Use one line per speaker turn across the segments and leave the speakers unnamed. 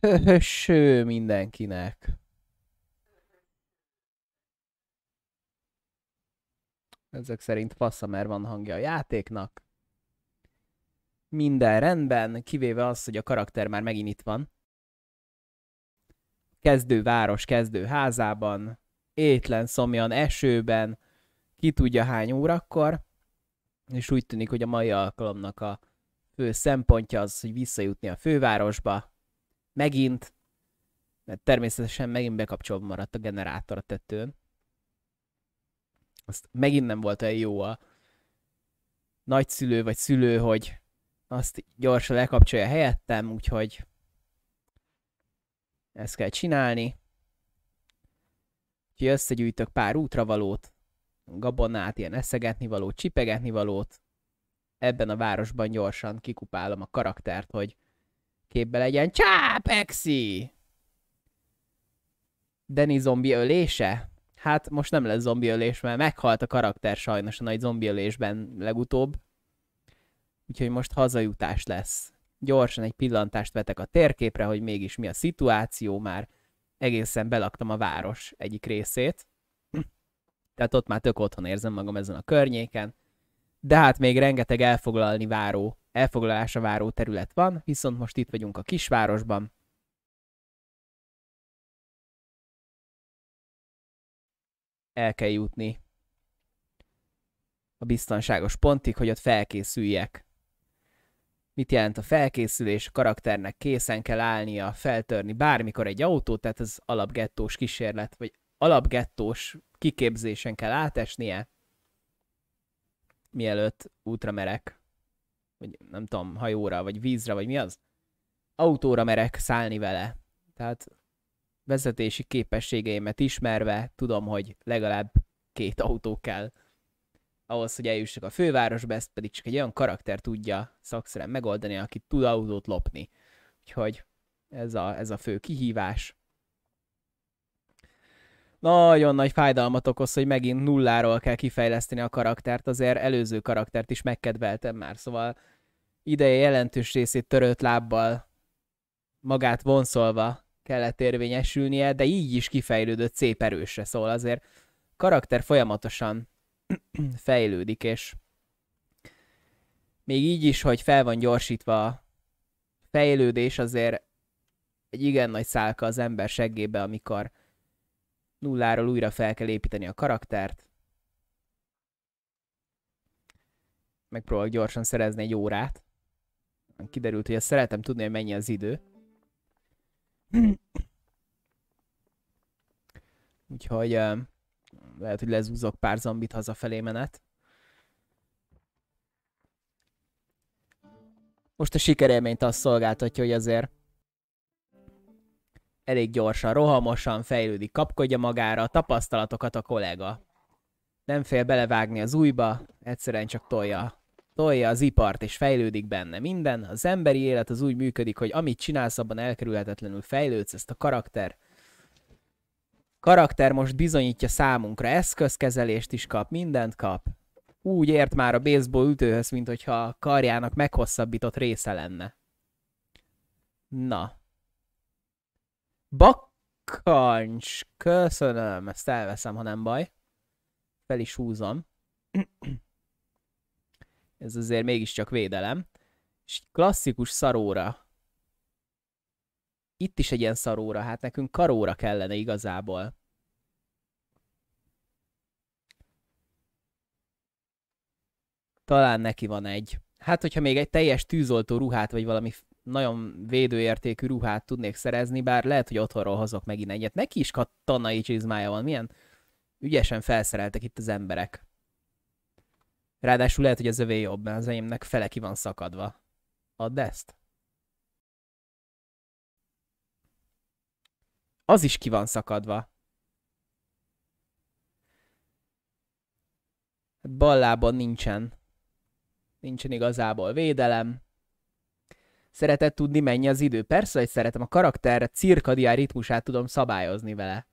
Köhösső mindenkinek! Ezek szerint passza, mert van hangja a játéknak. Minden rendben, kivéve az, hogy a karakter már megint itt van. Kezdő város, kezdő házában, étlen szomjan, esőben, ki tudja hány órakor, és úgy tűnik, hogy a mai alkalomnak a fő szempontja az, hogy visszajutni a fővárosba, Megint, mert természetesen megint bekapcsolva maradt a generátor a tetőn. Azt megint nem volt olyan jó a nagyszülő vagy szülő, hogy azt gyorsan lekapcsolja helyettem, úgyhogy ezt kell csinálni. Úgyhogy összegyűjtök pár útravalót, gabonát, ilyen eszegetni valót, csipegetni valót. Ebben a városban gyorsan kikupálom a karaktert, hogy képbe legyen. Pexi! Deni zombi ölése? Hát most nem lesz zombi ölés, mert meghalt a karakter sajnos a nagy zombi ölésben legutóbb. Úgyhogy most hazajutás lesz. Gyorsan egy pillantást vetek a térképre, hogy mégis mi a szituáció már. Egészen belaktam a város egyik részét. Hm. Tehát ott már tök otthon érzem magam ezen a környéken. De hát még rengeteg elfoglalni váró Elfoglalása váró terület van, viszont most itt vagyunk a kisvárosban. El kell jutni a biztonságos pontig, hogy ott felkészüljek. Mit jelent a felkészülés? A karakternek készen kell állnia, feltörni bármikor egy autót, tehát ez alapgettós kísérlet, vagy alapgettós kiképzésen kell átesnie, mielőtt útra merek vagy nem tudom, hajóra, vagy vízre, vagy mi az, autóra merek szállni vele. Tehát vezetési képességeimet ismerve tudom, hogy legalább két autó kell ahhoz, hogy eljussak a fővárosba, ezt pedig csak egy olyan karakter tudja szakszerűen megoldani, aki tud autót lopni. Úgyhogy ez a, ez a fő kihívás nagyon nagy fájdalmat okoz, hogy megint nulláról kell kifejleszteni a karaktert, azért előző karaktert is megkedveltem már, szóval ideje jelentős részét törött lábbal magát vonszolva kellett érvényesülnie, de így is kifejlődött szép erősre, szóval azért karakter folyamatosan fejlődik, és még így is, hogy fel van gyorsítva a fejlődés, azért egy igen nagy szálka az ember seggébe, amikor nulláról újra fel kell építeni a karaktert. Megpróbálok gyorsan szerezni egy órát. Kiderült, hogy azt szeretem tudni, hogy mennyi az idő. Úgyhogy lehet, hogy lezúzok pár zombit hazafelé menet. Most a sikerélményt azt szolgáltatja, hogy azért elég gyorsan, rohamosan fejlődik, kapkodja magára a tapasztalatokat a kollega. Nem fél belevágni az újba, egyszerűen csak tolja. Tolja az ipart, és fejlődik benne minden. Az emberi élet az úgy működik, hogy amit csinálsz, abban elkerülhetetlenül fejlődsz, ezt a karakter. Karakter most bizonyítja számunkra, eszközkezelést is kap, mindent kap. Úgy ért már a baseball ütőhöz, mint hogyha a karjának meghosszabbított része lenne. Na, Bakkancs, köszönöm, ezt elveszem, ha nem baj. Fel is húzom. Ez azért mégiscsak védelem. És klasszikus szaróra. Itt is egy ilyen szaróra, hát nekünk karóra kellene igazából. Talán neki van egy. Hát, hogyha még egy teljes tűzoltó ruhát, vagy valami nagyon védőértékű ruhát tudnék szerezni, bár lehet, hogy otthonról hozok megint egyet. Neki is katonai csizmája van, milyen ügyesen felszereltek itt az emberek. Ráadásul lehet, hogy az övé jobb, mert az enyémnek fele ki van szakadva. Add ezt. Az is ki van szakadva. Hát Ballában nincsen. Nincsen igazából védelem. Szeretett tudni, mennyi az idő? Persze, hogy szeretem. A karakter Cirkadiá ritmusát tudom szabályozni vele.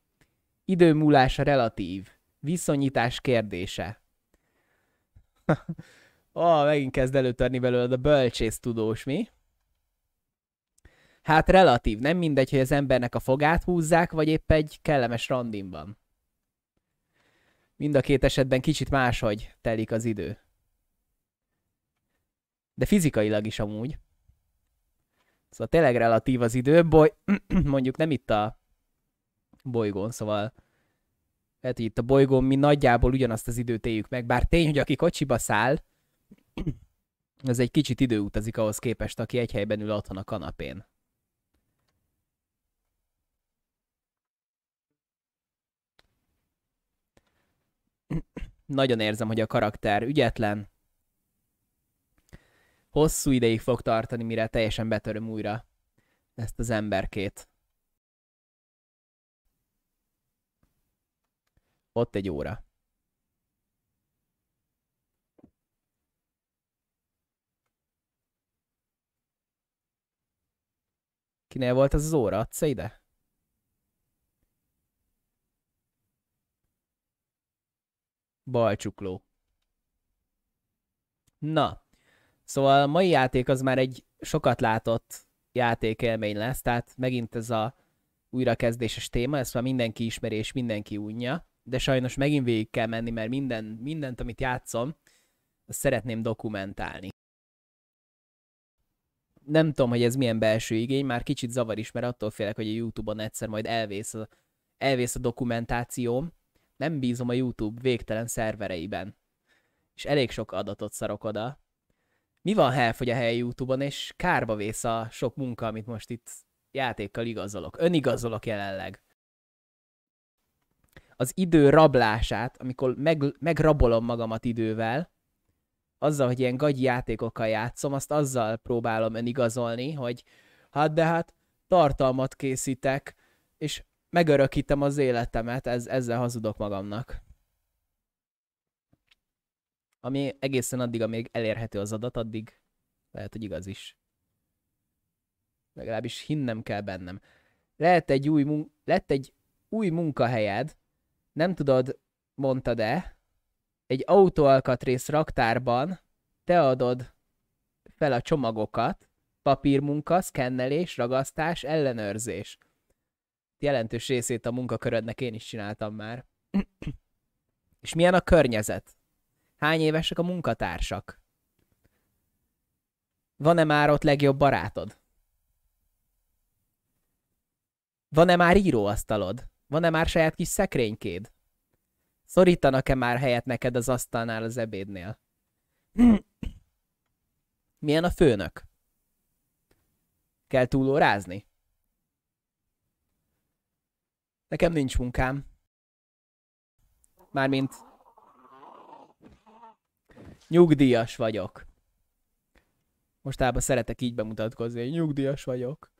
Idő relatív. Viszonyítás kérdése. Ó, oh, megint kezd előtörni belőled a bölcsész tudós, mi? Hát relatív, nem mindegy, hogy az embernek a fogát húzzák, vagy épp egy kellemes randin van. Mind a két esetben kicsit máshogy telik az idő. De fizikailag is amúgy. Szóval tényleg relatív az idő, boly, mondjuk nem itt a bolygón, szóval lehet, itt a bolygón mi nagyjából ugyanazt az időt éljük meg, bár tény, hogy aki kocsiba száll, az egy kicsit időutazik ahhoz képest, aki egy helyben ül otthon a kanapén. Nagyon érzem, hogy a karakter ügyetlen, hosszú ideig fog tartani, mire teljesen betöröm újra ezt az emberkét. Ott egy óra. Kinél volt az, az óra? Adsz ide? Balcsukló. Na, Szóval a mai játék az már egy sokat látott játékélmény lesz, tehát megint ez a újrakezdéses téma, ezt már mindenki ismeri és mindenki unja, de sajnos megint végig kell menni, mert minden, mindent, amit játszom, azt szeretném dokumentálni. Nem tudom, hogy ez milyen belső igény, már kicsit zavar is, mert attól félek, hogy a Youtube-on egyszer majd elvész a, elvész a dokumentációm. Nem bízom a Youtube végtelen szervereiben. És elég sok adatot szarok oda, mi van, ha elfogy a hely YouTube-on, és kárba vész a sok munka, amit most itt játékkal igazolok. Önigazolok jelenleg. Az idő rablását, amikor meg, megrabolom magamat idővel, azzal, hogy ilyen gagy játékokkal játszom, azt azzal próbálom önigazolni, hogy hát de hát tartalmat készítek, és megörökítem az életemet, ez, ezzel hazudok magamnak. Ami egészen addig, amíg elérhető az adat, addig lehet, hogy igaz is. Legalábbis hinnem kell bennem. Lehet egy új, mun- lett egy új munkahelyed, nem tudod, mondta de, egy autóalkatrész raktárban te adod fel a csomagokat, papírmunka, szkennelés, ragasztás, ellenőrzés. Jelentős részét a munkakörödnek én is csináltam már. És milyen a környezet? Hány évesek a munkatársak? Van-e már ott legjobb barátod? Van-e már íróasztalod? Van-e már saját kis szekrénykéd? Szorítanak-e már helyet neked az asztalnál az ebédnél? Milyen a főnök? Kell túlórázni? Nekem nincs munkám. Mármint Nyugdíjas vagyok. Mostában szeretek így bemutatkozni, hogy nyugdíjas vagyok.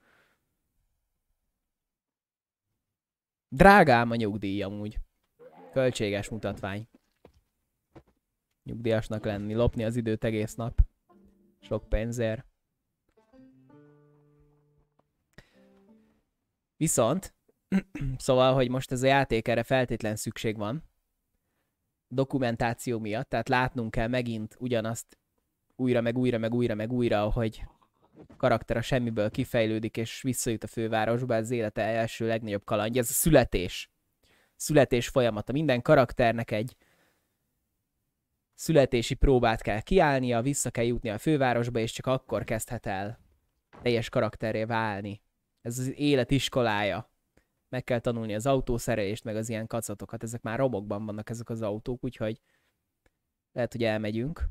Drágám a nyugdíj amúgy. Költséges mutatvány. Nyugdíjasnak lenni, lopni az időt egész nap. Sok pénzért. Viszont, szóval, hogy most ez a játék erre feltétlen szükség van, dokumentáció miatt, tehát látnunk kell megint ugyanazt újra, meg újra, meg újra, meg újra, hogy karakter a semmiből kifejlődik, és visszajut a fővárosba, ez élete első legnagyobb kalandja, ez a születés. Születés folyamata. Minden karakternek egy születési próbát kell kiállnia, vissza kell jutni a fővárosba, és csak akkor kezdhet el teljes karakteré válni. Ez az élet iskolája meg kell tanulni az autószerelést, meg az ilyen kacatokat, ezek már romokban vannak ezek az autók, úgyhogy lehet, hogy elmegyünk.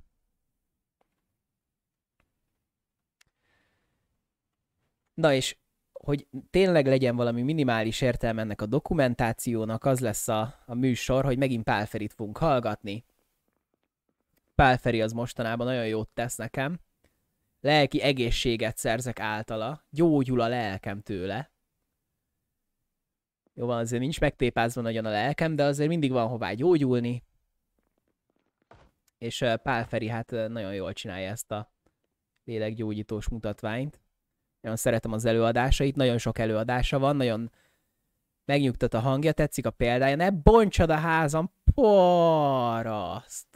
Na és hogy tényleg legyen valami minimális értelme ennek a dokumentációnak, az lesz a, a műsor, hogy megint Pálferit fogunk hallgatni. Pálferi az mostanában nagyon jót tesz nekem. Lelki egészséget szerzek általa, gyógyul a lelkem tőle. Jó van, azért nincs megtépázva nagyon a lelkem, de azért mindig van hová gyógyulni. És Pál Feri hát nagyon jól csinálja ezt a lélekgyógyítós mutatványt. Nagyon szeretem az előadásait, nagyon sok előadása van, nagyon megnyugtat a hangja, tetszik a példája. Ne bontsad a házam, paraszt!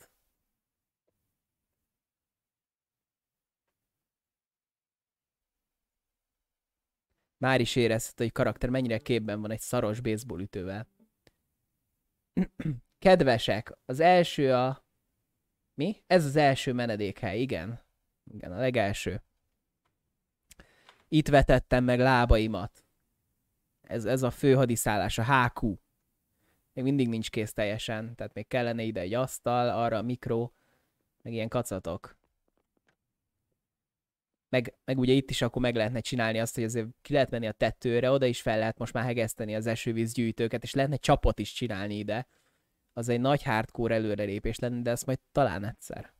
Már is érezhet, hogy karakter mennyire képben van egy szaros baseballütővel. Kedvesek, az első a... Mi? Ez az első menedékhely, igen. Igen, a legelső. Itt vetettem meg lábaimat. Ez, ez a fő hadiszállás, a HQ. Még mindig nincs kész teljesen, tehát még kellene ide egy asztal, arra a mikro, meg ilyen kacatok meg, meg ugye itt is akkor meg lehetne csinálni azt, hogy azért ki lehet menni a tetőre, oda is fel lehet most már hegeszteni az esővízgyűjtőket, és lehetne csapot is csinálni ide. Az egy nagy hardcore előrelépés lenne, de ezt majd talán egyszer.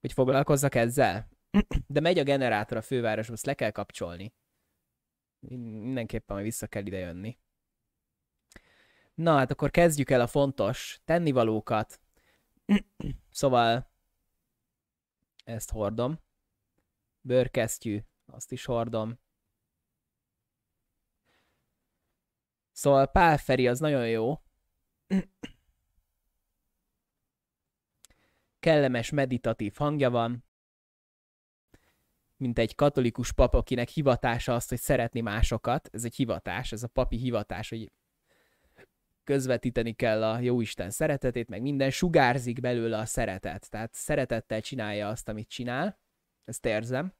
Hogy foglalkozzak ezzel? De megy a generátor a fővárosba, azt le kell kapcsolni. Mindenképpen majd vissza kell ide jönni. Na, hát akkor kezdjük el a fontos tennivalókat. Szóval ezt hordom. Bőrkesztyű, azt is hordom. Szóval Pál Feri az nagyon jó. Kellemes meditatív hangja van, mint egy katolikus pap, akinek hivatása az, hogy szeretni másokat. Ez egy hivatás, ez a papi hivatás, hogy közvetíteni kell a jóisten szeretetét, meg minden, sugárzik belőle a szeretet. Tehát szeretettel csinálja azt, amit csinál. Ezt érzem.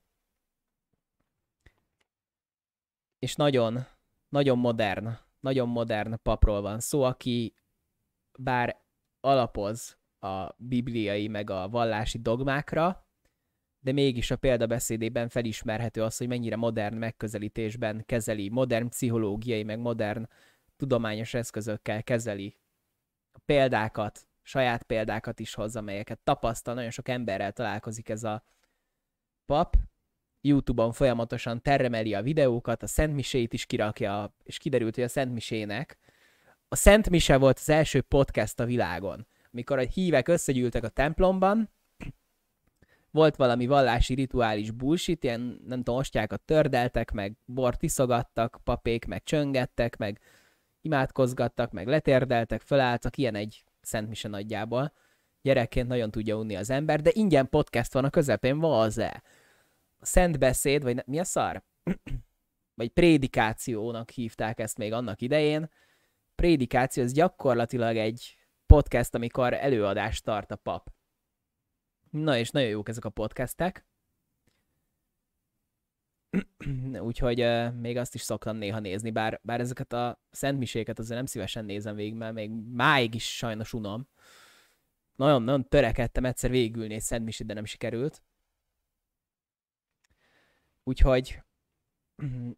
És nagyon, nagyon modern, nagyon modern papról van szó, aki bár alapoz a bibliai meg a vallási dogmákra, de mégis a példabeszédében felismerhető az, hogy mennyire modern megközelítésben kezeli modern pszichológiai meg modern uh, tudományos eszközökkel kezeli a példákat, saját példákat is hoz, amelyeket tapasztal, nagyon sok emberrel találkozik ez a pap, YouTube-on folyamatosan terremeli a videókat, a Szentmisét is kirakja, és kiderült, hogy a Szentmisének a Szentmise volt az első podcast a világon, mikor a hívek összegyűltek a templomban, volt valami vallási rituális bullshit, ilyen, nem tudom, ostyákat tördeltek, meg bort iszogattak, papék, meg csöngettek, meg imádkozgattak, meg letérdeltek, fölálltak, ilyen egy Szent Mise nagyjából. Gyerekként nagyon tudja unni az ember, de ingyen podcast van a közepén, vaze. A szent beszéd, vagy ne, mi a szar? vagy prédikációnak hívták ezt még annak idején. Prédikáció, ez gyakorlatilag egy podcast, amikor előadást tart a pap. Na és nagyon jók ezek a podcastek. úgyhogy uh, még azt is szoktam néha nézni, bár, bár ezeket a szentmiséket azért nem szívesen nézem végig, mert még máig is sajnos unom. Nagyon-nagyon törekedtem egyszer végülni egy szentmisét, de nem sikerült. Úgyhogy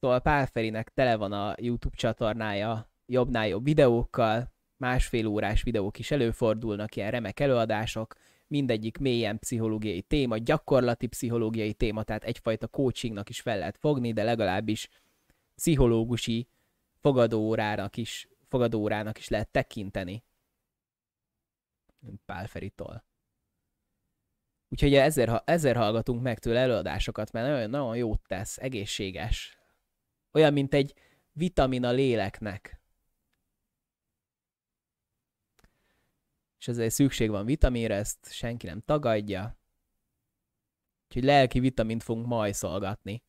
szóval Pál Ferinek tele van a YouTube csatornája jobbnál jobb videókkal, másfél órás videók is előfordulnak, ilyen remek előadások, mindegyik mélyen pszichológiai téma, gyakorlati pszichológiai téma, tehát egyfajta coachingnak is fel lehet fogni, de legalábbis pszichológusi fogadóórának is, fogadóórának is lehet tekinteni. Pál Feritól. Úgyhogy ezért, ha, ezért hallgatunk meg tőle előadásokat, mert nagyon, nagyon jót tesz, egészséges. Olyan, mint egy vitamin a léleknek. és ezért szükség van vitaminre, ezt senki nem tagadja. Úgyhogy lelki vitamint fogunk majd szolgatni.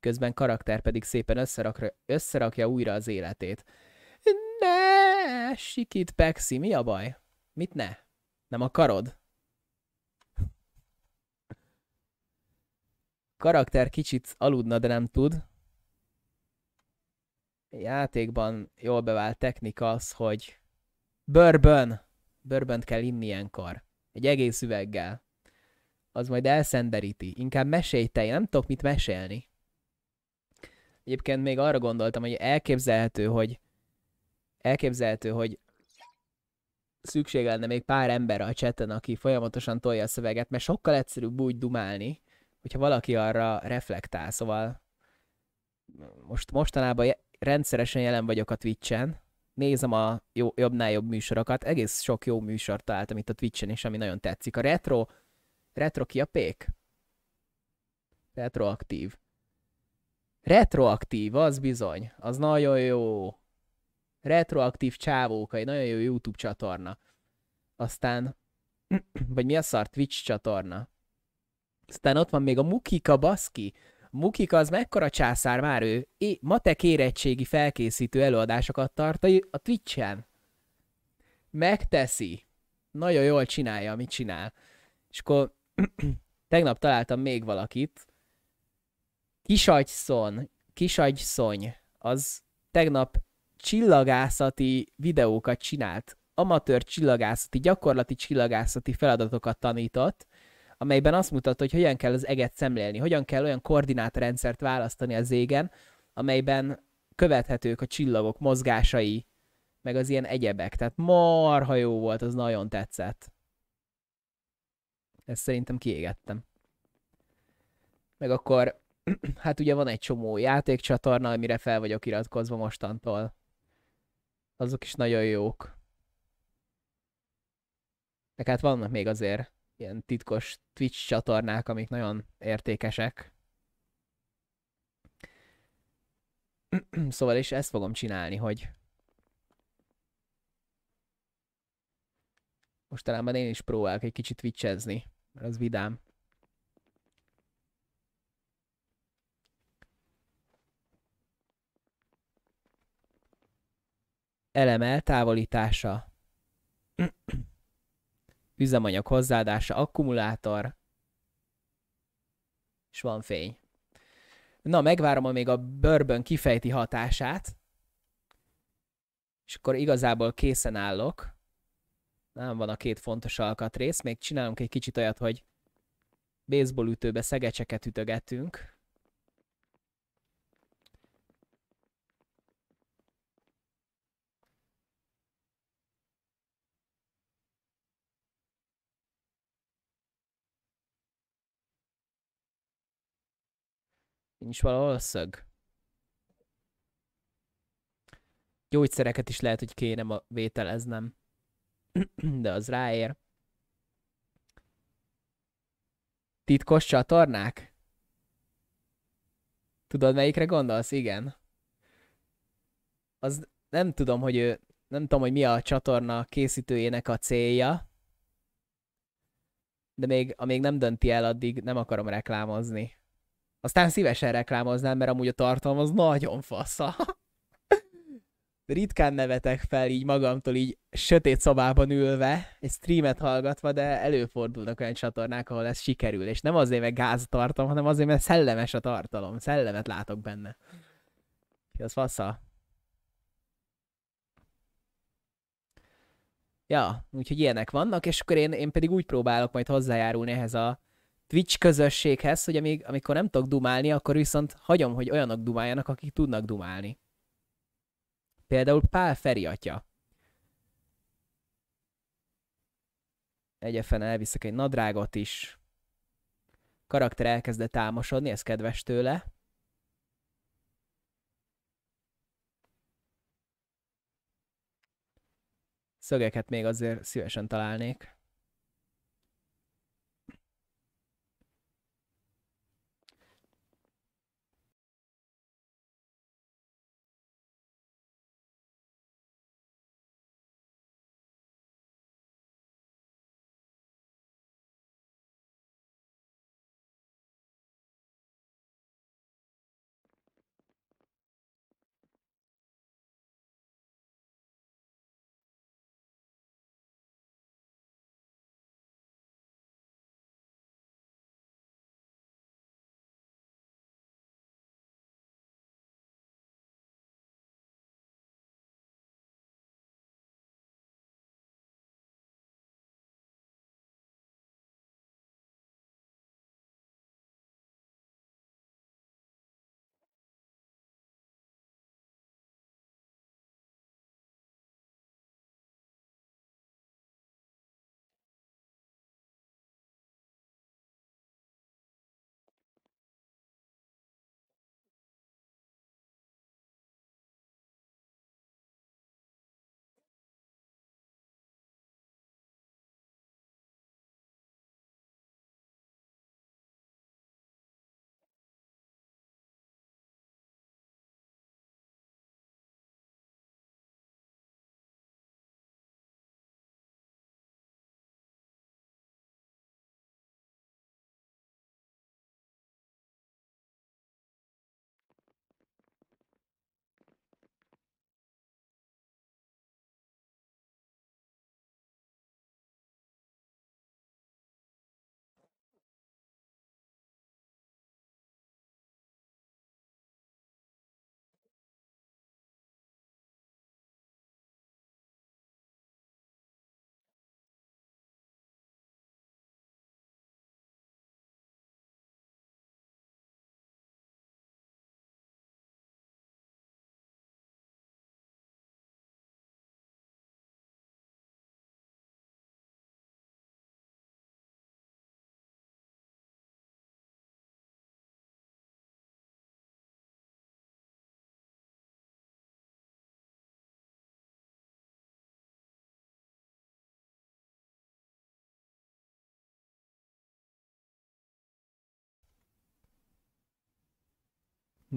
Közben karakter pedig szépen összerakra, összerakja újra az életét. Ne, Sikit, Pexi, mi a baj? Mit ne? Nem akarod? Karakter kicsit aludna, de nem tud. Játékban jól bevált technika az, hogy bourbon bőrbönt kell inni ilyenkor. Egy egész üveggel. Az majd elszenderíti. Inkább mesélj te, én nem tudok mit mesélni. Egyébként még arra gondoltam, hogy elképzelhető, hogy elképzelhető, hogy szükség lenne még pár ember a cseten, aki folyamatosan tolja a szöveget, mert sokkal egyszerűbb úgy dumálni, hogyha valaki arra reflektál, szóval most mostanában rendszeresen jelen vagyok a Twitch-en, nézem a jó, jobbnál jobb műsorokat, egész sok jó műsor találtam itt a Twitch-en is, ami nagyon tetszik. A retro, retro ki a pék? Retroaktív. Retroaktív, az bizony. Az nagyon jó. Retroaktív csávók, egy nagyon jó YouTube csatorna. Aztán, vagy mi a szar, Twitch csatorna. Aztán ott van még a Mukika Baszki, Mukik az mekkora császár már ő, é, matek érettségi felkészítő előadásokat tart a Twitch-en. Megteszi. Nagyon jól csinálja, amit csinál. És akkor tegnap találtam még valakit. Kisagyszon, Kisagyszony, az tegnap csillagászati videókat csinált. Amatőr csillagászati, gyakorlati csillagászati feladatokat tanított, amelyben azt mutatta, hogy hogyan kell az eget szemlélni, hogyan kell olyan koordinátorrendszert választani az égen, amelyben követhetők a csillagok mozgásai, meg az ilyen egyebek. Tehát marha jó volt, az nagyon tetszett. Ezt szerintem kiégettem. Meg akkor, hát ugye van egy csomó játékcsatorna, amire fel vagyok iratkozva mostantól. Azok is nagyon jók. Meg hát vannak még azért ilyen titkos Twitch csatornák, amik nagyon értékesek. Szóval is ezt fogom csinálni, hogy most talán én is próbálok egy kicsit twitchezni, mert az vidám. Elem eltávolítása. üzemanyag hozzáadása, akkumulátor, és van fény. Na, megvárom, amíg a bőrbön kifejti hatását, és akkor igazából készen állok. Nem van a két fontos alkatrész, még csinálunk egy kicsit olyat, hogy baseball ütőbe szegecseket ütögetünk. Nincs valahol szög. Gyógyszereket is lehet, hogy kéne ma vételeznem. De az ráér. Titkos csatornák? Tudod, melyikre gondolsz? Igen. Az nem tudom, hogy ő, nem tudom, hogy mi a csatorna készítőjének a célja, de még, amíg nem dönti el, addig nem akarom reklámozni. Aztán szívesen reklámoznám, mert amúgy a tartalom az nagyon fasza. Ritkán nevetek fel így magamtól így sötét szobában ülve, egy streamet hallgatva, de előfordulnak olyan csatornák, ahol ez sikerül, és nem azért, mert gáz tartom, hanem azért, mert szellemes a tartalom, szellemet látok benne. Az fasza. Ja, úgyhogy ilyenek vannak, és akkor én, én pedig úgy próbálok majd hozzájárulni ehhez a, Twitch közösséghez, hogy amíg, amikor nem tudok dumálni, akkor viszont hagyom, hogy olyanok dumáljanak, akik tudnak dumálni. Például Pál Feri atya. Egyefen elviszek egy nadrágot is. Karakter elkezdett támosodni, ez kedves tőle. Szögeket még azért szívesen találnék.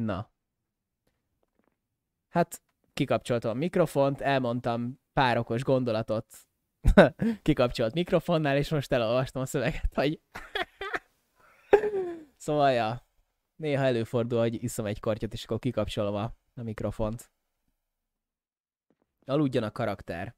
Na. Hát kikapcsoltam a mikrofont, elmondtam pár okos gondolatot kikapcsolt mikrofonnál, és most elolvastam a szöveget, hogy... szóval, ja, néha előfordul, hogy iszom egy kortyot, és akkor kikapcsolom a, a mikrofont. Aludjon a karakter.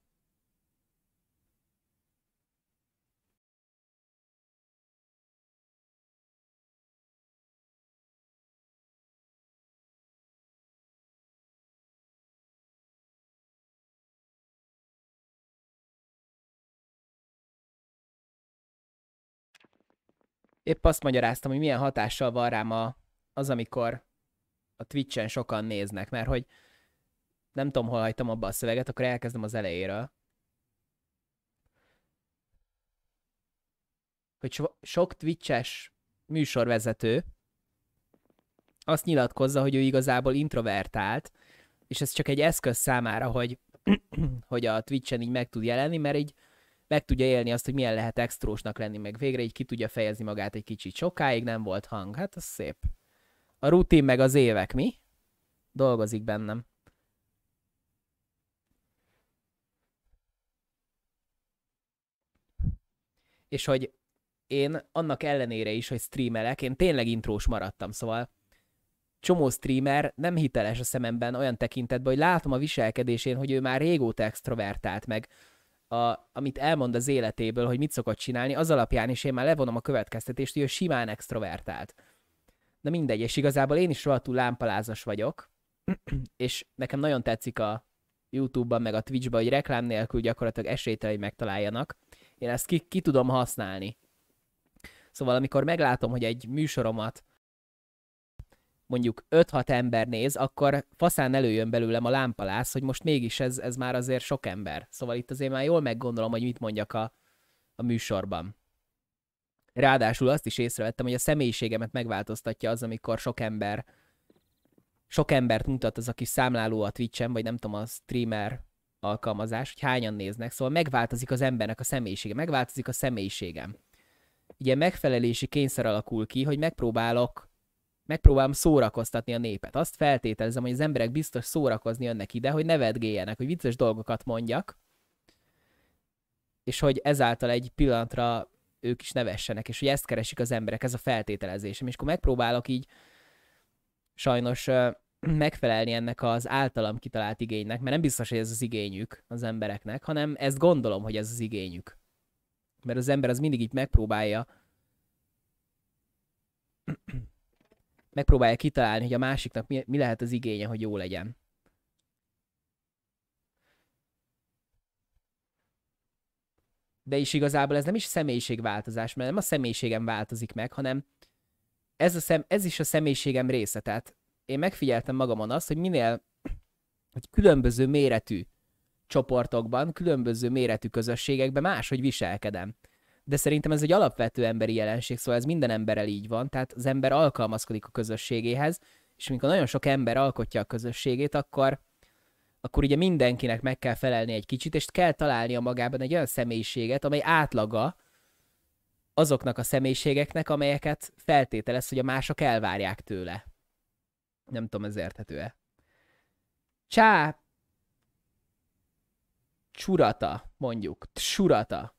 épp azt magyaráztam, hogy milyen hatással van rám a, az, amikor a Twitch-en sokan néznek, mert hogy nem tudom, hol hagytam abba a szöveget, akkor elkezdem az elejéről. Hogy so- sok Twitch-es műsorvezető azt nyilatkozza, hogy ő igazából introvertált, és ez csak egy eszköz számára, hogy, hogy a Twitch-en így meg tud jelenni, mert így meg tudja élni azt, hogy milyen lehet extrósnak lenni, meg végre így ki tudja fejezni magát egy kicsit. Sokáig nem volt hang, hát az szép. A rutin meg az évek, mi? Dolgozik bennem. És hogy én annak ellenére is, hogy streamelek, én tényleg intrós maradtam, szóval csomó streamer nem hiteles a szememben olyan tekintetben, hogy látom a viselkedésén, hogy ő már régóta extrovertált, meg a, amit elmond az életéből, hogy mit szokott csinálni, az alapján is én már levonom a következtetést, hogy ő simán extrovertált. Na mindegy, és igazából én is rohadtul lámpalázas vagyok, és nekem nagyon tetszik a YouTube-ban, meg a Twitch-ban, hogy reklám nélkül gyakorlatilag esélytelen, hogy megtaláljanak. Én ezt ki, ki tudom használni. Szóval amikor meglátom, hogy egy műsoromat mondjuk 5-6 ember néz, akkor faszán előjön belőlem a lámpalász, hogy most mégis ez, ez már azért sok ember. Szóval itt azért már jól meggondolom, hogy mit mondjak a, a műsorban. Ráadásul azt is észrevettem, hogy a személyiségemet megváltoztatja az, amikor sok ember sok embert mutat az aki számláló a twitch vagy nem tudom, a streamer alkalmazás, hogy hányan néznek. Szóval megváltozik az embernek a személyisége, megváltozik a személyiségem. Ugye megfelelési kényszer alakul ki, hogy megpróbálok megpróbálom szórakoztatni a népet. Azt feltételezem, hogy az emberek biztos szórakozni jönnek ide, hogy nevetgéljenek, hogy vicces dolgokat mondjak, és hogy ezáltal egy pillanatra ők is nevessenek, és hogy ezt keresik az emberek, ez a feltételezésem. És akkor megpróbálok így sajnos megfelelni ennek az általam kitalált igénynek, mert nem biztos, hogy ez az igényük az embereknek, hanem ezt gondolom, hogy ez az igényük. Mert az ember az mindig így megpróbálja megpróbálja kitalálni, hogy a másiknak mi, mi lehet az igénye, hogy jó legyen. De is igazából ez nem is személyiségváltozás, mert nem a személyiségem változik meg, hanem ez, a szem, ez is a személyiségem része. Tehát én megfigyeltem magamon azt, hogy minél hogy különböző méretű csoportokban, különböző méretű közösségekben máshogy viselkedem de szerintem ez egy alapvető emberi jelenség, szóval ez minden emberrel így van, tehát az ember alkalmazkodik a közösségéhez, és amikor nagyon sok ember alkotja a közösségét, akkor, akkor ugye mindenkinek meg kell felelni egy kicsit, és kell találnia magában egy olyan személyiséget, amely átlaga azoknak a személyiségeknek, amelyeket feltételez, hogy a mások elvárják tőle. Nem tudom, ez érthető-e. Csá! Csurata, mondjuk. Csurata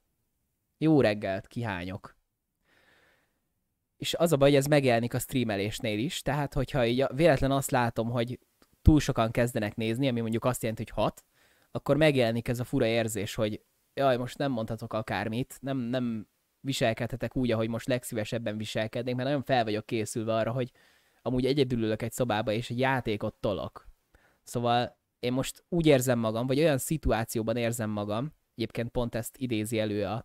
jó reggelt, kihányok. És az a baj, hogy ez megjelenik a streamelésnél is, tehát hogyha így véletlen azt látom, hogy túl sokan kezdenek nézni, ami mondjuk azt jelenti, hogy hat, akkor megjelenik ez a fura érzés, hogy jaj, most nem mondhatok akármit, nem, nem viselkedhetek úgy, ahogy most legszívesebben viselkednék, mert nagyon fel vagyok készülve arra, hogy amúgy egyedül ülök egy szobába, és egy játékot tolok. Szóval én most úgy érzem magam, vagy olyan szituációban érzem magam, egyébként pont ezt idézi elő a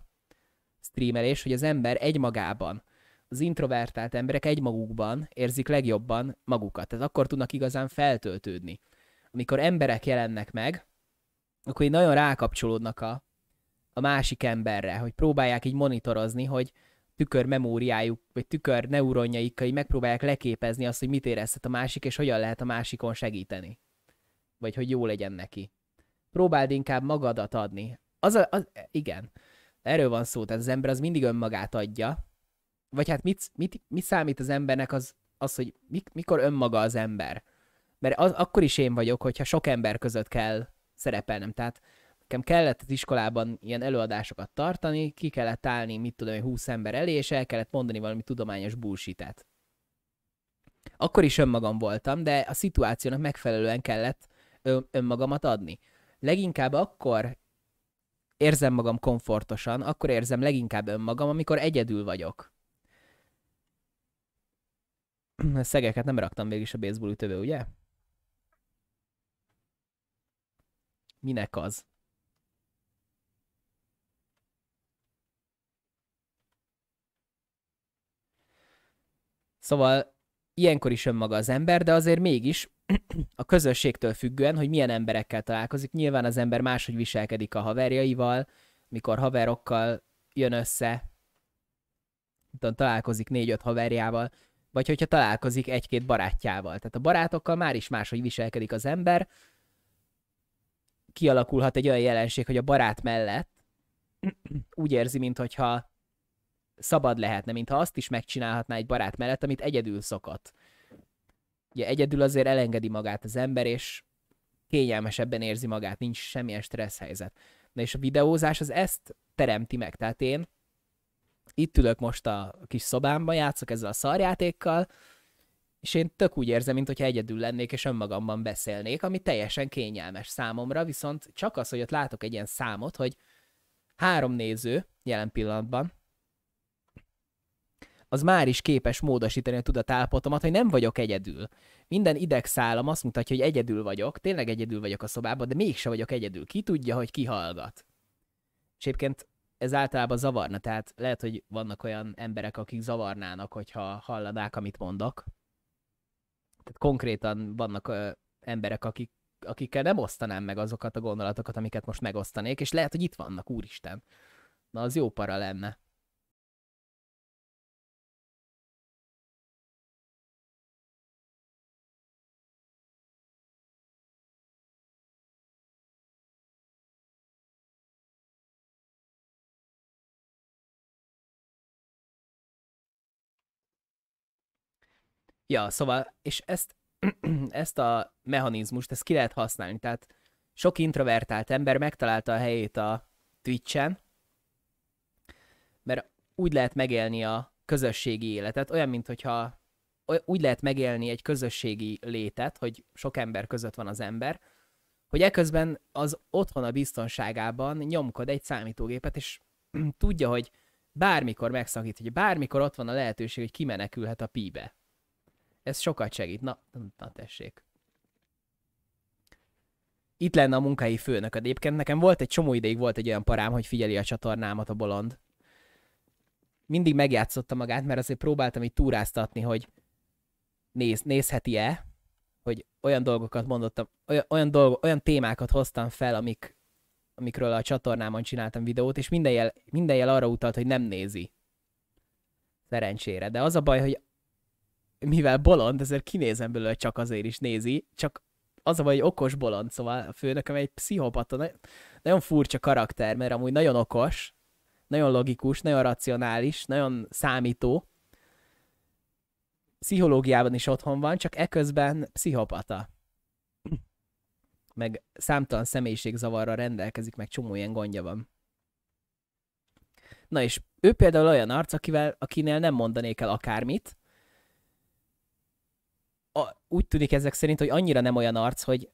streamelés, hogy az ember egymagában, az introvertált emberek egymagukban érzik legjobban magukat. Tehát akkor tudnak igazán feltöltődni. Amikor emberek jelennek meg, akkor így nagyon rákapcsolódnak a, a másik emberre, hogy próbálják így monitorozni, hogy tükör memóriájuk, vagy tükör neuronjaikkal így megpróbálják leképezni azt, hogy mit érezhet a másik, és hogyan lehet a másikon segíteni. Vagy hogy jó legyen neki. Próbáld inkább magadat adni. Az, a, az igen. Erről van szó, tehát az ember az mindig önmagát adja. Vagy hát mit, mit, mit számít az embernek az, az hogy mik, mikor önmaga az ember? Mert az, akkor is én vagyok, hogyha sok ember között kell szerepelnem. Tehát nekem kellett az iskolában ilyen előadásokat tartani, ki kellett állni, mit tudom, húsz ember elé, és el kellett mondani valami tudományos bullshit Akkor is önmagam voltam, de a szituációnak megfelelően kellett önmagamat adni. Leginkább akkor érzem magam komfortosan, akkor érzem leginkább önmagam, amikor egyedül vagyok. A szegeket nem raktam végig is a baseball ütőbe, ugye? Minek az? Szóval ilyenkor is önmaga az ember, de azért mégis a közösségtől függően, hogy milyen emberekkel találkozik. Nyilván az ember máshogy viselkedik a haverjaival, mikor haverokkal jön össze, tudom, találkozik négy-öt haverjával, vagy hogyha találkozik egy-két barátjával. Tehát a barátokkal már is máshogy viselkedik az ember, kialakulhat egy olyan jelenség, hogy a barát mellett úgy érzi, mintha szabad lehetne, mintha azt is megcsinálhatná egy barát mellett, amit egyedül szokott. Ugye egyedül azért elengedi magát az ember, és kényelmesebben érzi magát, nincs semmilyen stressz helyzet. Na és a videózás az ezt teremti meg. Tehát én itt ülök most a kis szobámban, játszok ezzel a szarjátékkal, és én tök úgy érzem, mintha egyedül lennék, és önmagamban beszélnék, ami teljesen kényelmes számomra, viszont csak az, hogy ott látok egy ilyen számot, hogy három néző jelen pillanatban, az már is képes módosítani a tudatállapotomat, hogy nem vagyok egyedül. Minden idegszálam azt mutatja, hogy egyedül vagyok, tényleg egyedül vagyok a szobában, de mégse vagyok egyedül. Ki tudja, hogy ki hallgat? És egyébként ez általában zavarna, tehát lehet, hogy vannak olyan emberek, akik zavarnának, hogyha hallanák, amit mondok. Tehát konkrétan vannak ö, emberek, akik, akikkel nem osztanám meg azokat a gondolatokat, amiket most megosztanék, és lehet, hogy itt vannak, úristen. Na, az jó para lenne. Ja, szóval, és ezt, ezt a mechanizmust, ezt ki lehet használni. Tehát sok introvertált ember megtalálta a helyét a Twitch-en, mert úgy lehet megélni a közösségi életet, olyan, mint hogyha úgy lehet megélni egy közösségi létet, hogy sok ember között van az ember, hogy eközben az otthon a biztonságában nyomkod egy számítógépet, és tudja, hogy bármikor megszakít, hogy bármikor ott van a lehetőség, hogy kimenekülhet a pibe. Ez sokat segít. Na, na tessék. Itt lenne a munkai főnök. Egyébként nekem volt egy csomó ideig volt egy olyan parám, hogy figyeli a csatornámat a bolond. Mindig megjátszotta magát, mert azért próbáltam így túráztatni, hogy néz, nézheti-e, hogy olyan dolgokat mondottam, olyan, olyan, dolgo, olyan témákat hoztam fel, amik, amikről a csatornámon csináltam videót, és minden jel, minden jel arra utalt, hogy nem nézi. Szerencsére. De az a baj, hogy mivel bolond, ezért kinézem belőle, csak azért is nézi, csak az a baj, hogy okos bolond, szóval a főnököm egy pszichopata, nagyon furcsa karakter, mert amúgy nagyon okos, nagyon logikus, nagyon racionális, nagyon számító, pszichológiában is otthon van, csak eközben pszichopata. Meg számtalan személyiségzavarra rendelkezik, meg csomó ilyen gondja van. Na és ő például olyan arc, akivel, akinél nem mondanék el akármit, a, úgy tűnik ezek szerint, hogy annyira nem olyan arc, hogy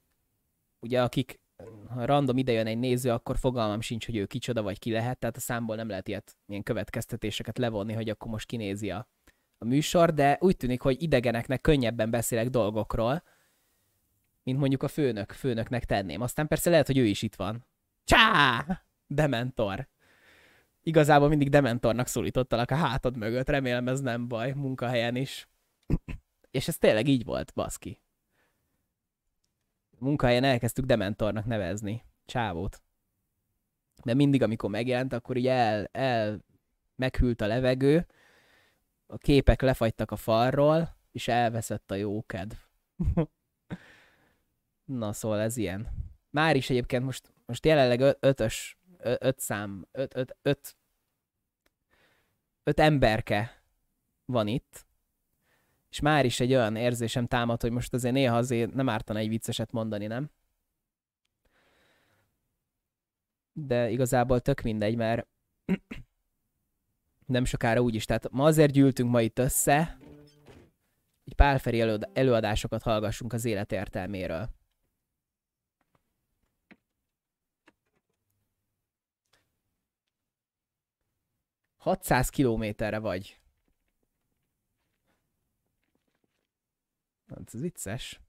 ugye akik ha random idejön egy néző, akkor fogalmam sincs, hogy ő kicsoda vagy ki lehet, tehát a számból nem lehet ilyet, ilyen következtetéseket levonni, hogy akkor most kinézi a, a műsor, de úgy tűnik, hogy idegeneknek könnyebben beszélek dolgokról, mint mondjuk a főnök, főnöknek tenném. Aztán persze lehet, hogy ő is itt van. Csá! Dementor. Igazából mindig Dementornak szólítottalak a hátad mögött, remélem ez nem baj, munkahelyen is. És ez tényleg így volt, baszki. Munkahelyen elkezdtük Dementornak nevezni. Csávót. De mindig, amikor megjelent, akkor így el, el meghűlt a levegő, a képek lefagytak a falról, és elveszett a jó kedv. Na szóval ez ilyen. Már is egyébként most, most jelenleg ötös, öt szám, öt, öt, öt, öt emberke van itt, és már is egy olyan érzésem támad, hogy most azért néha azért nem ártana egy vicceset mondani, nem? De igazából tök mindegy, mert nem sokára úgyis. Tehát ma azért gyűltünk ma itt össze, hogy pálferi előadásokat hallgassunk az élet értelméről. ...600 kilométerre vagy. Hát ez vicces.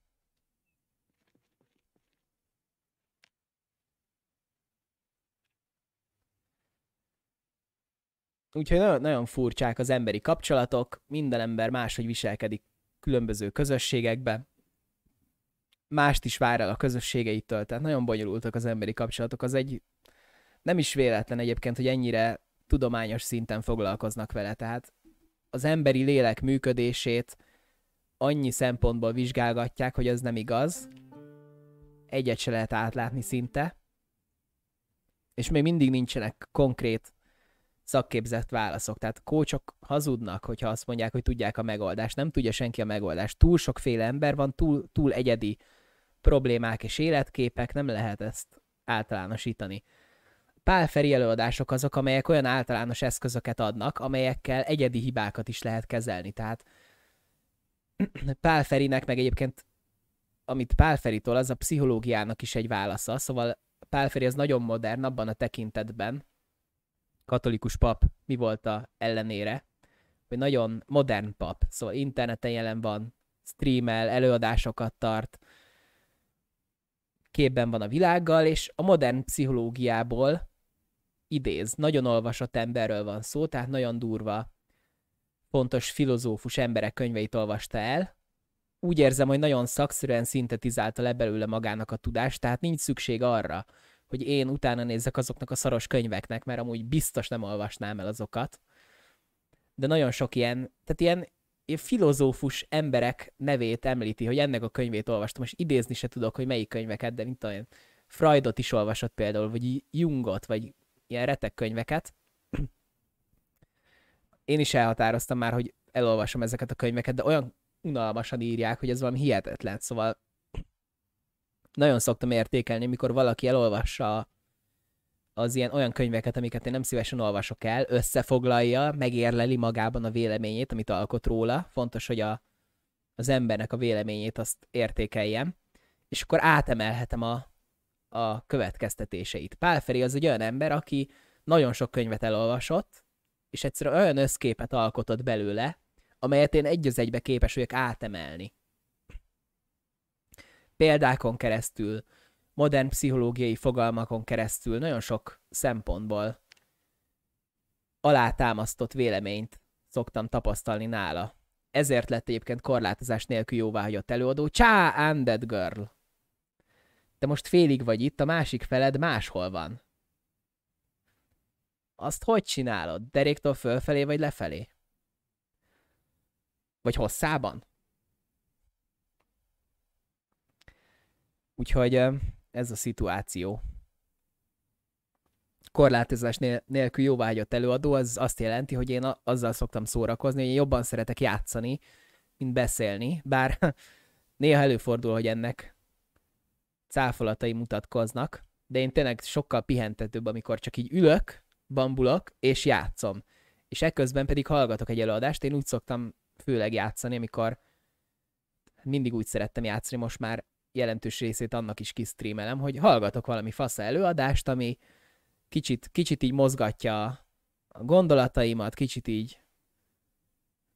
Úgyhogy nagyon, nagyon furcsák az emberi kapcsolatok, minden ember máshogy viselkedik különböző közösségekbe, mást is vár el a közösségeitől, tehát nagyon bonyolultak az emberi kapcsolatok. Az egy nem is véletlen egyébként, hogy ennyire tudományos szinten foglalkoznak vele, tehát az emberi lélek működését, annyi szempontból vizsgálgatják, hogy az nem igaz. Egyet se lehet átlátni szinte. És még mindig nincsenek konkrét szakképzett válaszok. Tehát kócsok hazudnak, hogyha azt mondják, hogy tudják a megoldást. Nem tudja senki a megoldást. Túl sokféle ember van, túl, túl egyedi problémák és életképek, nem lehet ezt általánosítani. Pálferi előadások azok, amelyek olyan általános eszközöket adnak, amelyekkel egyedi hibákat is lehet kezelni. Tehát Pál Ferinek, meg egyébként amit Pál Feritól, az a pszichológiának is egy válasza, szóval Pál Feri az nagyon modern abban a tekintetben, katolikus pap mi volt a ellenére, hogy nagyon modern pap, szóval interneten jelen van, streamel, előadásokat tart, képben van a világgal, és a modern pszichológiából idéz. Nagyon olvasott emberről van szó, tehát nagyon durva fontos filozófus emberek könyveit olvasta el, úgy érzem, hogy nagyon szakszerűen szintetizálta le belőle magának a tudást, tehát nincs szükség arra, hogy én utána nézzek azoknak a szaros könyveknek, mert amúgy biztos nem olvasnám el azokat. De nagyon sok ilyen, tehát ilyen, ilyen filozófus emberek nevét említi, hogy ennek a könyvét olvastam, és idézni se tudok, hogy melyik könyveket, de mint olyan Freudot is olvasott például, vagy Jungot, vagy ilyen retek könyveket, én is elhatároztam már, hogy elolvasom ezeket a könyveket, de olyan unalmasan írják, hogy ez valami hihetetlen, szóval nagyon szoktam értékelni, mikor valaki elolvassa az ilyen olyan könyveket, amiket én nem szívesen olvasok el, összefoglalja, megérleli magában a véleményét, amit alkot róla. Fontos, hogy a, az embernek a véleményét azt értékeljem, és akkor átemelhetem a, a következtetéseit. Pálferi az egy olyan ember, aki nagyon sok könyvet elolvasott, és egyszerűen olyan összképet alkotott belőle, amelyet én egy az egybe képes vagyok átemelni. Példákon keresztül, modern pszichológiai fogalmakon keresztül, nagyon sok szempontból alátámasztott véleményt szoktam tapasztalni nála. Ezért lett egyébként korlátozás nélkül jóváhagyott előadó. Csá, I'm girl! Te most félig vagy itt, a másik feled máshol van azt hogy csinálod? Deréktől fölfelé vagy lefelé? Vagy hosszában? Úgyhogy ez a szituáció. Korlátozás nélkül vágyott előadó, az azt jelenti, hogy én azzal szoktam szórakozni, hogy én jobban szeretek játszani, mint beszélni, bár néha előfordul, hogy ennek cáfolatai mutatkoznak, de én tényleg sokkal pihentetőbb, amikor csak így ülök, bambulok, és játszom. És ekközben pedig hallgatok egy előadást, én úgy szoktam főleg játszani, amikor mindig úgy szerettem játszani, most már jelentős részét annak is kistreamelem, hogy hallgatok valami fasz előadást, ami kicsit, kicsit így mozgatja a gondolataimat, kicsit így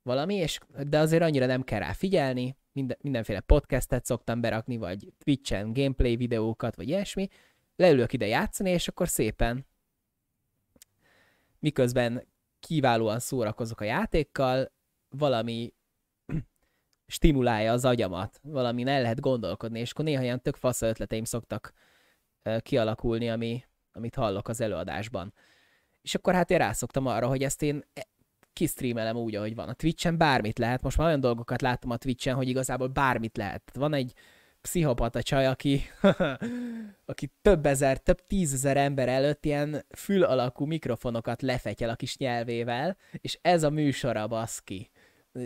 valami, és, de azért annyira nem kell rá figyelni, minden, mindenféle podcastet szoktam berakni, vagy Twitch-en gameplay videókat, vagy ilyesmi, leülök ide játszani, és akkor szépen miközben kiválóan szórakozok a játékkal, valami stimulálja az agyamat, valami el lehet gondolkodni, és akkor néha ilyen tök fasz ötleteim szoktak kialakulni, ami, amit hallok az előadásban. És akkor hát én rászoktam arra, hogy ezt én e, kistreamelem úgy, ahogy van. A Twitch-en bármit lehet, most már olyan dolgokat láttam a Twitch-en, hogy igazából bármit lehet. Van egy pszichopata csaj, aki, aki több ezer, több tízezer ember előtt ilyen fül alakú mikrofonokat lefetyel a kis nyelvével, és ez a műsora baszki.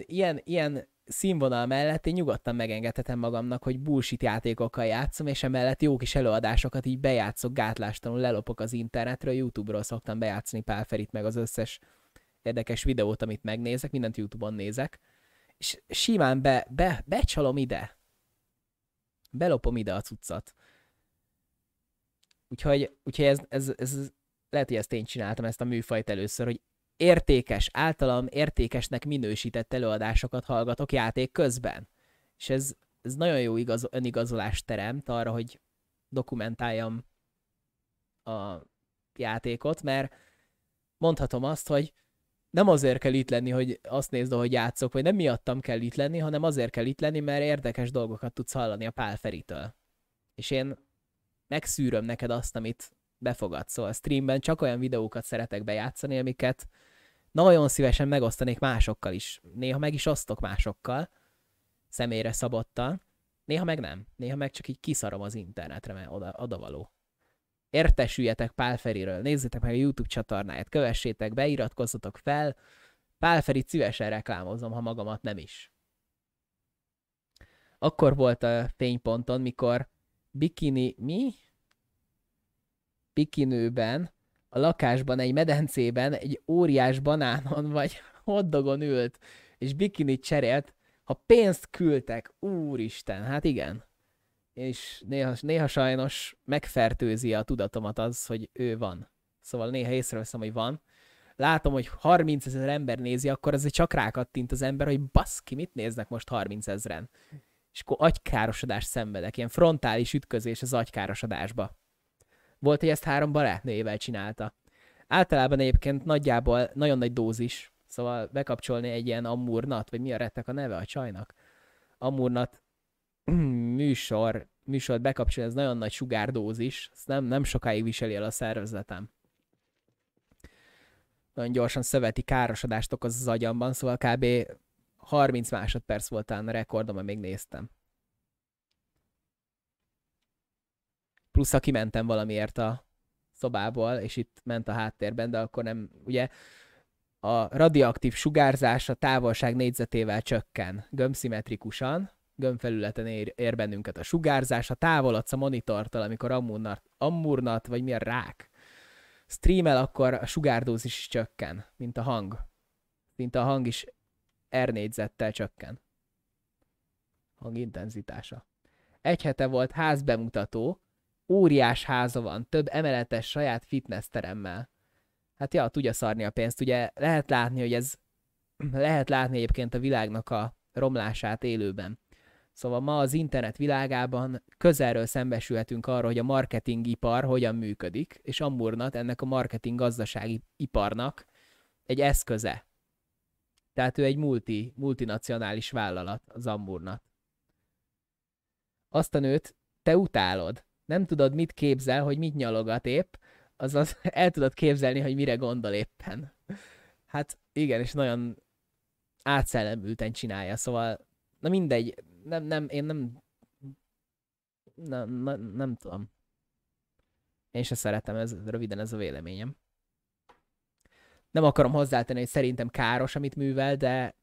Ilyen, ilyen színvonal mellett én nyugodtan megengedhetem magamnak, hogy bullshit játékokkal játszom, és emellett jó kis előadásokat így bejátszok, gátlástalanul lelopok az internetről, YouTube-ról szoktam bejátszani Ferit meg az összes érdekes videót, amit megnézek, mindent YouTube-on nézek, és simán be, be, becsalom ide belopom ide a cuccat. Úgyhogy, úgyhogy ez, ez, ez, lehet, hogy ezt én csináltam ezt a műfajt először, hogy értékes, általam értékesnek minősített előadásokat hallgatok játék közben. És ez, ez nagyon jó igaz, önigazolást teremt arra, hogy dokumentáljam a játékot, mert mondhatom azt, hogy nem azért kell itt lenni, hogy azt nézd, hogy játszok, vagy nem miattam kell itt lenni, hanem azért kell itt lenni, mert érdekes dolgokat tudsz hallani a Pál Feritől. És én megszűröm neked azt, amit befogadsz. Szóval a streamben csak olyan videókat szeretek bejátszani, amiket nagyon szívesen megosztanék másokkal is. Néha meg is osztok másokkal, személyre szabottan. Néha meg nem. Néha meg csak így kiszarom az internetre, mert oda, oda való értesüljetek Pál Feriről, nézzétek meg a YouTube csatornáját, kövessétek be, iratkozzatok fel, Pál Feri szívesen reklámozom, ha magamat nem is. Akkor volt a fényponton, mikor bikini, mi? Bikinőben, a lakásban, egy medencében, egy óriás banánon vagy hoddogon ült, és bikinit cserélt, ha pénzt küldtek, úristen, hát igen és néha, néha sajnos megfertőzi a tudatomat az, hogy ő van. Szóval néha észreveszem, hogy van. Látom, hogy 30 ezer ember nézi, akkor azért csak rákattint az ember, hogy baszki, mit néznek most 30 ezeren. És akkor agykárosodást szenvedek, ilyen frontális ütközés az agykárosodásba. Volt, hogy ezt három barátnőjével csinálta. Általában egyébként nagyjából nagyon nagy dózis, szóval bekapcsolni egy ilyen amurnat vagy mi a rettek a neve a csajnak? Amurnat műsor műsort bekapcsol, ez nagyon nagy sugárdózis, ezt nem, nem sokáig viseli el a szervezetem. Nagyon gyorsan szöveti károsodást okoz az agyamban, szóval kb. 30 másodperc volt a rekordom, amíg néztem. Plusz, ha kimentem valamiért a szobából, és itt ment a háttérben, de akkor nem, ugye a radioaktív sugárzás a távolság négyzetével csökken, gömbszimmetrikusan, gömbfelületen ér, ér bennünket a sugárzás, a távolatsz a monitortal, amikor ammurnat, ammurnat vagy mi a rák streamel, akkor a sugárdózis is csökken, mint a hang. mint a hang is R négyzettel csökken. Hang intenzitása. Egy hete volt házbemutató, óriás háza van, több emeletes saját fitness teremmel. Hát ja, tudja szarni a pénzt. Ugye lehet látni, hogy ez lehet látni egyébként a világnak a romlását élőben. Szóval ma az internet világában közelről szembesülhetünk arra, hogy a marketingipar hogyan működik, és Amurnat ennek a marketing gazdasági iparnak egy eszköze. Tehát ő egy multi, multinacionális vállalat, az Amurnat. Azt a nőt te utálod. Nem tudod, mit képzel, hogy mit nyalogat épp, azaz el tudod képzelni, hogy mire gondol éppen. Hát igen, és nagyon átszellemülten csinálja, szóval Na mindegy, nem, nem, én nem, nem, nem, nem tudom. Én se szeretem, ez röviden ez a véleményem. Nem akarom hozzátenni, hogy szerintem káros, amit művel, de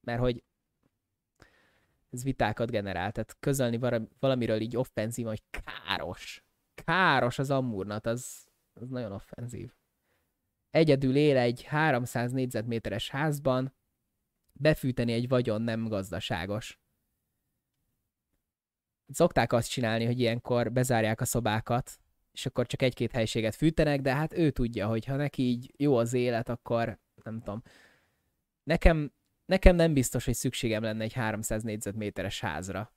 mert hogy ez vitákat generál, tehát közölni valamiről így offenzív, hogy káros. Káros az ammurnat, az, az nagyon offenzív. Egyedül él egy 300 négyzetméteres házban, befűteni egy vagyon nem gazdaságos. Szokták azt csinálni, hogy ilyenkor bezárják a szobákat, és akkor csak egy-két helységet fűtenek, de hát ő tudja, hogy ha neki így jó az élet, akkor nem tudom. Nekem, nekem nem biztos, hogy szükségem lenne egy 300 négyzetméteres házra.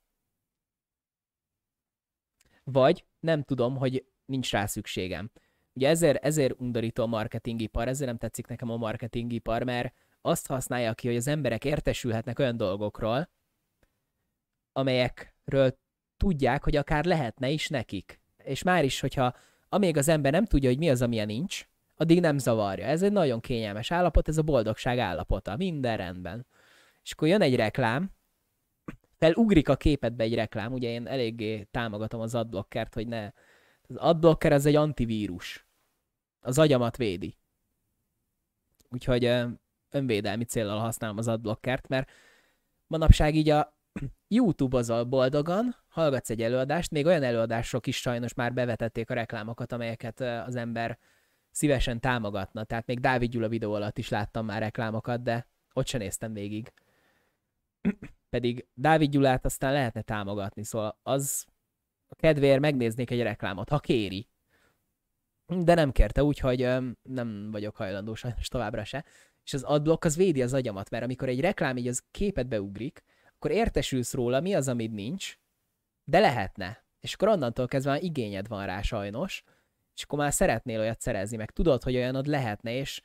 Vagy nem tudom, hogy nincs rá szükségem. Ugye ezért, ezért undorító a marketingipar, ezért nem tetszik nekem a marketingipar, mert azt használja ki, hogy az emberek értesülhetnek olyan dolgokról, amelyekről tudják, hogy akár lehetne is nekik. És már is, hogyha amíg az ember nem tudja, hogy mi az, amilyen nincs, addig nem zavarja. Ez egy nagyon kényelmes állapot, ez a boldogság állapota, minden rendben. És akkor jön egy reklám, felugrik a képedbe egy reklám, ugye én eléggé támogatom az adblockert, hogy ne... Az adblocker az egy antivírus. Az agyamat védi. Úgyhogy önvédelmi célral használom az adblockert, mert manapság így a YouTube a boldogan, hallgatsz egy előadást, még olyan előadások is sajnos már bevetették a reklámokat, amelyeket az ember szívesen támogatna. Tehát még Dávid Gyula videó alatt is láttam már reklámokat, de ott sem néztem végig. Pedig Dávid Gyulát aztán lehetne támogatni, szóval az a kedvéért megnéznék egy reklámot, ha kéri. De nem kérte, úgyhogy nem vagyok hajlandó sajnos továbbra se és az adblock az védi az agyamat, mert amikor egy reklám így az képet beugrik, akkor értesülsz róla, mi az, amit nincs, de lehetne. És akkor onnantól kezdve már igényed van rá sajnos, és akkor már szeretnél olyat szerezni, meg tudod, hogy olyanod lehetne, és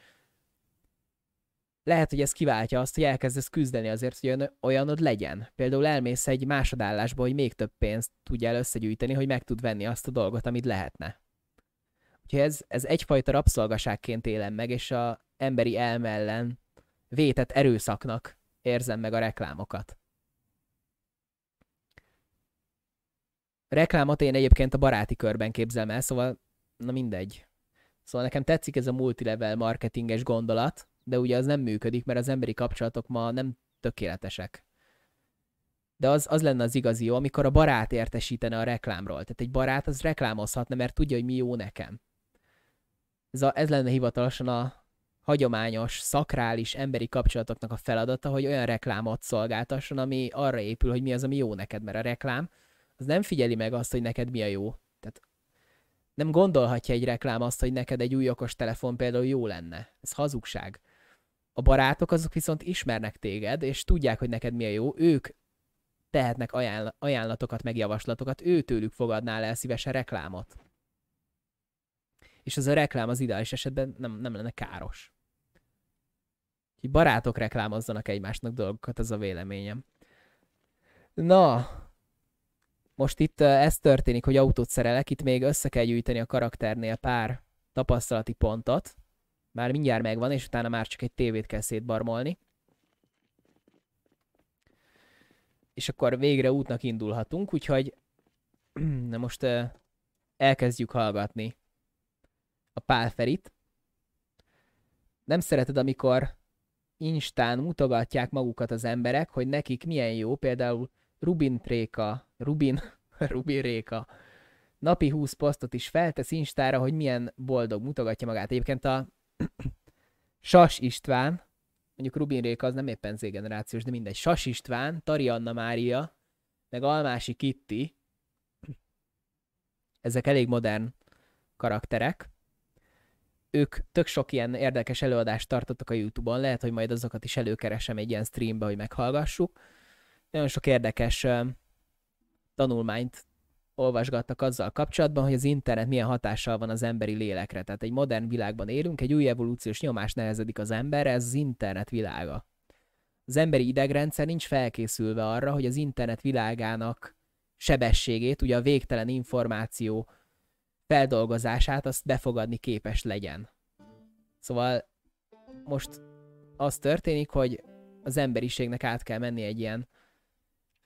lehet, hogy ez kiváltja azt, hogy elkezdesz küzdeni azért, hogy olyanod legyen. Például elmész egy másodállásba, hogy még több pénzt tudja összegyűjteni, hogy meg tud venni azt a dolgot, amit lehetne. Úgyhogy ez, ez egyfajta rabszolgaságként élem meg, és a, emberi elme ellen vétett erőszaknak érzem meg a reklámokat. reklámot én egyébként a baráti körben képzelem el, szóval na mindegy. Szóval nekem tetszik ez a multilevel marketinges gondolat, de ugye az nem működik, mert az emberi kapcsolatok ma nem tökéletesek. De az, az lenne az igazi jó, amikor a barát értesítene a reklámról. Tehát egy barát az reklámozhatna, mert tudja, hogy mi jó nekem. Ez, a, ez lenne hivatalosan a, hagyományos, szakrális emberi kapcsolatoknak a feladata, hogy olyan reklámot szolgáltasson, ami arra épül, hogy mi az, ami jó neked, mert a reklám az nem figyeli meg azt, hogy neked mi a jó. Tehát nem gondolhatja egy reklám azt, hogy neked egy új okos telefon például jó lenne. Ez hazugság. A barátok azok viszont ismernek téged, és tudják, hogy neked mi a jó. Ők tehetnek ajánl- ajánlatokat, meg javaslatokat, ő tőlük fogadnál el szívesen reklámot. És az a reklám az ideális esetben nem, nem lenne káros. Így barátok reklámozzanak egymásnak dolgokat, ez a véleményem. Na, most itt ez történik, hogy autót szerelek, itt még össze kell gyűjteni a karakternél pár tapasztalati pontot. Már mindjárt megvan, és utána már csak egy tévét kell szétbarmolni. És akkor végre útnak indulhatunk, úgyhogy na most elkezdjük hallgatni a pálferit. Nem szereted, amikor Instán mutogatják magukat az emberek, hogy nekik milyen jó, például Rubin Préka, Rubin, Rubin Réka, napi 20 posztot is feltesz Instára, hogy milyen boldog mutogatja magát. Egyébként a Sas István, mondjuk Rubin Réka az nem éppen Z-generációs, de mindegy, Sas István, Tari Anna Mária, meg Almási Kitti, ezek elég modern karakterek, ők tök sok ilyen érdekes előadást tartottak a YouTube-on, lehet, hogy majd azokat is előkeresem egy ilyen streambe, hogy meghallgassuk. Nagyon sok érdekes tanulmányt olvasgattak azzal kapcsolatban, hogy az internet milyen hatással van az emberi lélekre. Tehát egy modern világban élünk, egy új evolúciós nyomás nehezedik az emberre, ez az internet világa. Az emberi idegrendszer nincs felkészülve arra, hogy az internet világának sebességét, ugye a végtelen információ feldolgozását azt befogadni képes legyen. Szóval most az történik, hogy az emberiségnek át kell menni egy ilyen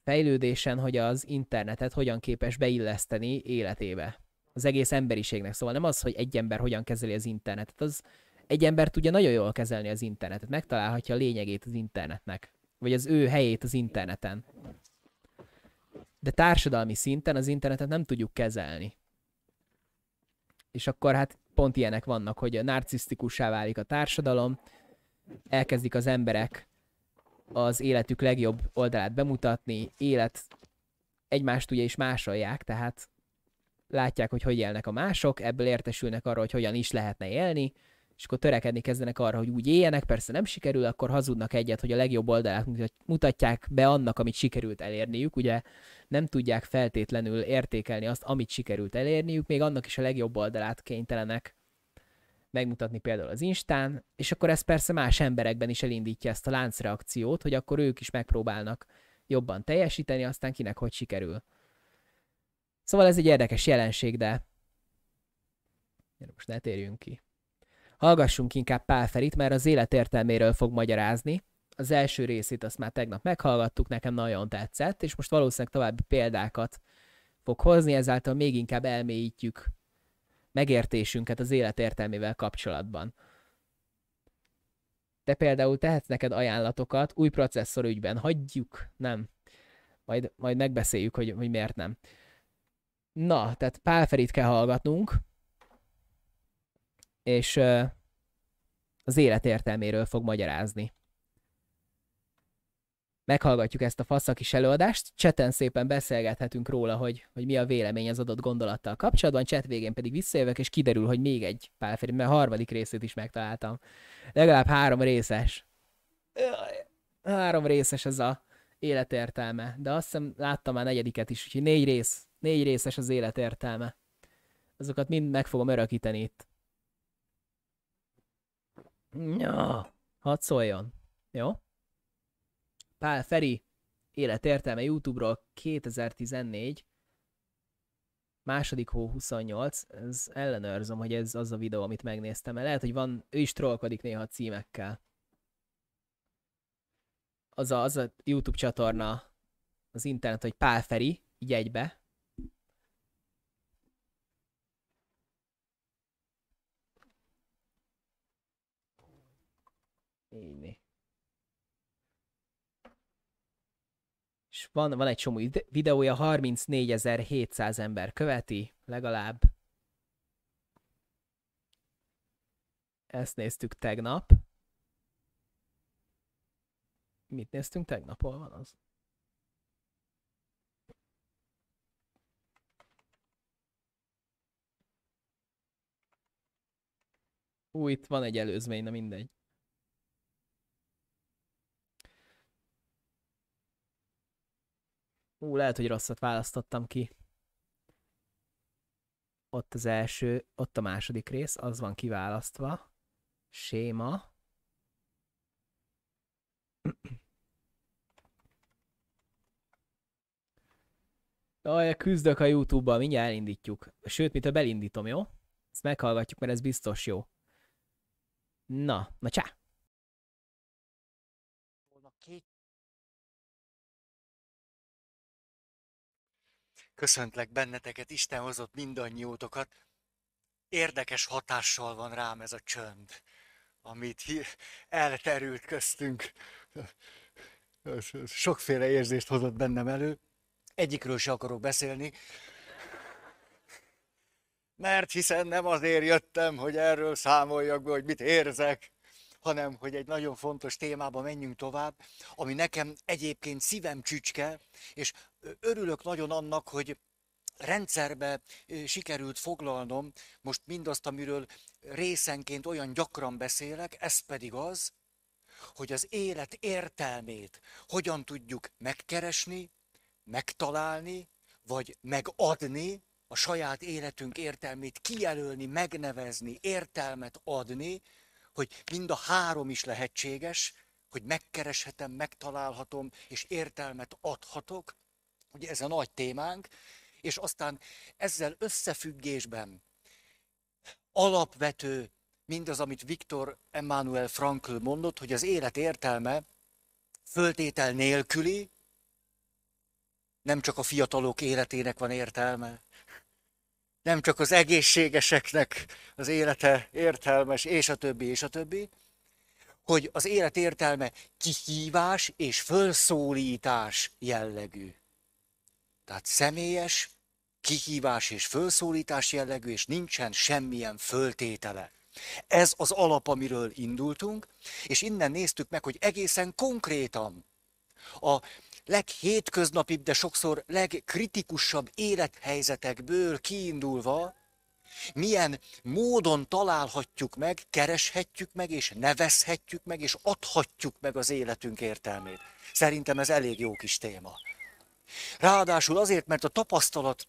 fejlődésen, hogy az internetet hogyan képes beilleszteni életébe. Az egész emberiségnek. Szóval nem az, hogy egy ember hogyan kezeli az internetet. Az egy ember tudja nagyon jól kezelni az internetet. Megtalálhatja a lényegét az internetnek. Vagy az ő helyét az interneten. De társadalmi szinten az internetet nem tudjuk kezelni. És akkor hát pont ilyenek vannak, hogy narcisztikussá válik a társadalom, elkezdik az emberek az életük legjobb oldalát bemutatni, élet egymást ugye is másolják, tehát látják, hogy hogy élnek a mások, ebből értesülnek arra, hogy hogyan is lehetne élni, és akkor törekedni kezdenek arra, hogy úgy éljenek, persze nem sikerül, akkor hazudnak egyet, hogy a legjobb oldalát mutatják be annak, amit sikerült elérniük, ugye nem tudják feltétlenül értékelni azt, amit sikerült elérniük, még annak is a legjobb oldalát kénytelenek megmutatni például az Instán, és akkor ez persze más emberekben is elindítja ezt a láncreakciót, hogy akkor ők is megpróbálnak jobban teljesíteni, aztán kinek hogy sikerül. Szóval ez egy érdekes jelenség, de most ne térjünk ki. Hallgassunk inkább Pál Ferit, mert az élet értelméről fog magyarázni. Az első részét azt már tegnap meghallgattuk, nekem nagyon tetszett, és most valószínűleg további példákat fog hozni, ezáltal még inkább elmélyítjük megértésünket az élet értelmével kapcsolatban. Te például tehetsz neked ajánlatokat új processzor ügyben. Hagyjuk, nem. Majd, majd megbeszéljük, hogy, hogy miért nem. Na, tehát Pál Ferit kell hallgatnunk, és az élet értelméről fog magyarázni. Meghallgatjuk ezt a faszakis előadást, cseten szépen beszélgethetünk róla, hogy, hogy mi a vélemény az adott gondolattal kapcsolatban, cset végén pedig visszajövök, és kiderül, hogy még egy pálfér, mert a harmadik részét is megtaláltam. Legalább három részes. Három részes ez a életértelme, de azt hiszem láttam már negyediket is, úgyhogy négy rész, négy részes az életértelme. Azokat mind meg fogom örökíteni itt. Ja, hadd szóljon. Jó? Pál Feri, életértelme YouTube-ról 2014, második hó 28, ez ellenőrzöm, hogy ez az a videó, amit megnéztem, mert lehet, hogy van, ő is trollkodik néha a címekkel. Az a, az a YouTube csatorna, az internet, hogy Pál Feri, így egybe, Néni. És van, van egy csomó videója, 34.700 ember követi, legalább. Ezt néztük tegnap. Mit néztünk tegnap? Hol van az? Új, itt van egy előzmény, na mindegy. Ú, lehet, hogy rosszat választottam ki. Ott az első, ott a második rész, az van kiválasztva. Séma. Aj, küzdök a Youtube-bal, mindjárt elindítjuk. Sőt, mint a belindítom, jó? Ezt meghallgatjuk, mert ez biztos jó. Na, na csá!
Köszöntlek benneteket, Isten hozott mindannyiótokat. Érdekes hatással van rám ez a csönd, amit elterült köztünk. Sokféle érzést hozott bennem elő. Egyikről se akarok beszélni, mert hiszen nem azért jöttem, hogy erről számoljak be, hogy mit érzek, hanem hogy egy nagyon fontos témába menjünk tovább, ami nekem egyébként szívem csücske, és örülök nagyon annak, hogy rendszerbe sikerült foglalnom most mindazt, amiről részenként olyan gyakran beszélek, ez pedig az, hogy az élet értelmét hogyan tudjuk megkeresni, megtalálni, vagy megadni, a saját életünk értelmét kijelölni, megnevezni, értelmet adni, hogy mind a három is lehetséges, hogy megkereshetem, megtalálhatom és értelmet adhatok, Ugye ez a nagy témánk, és aztán ezzel összefüggésben alapvető mindaz, amit Viktor Emmanuel Frankl mondott, hogy az élet értelme föltétel nélküli, nem csak a fiatalok életének van értelme, nem csak az egészségeseknek az élete értelmes, és a többi, és a többi, hogy az élet értelme kihívás és fölszólítás jellegű. Tehát személyes, kihívás és felszólítás jellegű, és nincsen semmilyen föltétele. Ez az alap, amiről indultunk, és innen néztük meg, hogy egészen konkrétan a leghétköznapibb, de sokszor legkritikusabb élethelyzetekből kiindulva, milyen módon találhatjuk meg, kereshetjük meg, és nevezhetjük meg, és adhatjuk meg az életünk értelmét. Szerintem ez elég jó kis téma. Ráadásul azért, mert a tapasztalat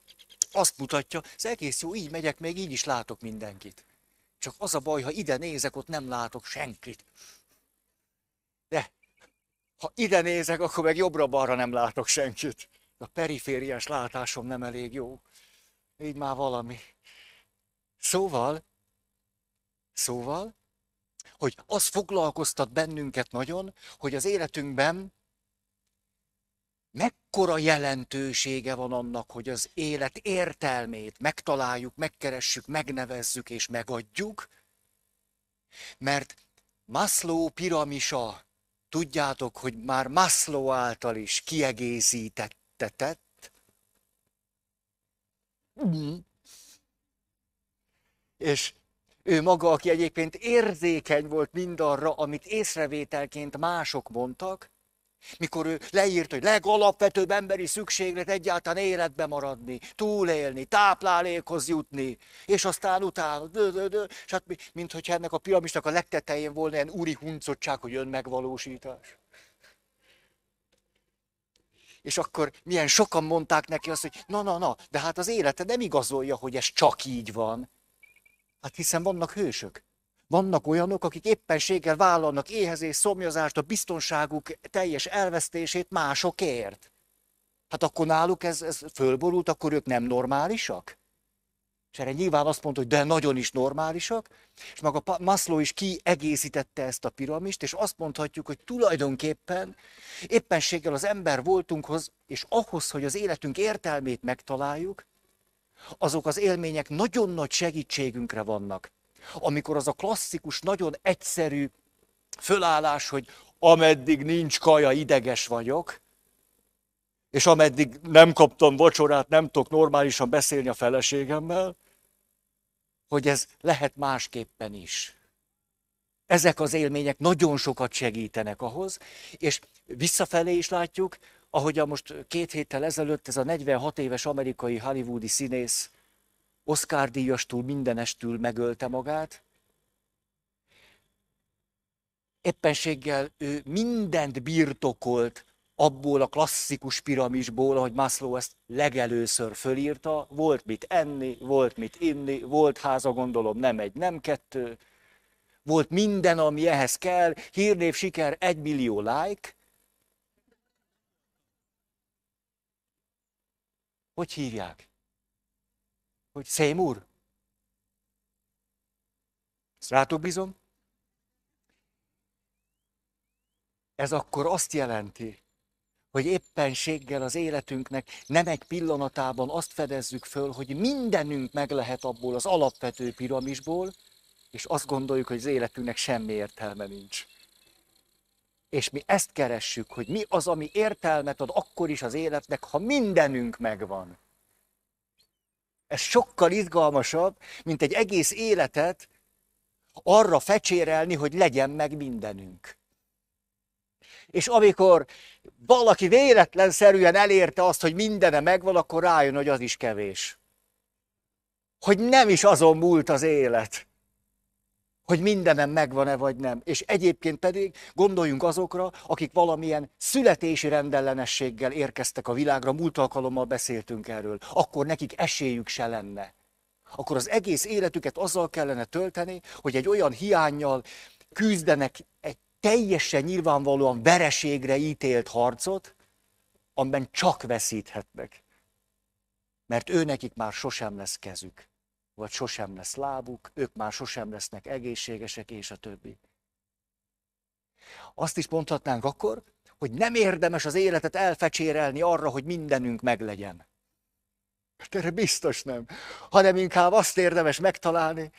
azt mutatja, ez egész jó, így megyek, még így is látok mindenkit. Csak az a baj, ha ide nézek, ott nem látok senkit. De ha ide nézek, akkor meg jobbra-balra nem látok senkit. A perifériás látásom nem elég jó. Így már valami. Szóval, szóval, hogy az foglalkoztat bennünket nagyon, hogy az életünkben mekkora jelentősége van annak, hogy az élet értelmét megtaláljuk, megkeressük, megnevezzük és megadjuk, mert Maslow piramisa, tudjátok, hogy már Maslow által is kiegészítettetett, mm. és ő maga, aki egyébként érzékeny volt mindarra, amit észrevételként mások mondtak, mikor ő leírt, hogy legalapvetőbb emberi szükséglet egyáltalán életbe maradni, túlélni, táplálékhoz jutni, és aztán utána, dö, dö, dö, és hát mint hogyha ennek a piramisnak a legtetején volna ilyen úri huncottság, hogy önmegvalósítás. És akkor milyen sokan mondták neki azt, hogy na, na, na, de hát az élete nem igazolja, hogy ez csak így van. Hát hiszen vannak hősök. Vannak olyanok, akik éppenséggel vállalnak éhezés, szomjazást, a biztonságuk teljes elvesztését másokért. Hát akkor náluk ez, ez fölborult, akkor ők nem normálisak? És erre nyilván azt mondta, hogy de nagyon is normálisak, és maga Maslow is kiegészítette ezt a piramist, és azt mondhatjuk, hogy tulajdonképpen éppenséggel az ember voltunkhoz, és ahhoz, hogy az életünk értelmét megtaláljuk, azok az élmények nagyon nagy segítségünkre vannak. Amikor az a klasszikus, nagyon egyszerű fölállás, hogy ameddig nincs kaja, ideges vagyok, és ameddig nem kaptam vacsorát, nem tudok normálisan beszélni a feleségemmel, hogy ez lehet másképpen is. Ezek az élmények nagyon sokat segítenek ahhoz, és visszafelé is látjuk, ahogy a most két héttel ezelőtt ez a 46 éves amerikai hollywoodi színész Oscar díjastól, mindenestül megölte magát. Éppenséggel ő mindent birtokolt abból a klasszikus piramisból, ahogy Maslow ezt legelőször fölírta, volt mit enni, volt mit inni, volt háza, gondolom nem egy, nem kettő, volt minden, ami ehhez kell, hírnév, siker, egy millió like. Hogy hívják? hogy Szém úr, ezt rátok bízom? Ez akkor azt jelenti, hogy éppenséggel az életünknek nem egy pillanatában azt fedezzük föl, hogy mindenünk meg lehet abból az alapvető piramisból, és azt gondoljuk, hogy az életünknek semmi értelme nincs. És mi ezt keressük, hogy mi az, ami értelmet ad akkor is az életnek, ha mindenünk megvan. Ez sokkal izgalmasabb, mint egy egész életet arra fecsérelni, hogy legyen meg mindenünk. És amikor valaki véletlenszerűen elérte azt, hogy mindene megvan, akkor rájön, hogy az is kevés. Hogy nem is azon múlt az élet hogy mindenem megvan-e vagy nem. És egyébként pedig gondoljunk azokra, akik valamilyen születési rendellenességgel érkeztek a világra, múlt alkalommal beszéltünk erről, akkor nekik esélyük se lenne. Akkor az egész életüket azzal kellene tölteni, hogy egy olyan hiányjal küzdenek egy teljesen nyilvánvalóan vereségre ítélt harcot, amiben csak veszíthetnek. Mert ő nekik már sosem lesz kezük vagy sosem lesz lábuk, ők már sosem lesznek egészségesek, és a többi. Azt is mondhatnánk akkor, hogy nem érdemes az életet elfecsérelni arra, hogy mindenünk meglegyen. Erre biztos nem, hanem inkább azt érdemes megtalálni,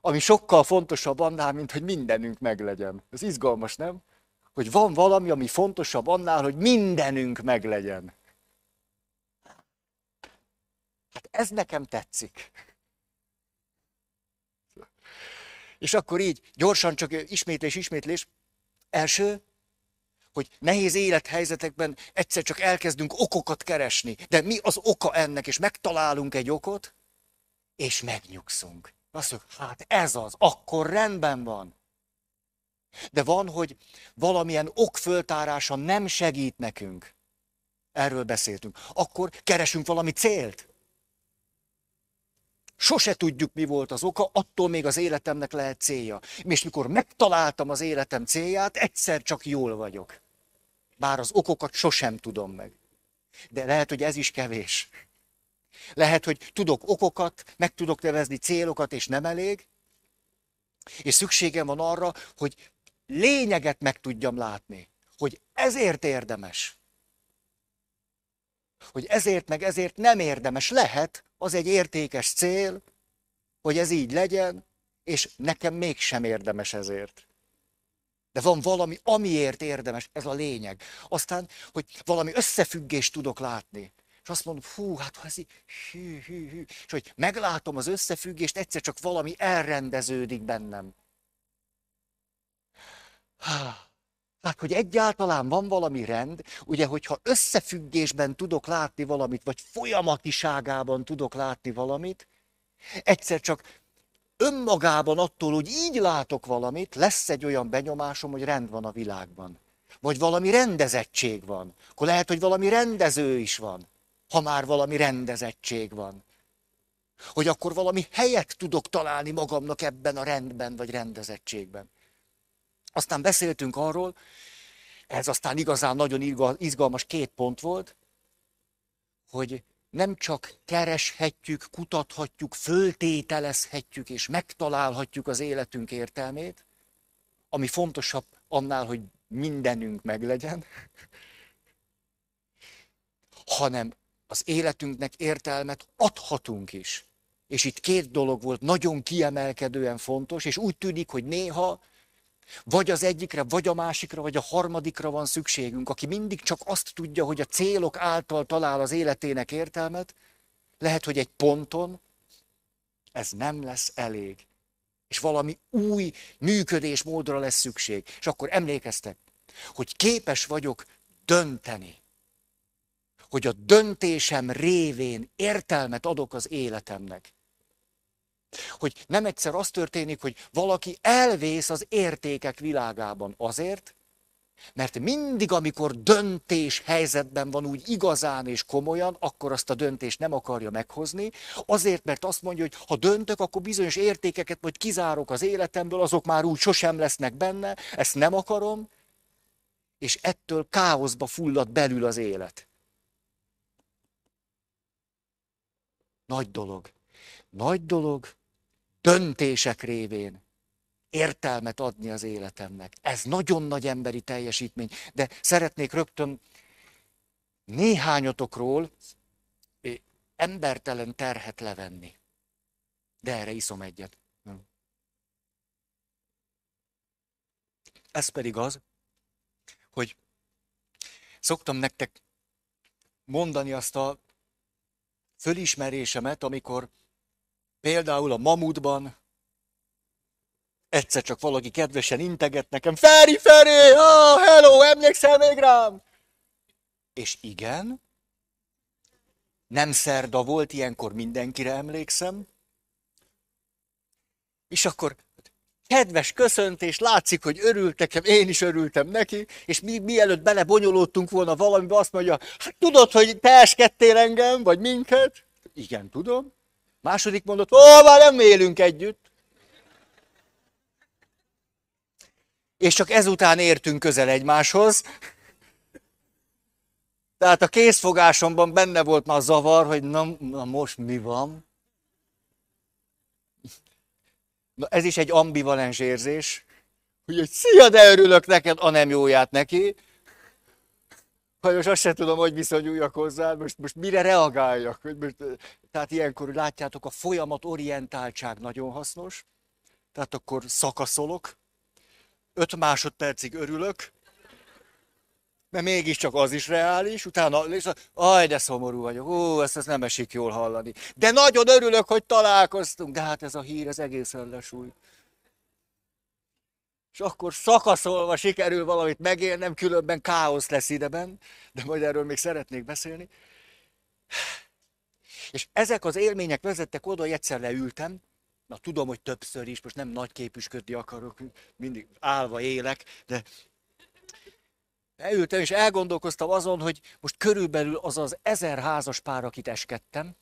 ami sokkal fontosabb annál, mint hogy mindenünk meglegyen. Ez izgalmas, nem? Hogy van valami, ami fontosabb annál, hogy mindenünk meglegyen. Hát ez nekem tetszik. És akkor így, gyorsan csak ismétlés, ismétlés. Első, hogy nehéz élethelyzetekben egyszer csak elkezdünk okokat keresni. De mi az oka ennek? És megtalálunk egy okot, és megnyugszunk. Azt mondjuk, hát ez az, akkor rendben van. De van, hogy valamilyen okföltárása nem segít nekünk. Erről beszéltünk. Akkor keresünk valami célt. Sose tudjuk, mi volt az oka, attól még az életemnek lehet célja. És mikor megtaláltam az életem célját, egyszer csak jól vagyok. Bár az okokat sosem tudom meg. De lehet, hogy ez is kevés. Lehet, hogy tudok okokat, meg tudok nevezni célokat, és nem elég. És szükségem van arra, hogy lényeget meg tudjam látni. Hogy ezért érdemes. Hogy ezért meg ezért nem érdemes. Lehet, az egy értékes cél, hogy ez így legyen, és nekem mégsem érdemes ezért. De van valami, amiért érdemes, ez a lényeg. Aztán, hogy valami összefüggést tudok látni. És azt mondom, hú, hát ez így, hű, hű, hű. És hogy meglátom az összefüggést, egyszer csak valami elrendeződik bennem. Há. Tehát, hogy egyáltalán van valami rend, ugye, hogyha összefüggésben tudok látni valamit, vagy folyamatiságában tudok látni valamit, egyszer csak önmagában attól, hogy így látok valamit, lesz egy olyan benyomásom, hogy rend van a világban. Vagy valami rendezettség van. Akkor lehet, hogy valami rendező is van, ha már valami rendezettség van. Hogy akkor valami helyet tudok találni magamnak ebben a rendben vagy rendezettségben. Aztán beszéltünk arról, ez aztán igazán nagyon izgalmas két pont volt, hogy nem csak kereshetjük, kutathatjuk, föltételezhetjük és megtalálhatjuk az életünk értelmét, ami fontosabb annál, hogy mindenünk meglegyen, hanem az életünknek értelmet adhatunk is. És itt két dolog volt nagyon kiemelkedően fontos, és úgy tűnik, hogy néha vagy az egyikre, vagy a másikra, vagy a harmadikra van szükségünk, aki mindig csak azt tudja, hogy a célok által talál az életének értelmet, lehet, hogy egy ponton ez nem lesz elég. És valami új működésmódra lesz szükség. És akkor emlékeztek, hogy képes vagyok dönteni. Hogy a döntésem révén értelmet adok az életemnek. Hogy nem egyszer az történik, hogy valaki elvész az értékek világában azért, mert mindig, amikor döntés helyzetben van úgy igazán és komolyan, akkor azt a döntést nem akarja meghozni, azért, mert azt mondja, hogy ha döntök, akkor bizonyos értékeket majd kizárok az életemből, azok már úgy sosem lesznek benne, ezt nem akarom, és ettől káoszba fullad belül az élet. Nagy dolog. Nagy dolog, döntések révén értelmet adni az életemnek. Ez nagyon nagy emberi teljesítmény, de szeretnék rögtön néhányatokról embertelen terhet levenni. De erre iszom egyet. Ez pedig az, hogy szoktam nektek mondani azt a fölismerésemet, amikor Például a mamutban egyszer csak valaki kedvesen integet nekem, Feri, Feri, oh, hello, emlékszel még rám? És igen, nem szerda volt, ilyenkor mindenkire emlékszem. És akkor kedves köszöntés, látszik, hogy örültek, én is örültem neki, és mi, mielőtt belebonyolódtunk volna valamibe, azt mondja, hát tudod, hogy te engem, vagy minket? Igen, tudom. Második mondott, ó, már nem élünk együtt. És csak ezután értünk közel egymáshoz. Tehát a készfogásomban benne volt már zavar, hogy na, na most mi van. Na ez is egy ambivalens érzés, hogy egy szia, de örülök neked, a nem jóját neki, Hajos, azt sem tudom, hogy viszonyuljak hozzá, most, most mire reagáljak. Hogy most, tehát ilyenkor látjátok, a folyamat orientáltság nagyon hasznos. Tehát akkor szakaszolok, Öt másodpercig örülök, mert mégiscsak az is reális, utána, és, aj, de szomorú vagyok, ó, ezt, ezt nem esik jól hallani. De nagyon örülök, hogy találkoztunk, de hát ez a hír, ez egészen lesújt és akkor szakaszolva sikerül valamit megélnem, különben káosz lesz ideben, de majd erről még szeretnék beszélni. És ezek az élmények vezettek oda, hogy egyszer leültem, na tudom, hogy többször is, most nem nagy képüsködni akarok, mindig állva élek, de leültem és elgondolkoztam azon, hogy most körülbelül az az ezer házas pár, akit eskedtem,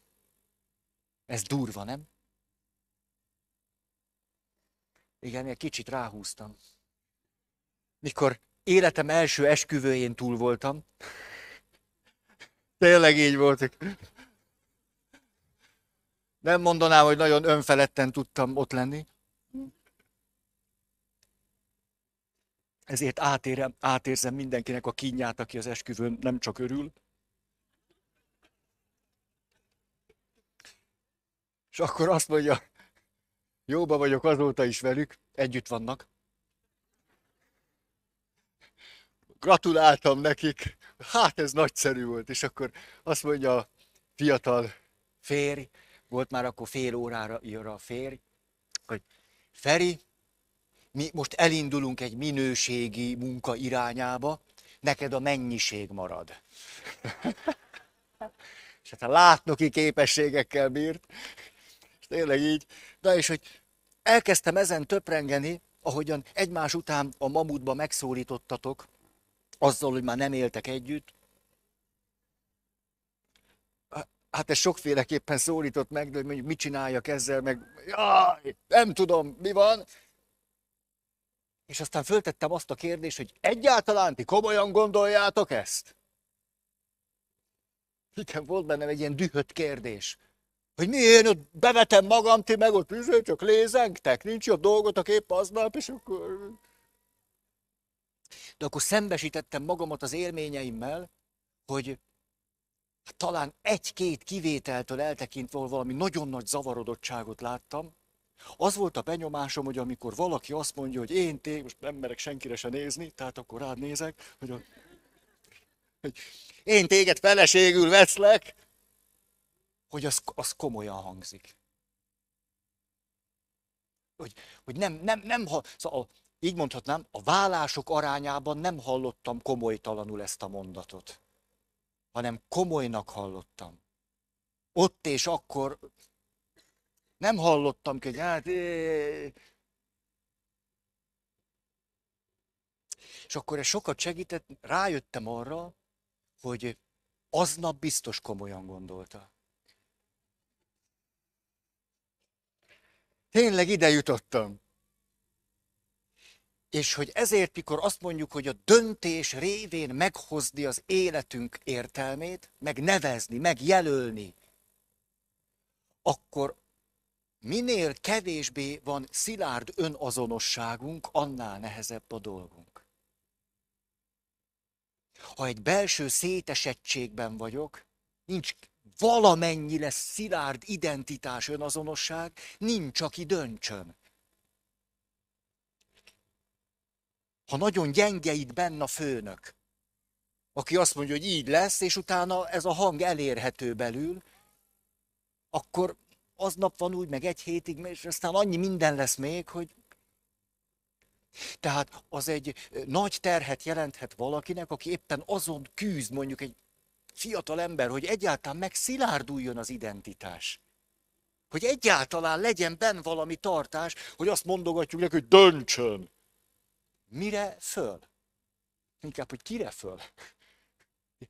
ez durva, nem? Igen, egy kicsit ráhúztam. Mikor életem első esküvőjén túl voltam, tényleg így volt. Nem mondanám, hogy nagyon önfeledten tudtam ott lenni. Ezért átérem, átérzem mindenkinek a kínját, aki az esküvőn nem csak örül. És akkor azt mondja, Jóba vagyok azóta is velük, együtt vannak. Gratuláltam nekik, hát ez nagyszerű volt. És akkor azt mondja a fiatal férj, volt már akkor fél órára jön a férj, hogy Feri, mi most elindulunk egy minőségi munka irányába, neked a mennyiség marad. és hát a látnoki képességekkel bírt, tényleg így. Na és hogy elkezdtem ezen töprengeni, ahogyan egymás után a mamutba megszólítottatok, azzal, hogy már nem éltek együtt. Hát ez sokféleképpen szólított meg, de hogy mit csináljak ezzel, meg
jaj,
nem tudom, mi van. És aztán föltettem azt a kérdést, hogy egyáltalán ti komolyan gondoljátok ezt? Igen, volt bennem egy ilyen dühött kérdés. Hogy mi én ott bevetem magam, ti meg ott csak lézengtek, nincs jobb dolgotok épp aznap, és akkor... De akkor szembesítettem magamat az élményeimmel, hogy hát talán egy-két kivételtől eltekintve valami nagyon nagy zavarodottságot láttam, az volt a benyomásom, hogy amikor valaki azt mondja, hogy én tényleg most nem merek senkire se nézni, tehát akkor rád nézek, hogy, a, hogy én téged feleségül veszlek, hogy az, az komolyan hangzik. Hogy, hogy nem, nem, nem, ha, szóval a, így mondhatnám, a vállások arányában nem hallottam komolytalanul ezt a mondatot, hanem komolynak hallottam. Ott és akkor nem hallottam, hogy hát... És akkor ez sokat segített, rájöttem arra, hogy aznap biztos komolyan gondolta. Tényleg ide jutottam. És hogy ezért, mikor azt mondjuk, hogy a döntés révén meghozni az életünk értelmét, megnevezni, megjelölni, akkor minél kevésbé van szilárd önazonosságunk, annál nehezebb a dolgunk. Ha egy belső szétesettségben vagyok, nincs Valamennyi lesz szilárd identitás, önazonosság, nincs, aki döntsön. Ha nagyon gyenge itt benne a főnök, aki azt mondja, hogy így lesz, és utána ez a hang elérhető belül, akkor aznap van úgy, meg egy hétig, és aztán annyi minden lesz még, hogy tehát az egy nagy terhet jelenthet valakinek, aki éppen azon küzd, mondjuk egy fiatal ember, hogy egyáltalán megszilárduljon az identitás. Hogy egyáltalán legyen benn valami tartás, hogy azt mondogatjuk neki, hogy döntsön. Mire föl? Inkább, hogy kire föl?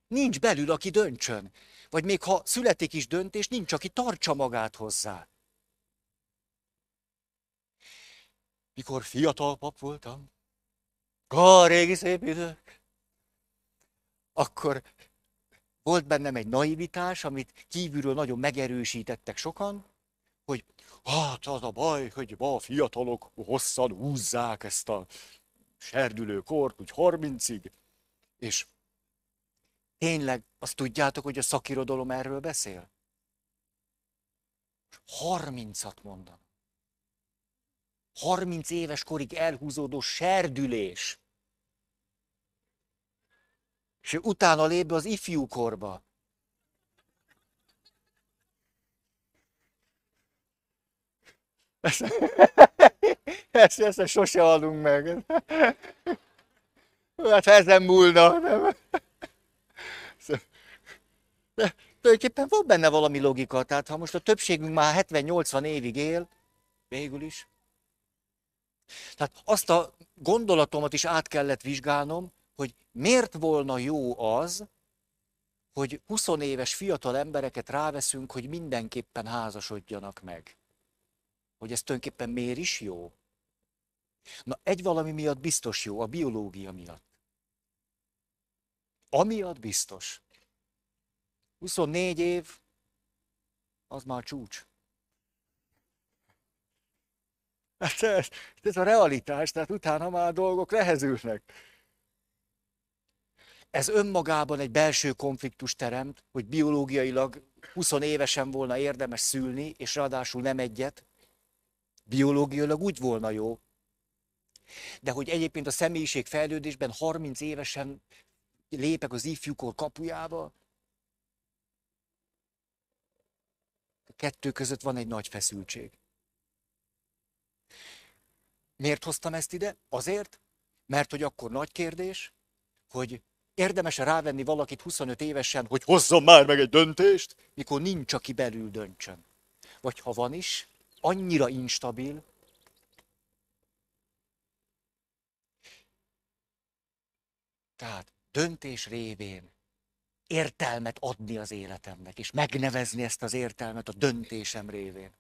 Nincs belül, aki döntsön. Vagy még ha születik is döntés, nincs, aki tartsa magát hozzá. Mikor fiatal pap voltam, a régi szép idők, akkor volt bennem egy naivitás, amit kívülről nagyon megerősítettek sokan, hogy hát az a baj, hogy ma a fiatalok hosszan húzzák ezt a serdülő kort, úgy 30-ig, és tényleg azt tudjátok, hogy a szakirodalom erről beszél? 30-at mondanak. 30 éves korig elhúzódó serdülés és ő utána lép be az ifjúkorba. Ezt, ezt, ezt sose adunk meg. Hát ha ezen múlna. Nem? De tulajdonképpen van benne valami logika, tehát ha most a többségünk már 70-80 évig él, végül is. Tehát azt a gondolatomat is át kellett vizsgálnom, hogy miért volna jó az, hogy 20 éves fiatal embereket ráveszünk, hogy mindenképpen házasodjanak meg. Hogy ez tulajdonképpen miért is jó? Na, egy valami miatt biztos jó, a biológia miatt. Amiatt biztos. 24 év, az már csúcs. Hát ez, ez a realitás, tehát utána már a dolgok lehezülnek. Ez önmagában egy belső konfliktus teremt, hogy biológiailag 20 évesen volna érdemes szülni, és ráadásul nem egyet. Biológiailag úgy volna jó. De hogy egyébként a személyiség fejlődésben 30 évesen lépek az ifjúkor kapujába, a kettő között van egy nagy feszültség. Miért hoztam ezt ide? Azért, mert hogy akkor nagy kérdés, hogy Érdemes rávenni valakit 25 évesen, hogy hozzon már meg egy döntést, mikor nincs, aki belül döntsön. Vagy ha van is, annyira instabil, Tehát döntés révén értelmet adni az életemnek, és megnevezni ezt az értelmet a döntésem révén.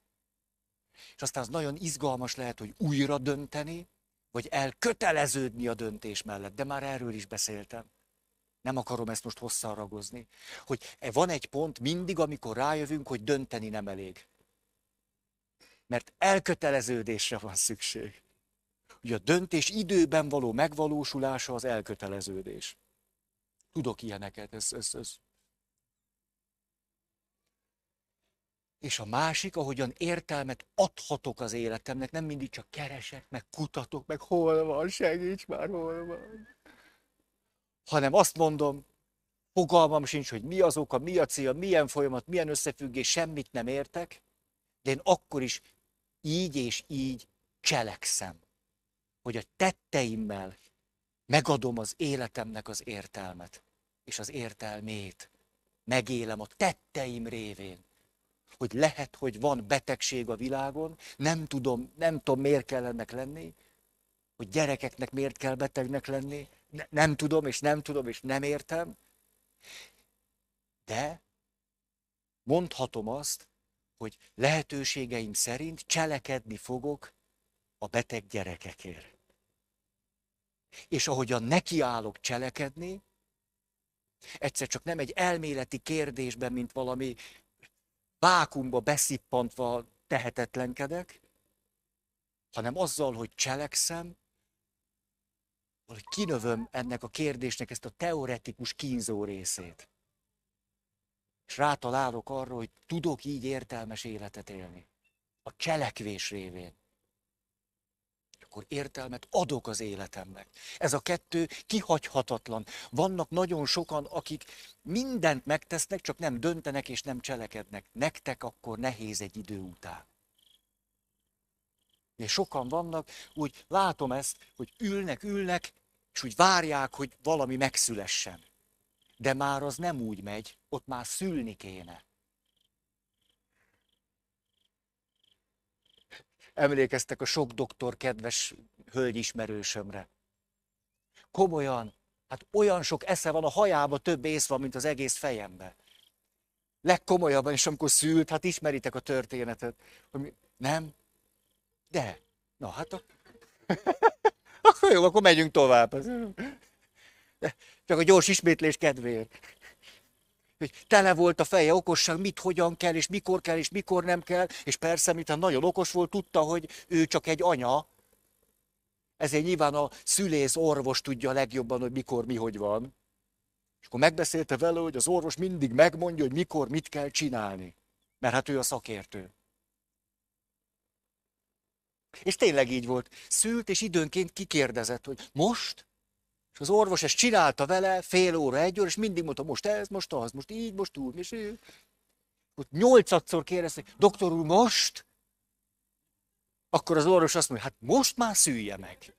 És aztán az nagyon izgalmas lehet, hogy újra dönteni, vagy elköteleződni a döntés mellett, de már erről is beszéltem. Nem akarom ezt most hosszan ragozni. Hogy e van egy pont mindig, amikor rájövünk, hogy dönteni nem elég. Mert elköteleződésre van szükség. Ugye a döntés időben való megvalósulása az elköteleződés. Tudok ilyeneket, ez, ez, ez. És a másik, ahogyan értelmet adhatok az életemnek, nem mindig csak keresek, meg kutatok, meg hol van, segíts már,
hol van
hanem azt mondom, fogalmam sincs, hogy mi az oka, mi a cél, milyen folyamat, milyen összefüggés, semmit nem értek, de én akkor is így és így cselekszem, hogy a tetteimmel megadom az életemnek az értelmet és az értelmét. Megélem a tetteim révén, hogy lehet, hogy van betegség a világon, nem tudom, nem tudom, miért kell ennek lenni, hogy gyerekeknek miért kell betegnek lenni, ne, nem tudom, és nem tudom, és nem értem, de mondhatom azt, hogy lehetőségeim szerint cselekedni fogok a beteg gyerekekért. És ahogyan nekiállok cselekedni, egyszer csak nem egy elméleti kérdésben, mint valami vákumba beszippantva tehetetlenkedek, hanem azzal, hogy cselekszem, hogy kinövöm ennek a kérdésnek ezt a teoretikus kínzó részét. És rátalálok arra, hogy tudok így értelmes életet élni. A cselekvés révén. Akkor értelmet adok az életemnek. Ez a kettő kihagyhatatlan. Vannak nagyon sokan, akik mindent megtesznek, csak nem döntenek és nem cselekednek. Nektek akkor nehéz egy idő után. És sokan vannak, úgy látom ezt, hogy ülnek, ülnek, és úgy várják, hogy valami megszülessen. De már az nem úgy megy, ott már szülni kéne. Emlékeztek a sok doktor kedves hölgyismerősömre. Komolyan, hát olyan sok esze van a hajába, több ész van, mint az egész fejembe. Legkomolyabban is, amikor szült, hát ismeritek a történetet. Hogy nem? De. Na hát a... Akkor jó, akkor megyünk tovább. Hm. Csak a gyors ismétlés kedvéért. Hogy tele volt a feje okosság, mit hogyan kell, és mikor kell, és mikor nem kell, és persze, mintha nagyon okos volt, tudta, hogy ő csak egy anya, ezért nyilván a szülész orvos tudja legjobban, hogy mikor mi hogy van. És akkor megbeszélte vele, hogy az orvos mindig megmondja, hogy mikor mit kell csinálni. Mert hát ő a szakértő. És tényleg így volt. Szült, és időnként kikérdezett, hogy most? És az orvos ezt csinálta vele fél óra, egy óra, és mindig mondta, most ez, most az, most így, most úgy, és ő. Ott nyolcadszor kérdezték, doktor úr, most? Akkor az orvos azt mondja, hát most már szülje meg.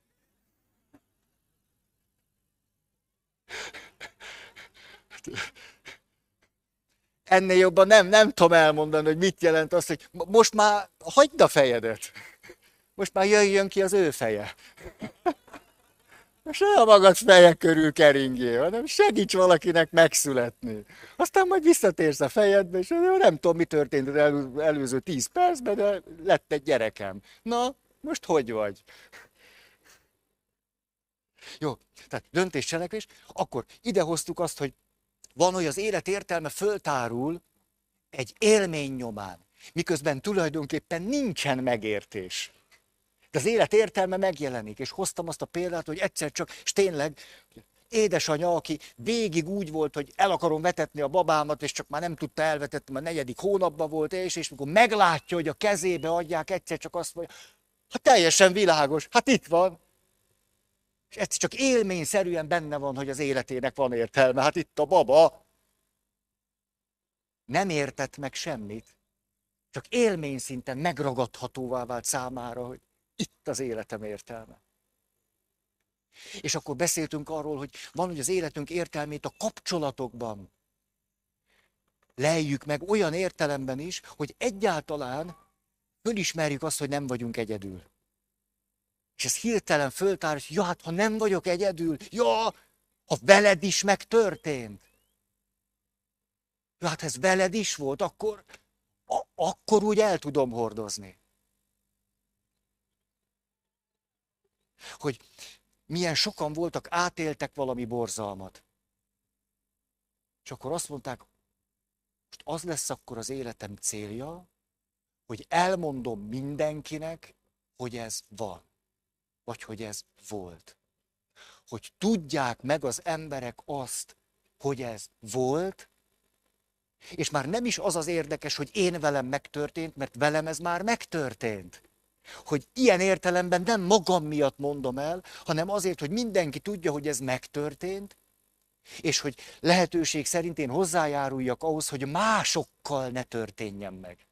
Ennél jobban nem, nem tudom elmondani, hogy mit jelent az, hogy most már hagyd a fejedet most már jöjjön ki az ő feje. Most a magad feje körül keringjél, hanem segíts valakinek megszületni. Aztán majd visszatérsz a fejedbe, és nem tudom, mi történt az elő, előző tíz percben, de lett egy gyerekem. Na, most hogy vagy? Jó, tehát döntés, cselekvés. Akkor ide hoztuk azt, hogy van, hogy az élet értelme föltárul egy élmény nyomán, miközben tulajdonképpen nincsen megértés. De az élet értelme megjelenik, és hoztam azt a példát, hogy egyszer csak, és tényleg, édesanyja, aki végig úgy volt, hogy el akarom vetetni a babámat, és csak már nem tudta elvetetni, a negyedik hónapban volt, és, és mikor meglátja, hogy a kezébe adják, egyszer csak azt mondja, hát teljesen világos, hát itt van. És egyszer csak élményszerűen benne van, hogy az életének van értelme, hát itt a baba. Nem értett meg semmit, csak élményszinten megragadhatóvá vált számára, hogy itt az életem értelme. És akkor beszéltünk arról, hogy van, hogy az életünk értelmét a kapcsolatokban lejjük meg olyan értelemben is, hogy egyáltalán fölismerjük azt, hogy nem vagyunk egyedül. És ez hirtelen föltár, hogy ja, hát ha nem vagyok egyedül, ja, ha veled is megtörtént. Ja, hát ez veled is volt, akkor, a, akkor úgy el tudom hordozni. hogy milyen sokan voltak, átéltek valami borzalmat. És akkor azt mondták, most az lesz akkor az életem célja, hogy elmondom mindenkinek, hogy ez van, vagy hogy ez volt. Hogy tudják meg az emberek azt, hogy ez volt, és már nem is az az érdekes, hogy én velem megtörtént, mert velem ez már megtörtént hogy ilyen értelemben nem magam miatt mondom el, hanem azért, hogy mindenki tudja, hogy ez megtörtént, és hogy lehetőség szerint én hozzájáruljak ahhoz, hogy másokkal ne történjen meg.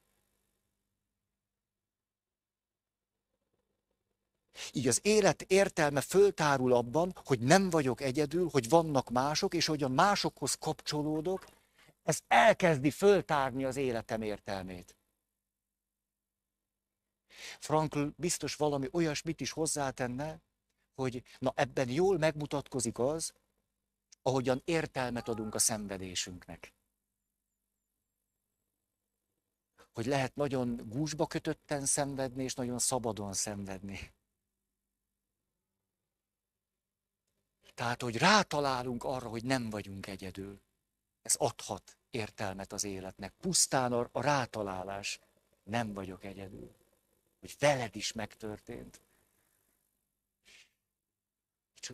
Így az élet értelme föltárul abban, hogy nem vagyok egyedül, hogy vannak mások, és hogy a másokhoz kapcsolódok, ez elkezdi föltárni az életem értelmét. Frankl biztos valami olyasmit is hozzátenne, hogy na ebben jól megmutatkozik az, ahogyan értelmet adunk a szenvedésünknek. Hogy lehet nagyon gúzsba kötötten szenvedni, és nagyon szabadon szenvedni. Tehát, hogy rátalálunk arra, hogy nem vagyunk egyedül. Ez adhat értelmet az életnek. Pusztán a rátalálás, nem vagyok egyedül hogy veled is megtörtént.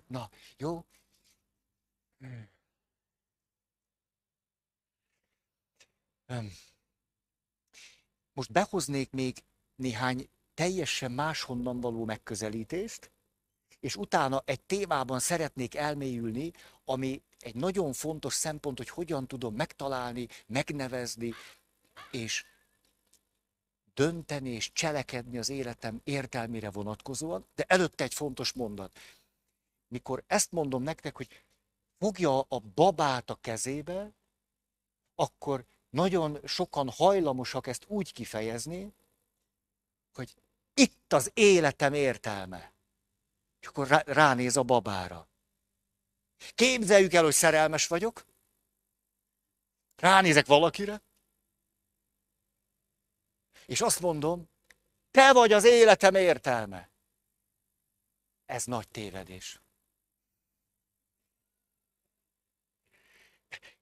Na, jó? Most behoznék még néhány teljesen máshonnan való megközelítést, és utána egy témában szeretnék elmélyülni, ami egy nagyon fontos szempont, hogy hogyan tudom megtalálni, megnevezni, és dönteni és cselekedni az életem értelmére vonatkozóan, de előtte egy fontos mondat. Mikor ezt mondom nektek, hogy fogja a babát a kezébe, akkor nagyon sokan hajlamosak ezt úgy kifejezni, hogy itt az életem értelme. És akkor ránéz a babára. Képzeljük el, hogy szerelmes vagyok, ránézek valakire, és azt mondom, te vagy az életem értelme. Ez nagy tévedés.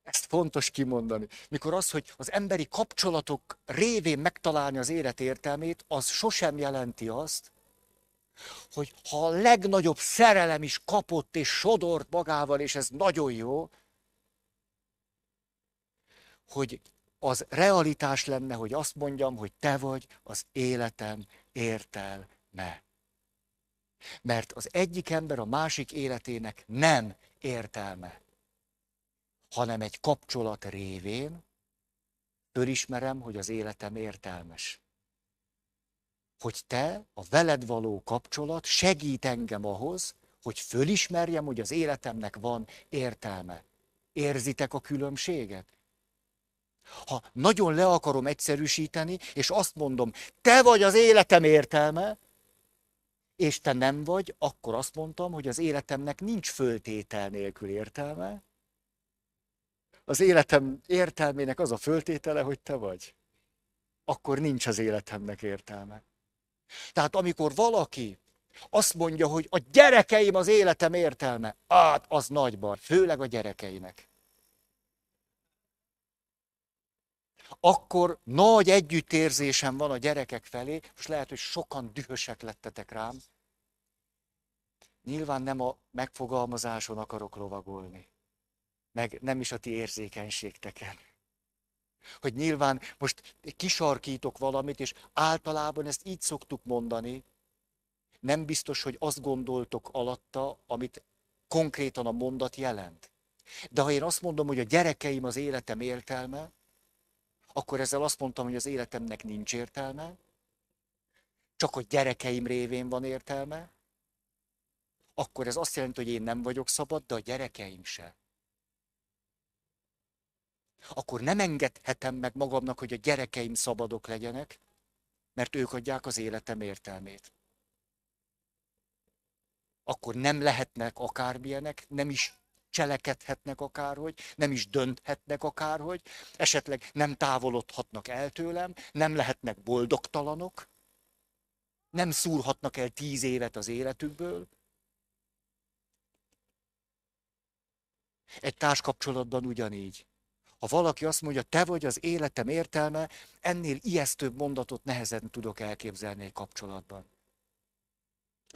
Ezt fontos kimondani. Mikor az, hogy az emberi kapcsolatok révén megtalálni az élet értelmét, az sosem jelenti azt, hogy ha a legnagyobb szerelem is kapott és sodort magával, és ez nagyon jó, hogy az realitás lenne, hogy azt mondjam, hogy te vagy az életem értelme. Mert az egyik ember a másik életének nem értelme, hanem egy kapcsolat révén fölismerem, hogy az életem értelmes. Hogy te, a veled való kapcsolat segít engem ahhoz, hogy fölismerjem, hogy az életemnek van értelme. Érzitek a különbséget? Ha nagyon le akarom egyszerűsíteni, és azt mondom, te vagy az életem értelme, és te nem vagy, akkor azt mondtam, hogy az életemnek nincs föltétel nélkül értelme. Az életem értelmének az a föltétele, hogy te vagy. Akkor nincs az életemnek értelme. Tehát amikor valaki azt mondja, hogy a gyerekeim az életem értelme, át az nagy bar, főleg a gyerekeinek. akkor nagy együttérzésem van a gyerekek felé, most lehet, hogy sokan dühösek lettetek rám. Nyilván nem a megfogalmazáson akarok lovagolni, meg nem is a ti érzékenységteken. Hogy nyilván most kisarkítok valamit, és általában ezt így szoktuk mondani, nem biztos, hogy azt gondoltok alatta, amit konkrétan a mondat jelent. De ha én azt mondom, hogy a gyerekeim az életem értelme, akkor ezzel azt mondtam, hogy az életemnek nincs értelme, csak a gyerekeim révén van értelme, akkor ez azt jelenti, hogy én nem vagyok szabad, de a gyerekeim se. Akkor nem engedhetem meg magamnak, hogy a gyerekeim szabadok legyenek, mert ők adják az életem értelmét. Akkor nem lehetnek akármilyenek, nem is cselekedhetnek akárhogy, nem is dönthetnek akárhogy, esetleg nem távolodhatnak el tőlem, nem lehetnek boldogtalanok, nem szúrhatnak el tíz évet az életükből. Egy társkapcsolatban ugyanígy. Ha valaki azt mondja, te vagy az életem értelme, ennél ijesztőbb mondatot nehezen tudok elképzelni egy kapcsolatban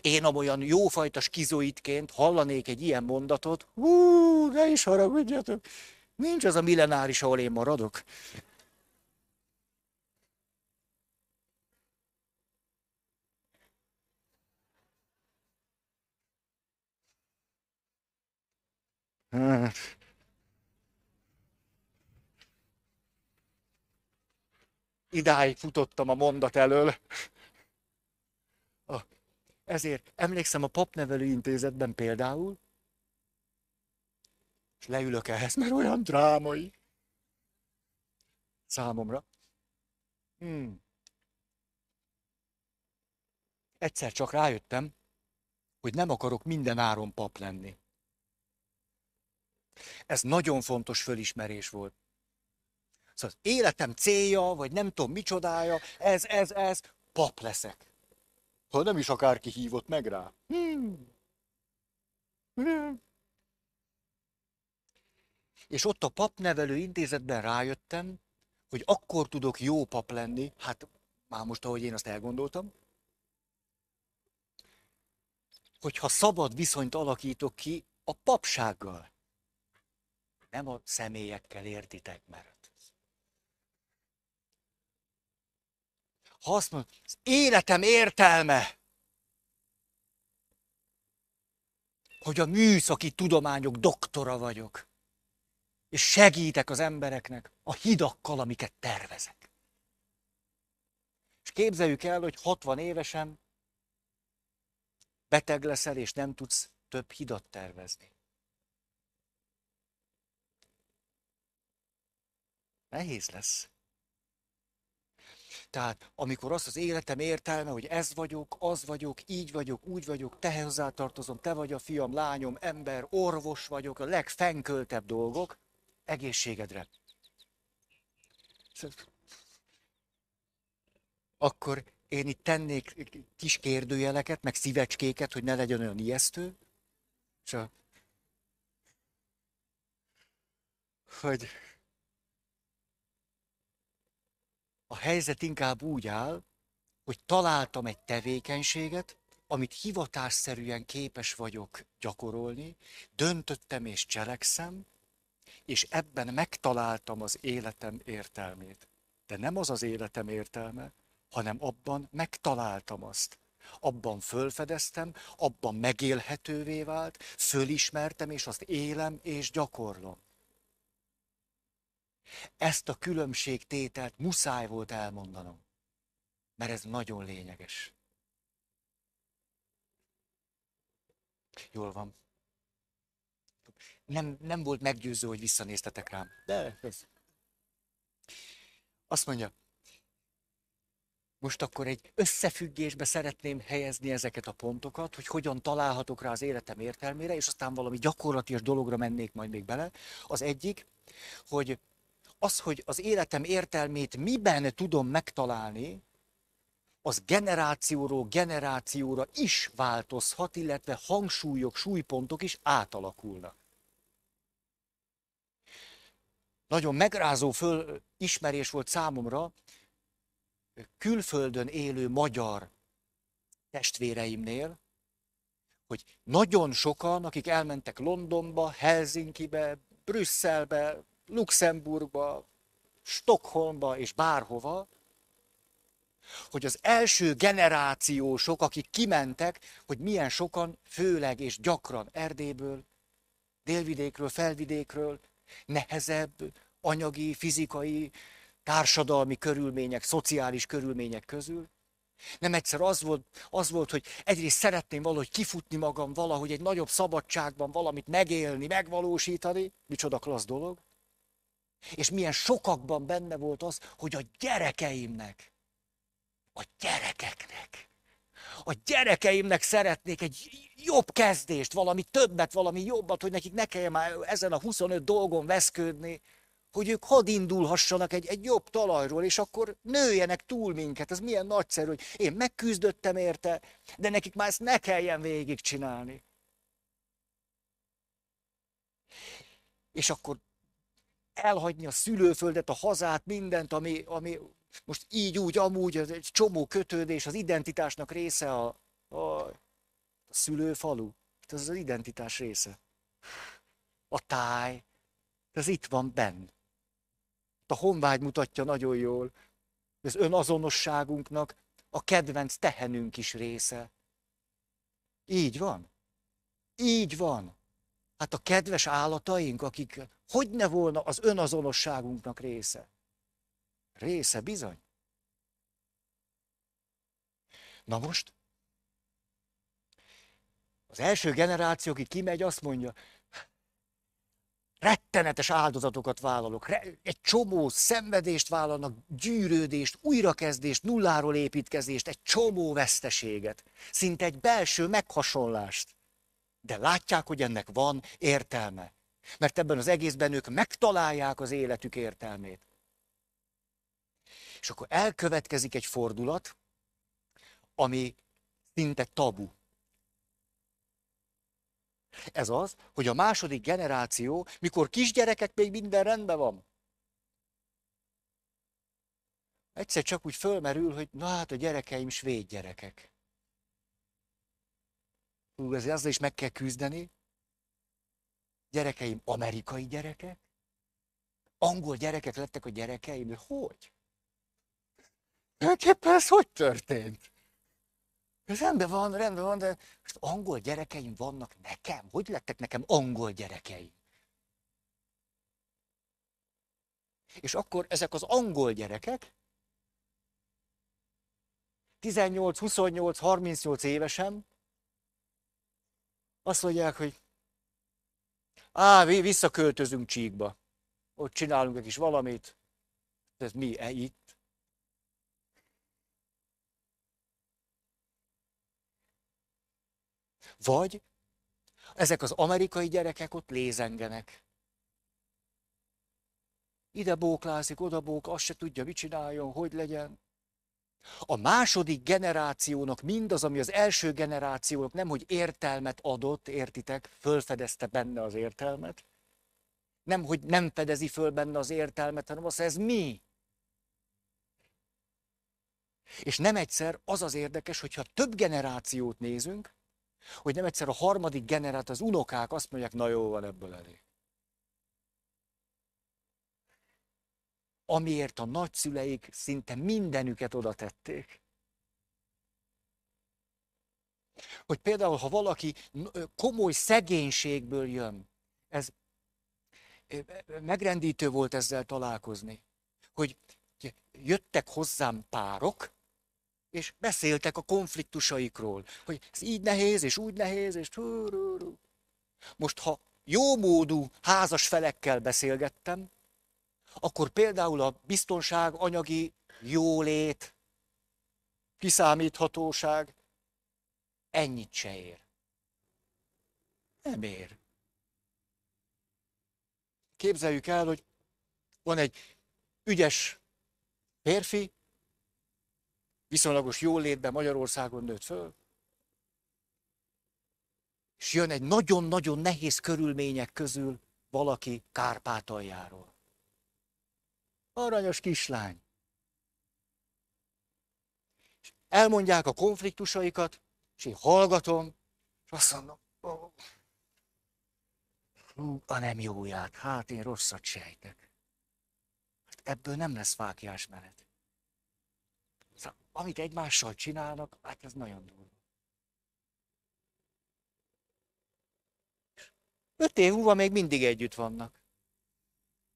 én olyan jófajta skizoidként hallanék egy ilyen mondatot, hú, ne is haragudjatok, nincs az a millenáris, ahol én maradok. Hát. Idáig futottam a mondat elől. Ezért emlékszem a papnevelő intézetben például, és leülök ehhez, mert olyan drámai számomra. Hmm. Egyszer csak rájöttem, hogy nem akarok minden áron pap lenni. Ez nagyon fontos fölismerés volt. Szóval az életem célja, vagy nem tudom micsodája, ez, ez, ez, pap leszek. Ha nem is akárki hívott meg rá. Hmm. Hmm. És ott a papnevelő intézetben rájöttem, hogy akkor tudok jó pap lenni, hát már most, ahogy én azt elgondoltam, hogyha szabad viszonyt alakítok ki a papsággal, nem a személyekkel értitek, mert Ha azt mondod, az életem értelme, hogy a műszaki tudományok doktora vagyok, és segítek az embereknek a hidakkal, amiket tervezek. És képzeljük el, hogy 60 évesen beteg leszel, és nem tudsz több hidat tervezni. Nehéz lesz. Tehát amikor az az életem értelme, hogy ez vagyok, az vagyok, így vagyok, úgy vagyok, te tartozom, te vagy a fiam, lányom, ember, orvos vagyok, a legfenköltebb dolgok egészségedre. Akkor én itt tennék kis kérdőjeleket, meg szívecskéket, hogy ne legyen olyan ijesztő. Csak, a... Hogy helyzet inkább úgy áll, hogy találtam egy tevékenységet, amit hivatásszerűen képes vagyok gyakorolni, döntöttem és cselekszem, és ebben megtaláltam az életem értelmét. De nem az az életem értelme, hanem abban megtaláltam azt. Abban fölfedeztem, abban megélhetővé vált, fölismertem, és azt élem és gyakorlom. Ezt a különbségtételt muszáj volt elmondanom, mert ez nagyon lényeges. Jól van. Nem, nem volt meggyőző, hogy visszanéztetek rám. De ez. Azt mondja, most akkor egy összefüggésbe szeretném helyezni ezeket a pontokat, hogy hogyan találhatok rá az életem értelmére, és aztán valami gyakorlatilag dologra mennék majd még bele. Az egyik, hogy az, hogy az életem értelmét miben tudom megtalálni, az generációról generációra is változhat, illetve hangsúlyok, súlypontok is átalakulnak. Nagyon megrázó fölismerés ismerés volt számomra külföldön élő magyar testvéreimnél, hogy nagyon sokan, akik elmentek Londonba, Helsinkibe, Brüsszelbe, Luxemburgba, Stockholmba és bárhova, hogy az első generációsok, akik kimentek, hogy milyen sokan, főleg és gyakran Erdéből, délvidékről, felvidékről, nehezebb anyagi, fizikai, társadalmi körülmények, szociális körülmények közül. Nem egyszer az volt, az volt, hogy egyrészt szeretném valahogy kifutni magam, valahogy egy nagyobb szabadságban valamit megélni, megvalósítani, micsoda klassz dolog. És milyen sokakban benne volt az, hogy a gyerekeimnek, a gyerekeknek, a gyerekeimnek szeretnék egy jobb kezdést, valami többet, valami jobbat, hogy nekik ne kelljen már ezen a 25 dolgon veszködni, hogy ők hadd indulhassanak egy, egy jobb talajról, és akkor nőjenek túl minket. Ez milyen nagyszerű, hogy én megküzdöttem érte, de nekik már ezt ne kelljen végigcsinálni. És akkor elhagyni a szülőföldet, a hazát, mindent, ami, ami most így, úgy, amúgy, ez egy csomó kötődés, az identitásnak része a, a, a szülőfalu. Hát ez az, az identitás része. A táj, ez itt van benn. A honvágy mutatja nagyon jól, az önazonosságunknak a kedvenc tehenünk is része. Így van. Így van. Hát a kedves állataink, akik hogy ne volna az önazonosságunknak része. Része bizony. Na most, az első generáció, aki kimegy, azt mondja, rettenetes áldozatokat vállalok, egy csomó szenvedést vállalnak, gyűrődést, újrakezdést, nulláról építkezést, egy csomó veszteséget, szinte egy belső meghasonlást de látják, hogy ennek van értelme. Mert ebben az egészben ők megtalálják az életük értelmét. És akkor elkövetkezik egy fordulat, ami szinte tabu. Ez az, hogy a második generáció, mikor kisgyerekek még minden rendben van, egyszer csak úgy fölmerül, hogy na hát a gyerekeim svéd gyerekek. Hú, ezért azzal is meg kell küzdeni. Gyerekeim amerikai gyerekek. Angol gyerekek lettek a gyerekeim. hogy? Tulajdonképpen ez hogy történt? Ez rendben van, rendben van, de most angol gyerekeim vannak nekem? Hogy lettek nekem angol gyerekeim? És akkor ezek az angol gyerekek 18, 28, 38 évesen azt mondják, hogy á, visszaköltözünk csíkba. Ott csinálunk egy kis valamit. Ez mi e itt? Vagy ezek az amerikai gyerekek ott lézengenek. Ide bóklászik, oda bók, azt se tudja, mit csináljon, hogy legyen. A második generációnak mindaz, ami az első generációnak nem, hogy értelmet adott, értitek, fölfedezte benne az értelmet, nem, hogy nem fedezi föl benne az értelmet, hanem az ez mi? És nem egyszer az az érdekes, hogyha több generációt nézünk, hogy nem egyszer a harmadik generát, az unokák azt mondják, na jó van ebből elég. amiért a nagyszüleik szinte mindenüket oda tették. Hogy például, ha valaki komoly szegénységből jön, ez megrendítő volt ezzel találkozni, hogy jöttek hozzám párok, és beszéltek a konfliktusaikról, hogy ez így nehéz, és úgy nehéz, és... Most, ha jómódú házas felekkel beszélgettem, akkor például a biztonság, anyagi jólét, kiszámíthatóság ennyit se ér. Nem ér. Képzeljük el, hogy van egy ügyes férfi, viszonylagos jólétben Magyarországon nőtt föl, és jön egy nagyon-nagyon nehéz körülmények közül valaki Kárpátaljáról. Aranyos kislány. És elmondják a konfliktusaikat, és én hallgatom, és azt mondom, oh, hú, a nem jóját, hát én rosszat sejtek. Hát ebből nem lesz fákjás menet. Szóval, amit egymással csinálnak, hát ez nagyon durva. Öt év múlva még mindig együtt vannak.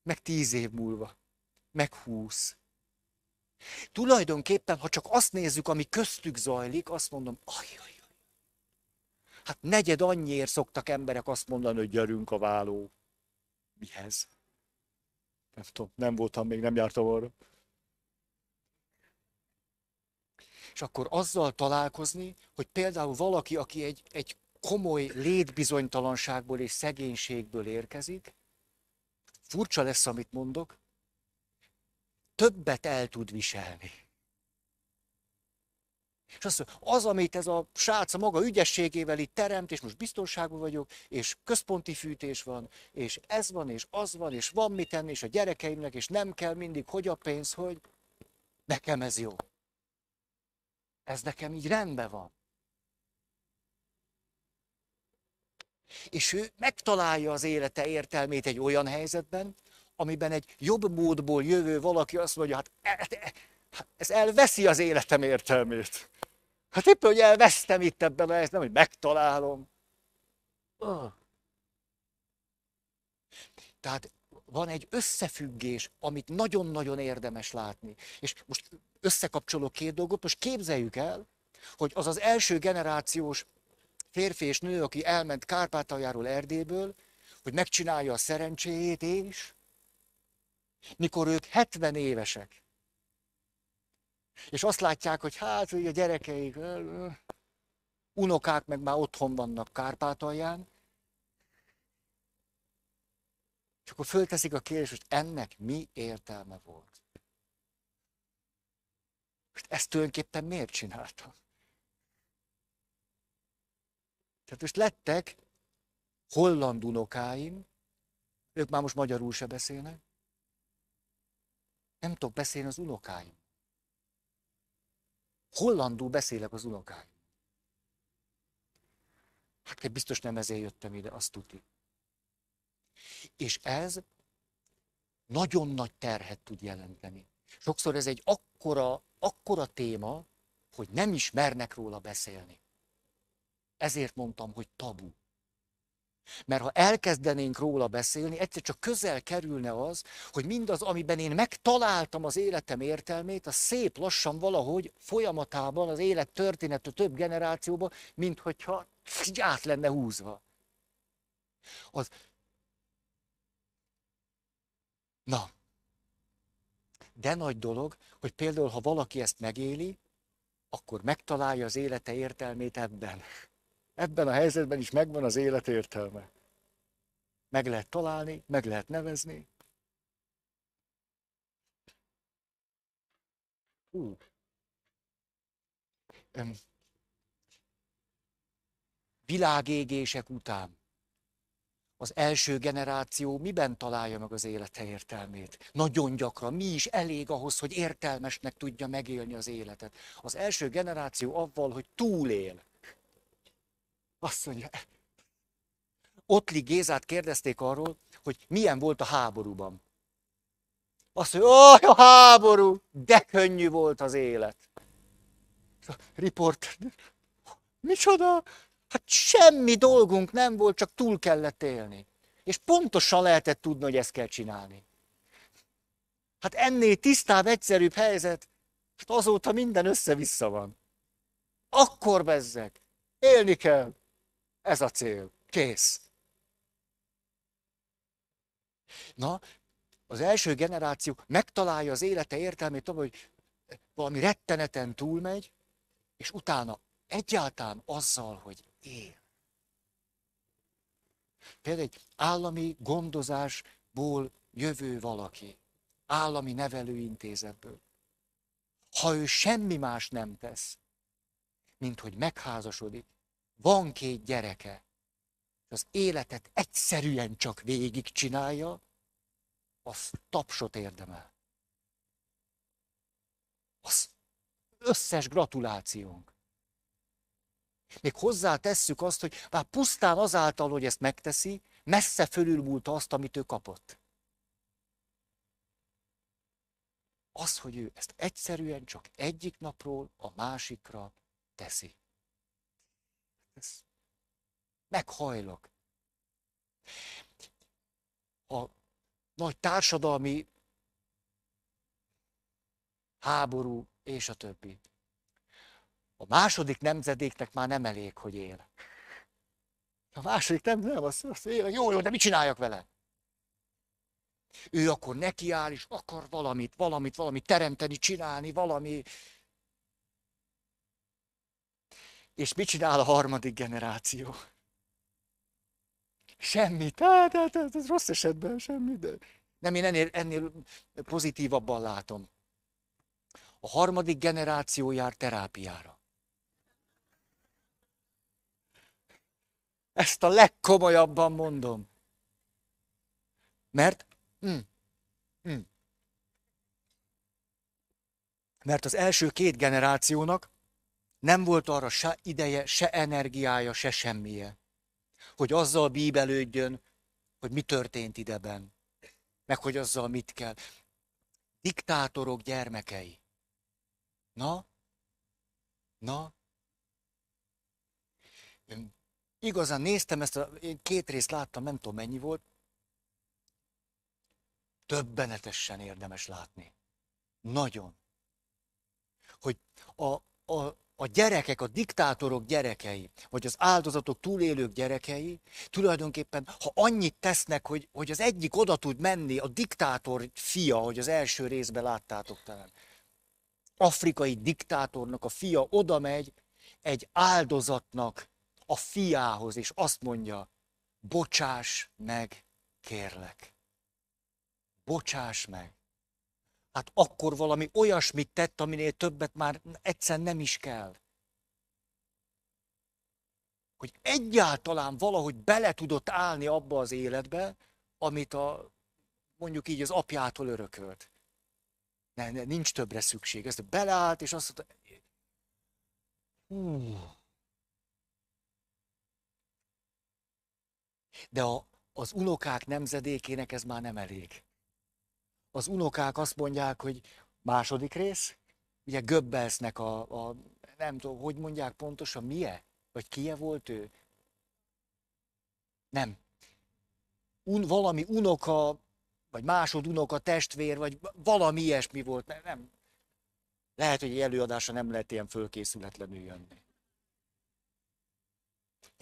Meg tíz év múlva meg 20. Tulajdonképpen, ha csak azt nézzük, ami köztük zajlik, azt mondom, ajjaj, hát negyed annyiért szoktak emberek azt mondani, hogy gyerünk a váló. Mihez? Nem tudom, nem voltam még, nem jártam arra. És akkor azzal találkozni, hogy például valaki, aki egy, egy komoly létbizonytalanságból és szegénységből érkezik, furcsa lesz, amit mondok, többet el tud viselni. És azt mondja, az, amit ez a srác a maga ügyességével itt teremt, és most biztonságban vagyok, és központi fűtés van, és ez van, és az van, és van mit tenni, és a gyerekeimnek, és nem kell mindig, hogy a pénz, hogy nekem ez jó. Ez nekem így rendben van. És ő megtalálja az élete értelmét egy olyan helyzetben, amiben egy jobb módból jövő valaki azt mondja, hát, e, e, e, hát ez elveszi az életem értelmét. Hát éppen, hogy elvesztem itt ebben, ez nem, hogy megtalálom. Ah. Tehát van egy összefüggés, amit nagyon-nagyon érdemes látni. És most összekapcsolok két dolgot, most képzeljük el, hogy az az első generációs férfi és nő, aki elment Kárpátaljáról Erdélyből, hogy megcsinálja a szerencséjét és mikor ők 70 évesek. És azt látják, hogy hát, hogy a gyerekeik, unokák meg már otthon vannak Kárpátalján, és akkor fölteszik a kérdést, hogy ennek mi értelme volt. Most ezt tulajdonképpen miért csináltam? Tehát most lettek holland unokáim, ők már most magyarul se beszélnek, nem tudok beszélni az unokáim. Hollandul beszélek az unokáim. Hát én biztos nem ezért jöttem ide, azt tuti. És ez nagyon nagy terhet tud jelenteni. Sokszor ez egy akkora, akkora téma, hogy nem is mernek róla beszélni. Ezért mondtam, hogy tabu. Mert ha elkezdenénk róla beszélni, egyszer csak közel kerülne az, hogy mindaz, amiben én megtaláltam az életem értelmét, a szép lassan valahogy folyamatában, az élet története több generációban, mint hogyha át lenne húzva. Az... Na, de nagy dolog, hogy például, ha valaki ezt megéli, akkor megtalálja az élete értelmét ebben ebben a helyzetben is megvan az élet értelme. Meg lehet találni, meg lehet nevezni. Hú. világégések után az első generáció miben találja meg az élete értelmét? Nagyon gyakran. Mi is elég ahhoz, hogy értelmesnek tudja megélni az életet. Az első generáció avval, hogy túlél. Azt mondja, e, Ottli Gézát kérdezték arról, hogy milyen volt a háborúban. Azt mondja, oh, a háború, de könnyű volt az élet. A riporter, micsoda? Hát semmi dolgunk nem volt, csak túl kellett élni. És pontosan lehetett tudni, hogy ezt kell csinálni. Hát ennél tisztább, egyszerűbb helyzet, hát azóta minden össze-vissza van. Akkor bezzek. Élni kell. Ez a cél. Kész. Na, az első generáció megtalálja az élete értelmét, tudom, hogy valami retteneten túlmegy, és utána egyáltalán azzal, hogy él. Például egy állami gondozásból jövő valaki, állami nevelőintézetből. Ha ő semmi más nem tesz, mint hogy megházasodik, van két gyereke, és az életet egyszerűen csak végigcsinálja, az tapsot érdemel. Az összes gratulációnk. Még hozzá tesszük azt, hogy már pusztán azáltal, hogy ezt megteszi, messze fölülmúlta azt, amit ő kapott. Az, hogy ő ezt egyszerűen csak egyik napról a másikra teszi lesz. meghajlok. A nagy társadalmi háború és a többi. A második nemzedéknek már nem elég, hogy él. A második nem, nem, azt, az él, jó, jó, de mit csináljak vele? Ő akkor nekiáll, és akar valamit, valamit, valamit teremteni, csinálni, valami és mit csinál a harmadik generáció? Semmit. Hát, hát, hát ez rossz esetben semmi, de... Nem, én ennél, ennél pozitívabban látom. A harmadik generáció jár terápiára. Ezt a legkomolyabban mondom. Mert, Hm, hm. mert az első két generációnak nem volt arra se ideje, se energiája, se semmije, hogy azzal bíbelődjön, hogy mi történt ideben, meg hogy azzal mit kell. Diktátorok gyermekei. Na? Na? Én igazán néztem ezt, a, én két részt láttam, nem tudom mennyi volt. Többenetesen érdemes látni. Nagyon. Hogy a, a, a gyerekek, a diktátorok gyerekei, vagy az áldozatok túlélők gyerekei, tulajdonképpen, ha annyit tesznek, hogy, hogy az egyik oda tud menni, a diktátor fia, hogy az első részben láttátok talán, afrikai diktátornak a fia oda megy egy áldozatnak a fiához, és azt mondja, bocsáss meg, kérlek. Bocsáss meg. Hát akkor valami olyasmit tett, aminél többet már egyszer nem is kell. Hogy egyáltalán valahogy bele tudott állni abba az életbe, amit a, mondjuk így az apjától örökölt. Ne, ne, nincs többre szükség. Ezt beleállt, és azt mondta, hú. De a, az unokák nemzedékének ez már nem elég az unokák azt mondják, hogy második rész, ugye göbbelsznek a, a nem tudom, hogy mondják pontosan, mi-e, vagy kie volt ő? Nem. Un, valami unoka, vagy másodunoka testvér, vagy valami ilyesmi volt, nem, nem. Lehet, hogy egy előadásra nem lehet ilyen fölkészületlenül jönni.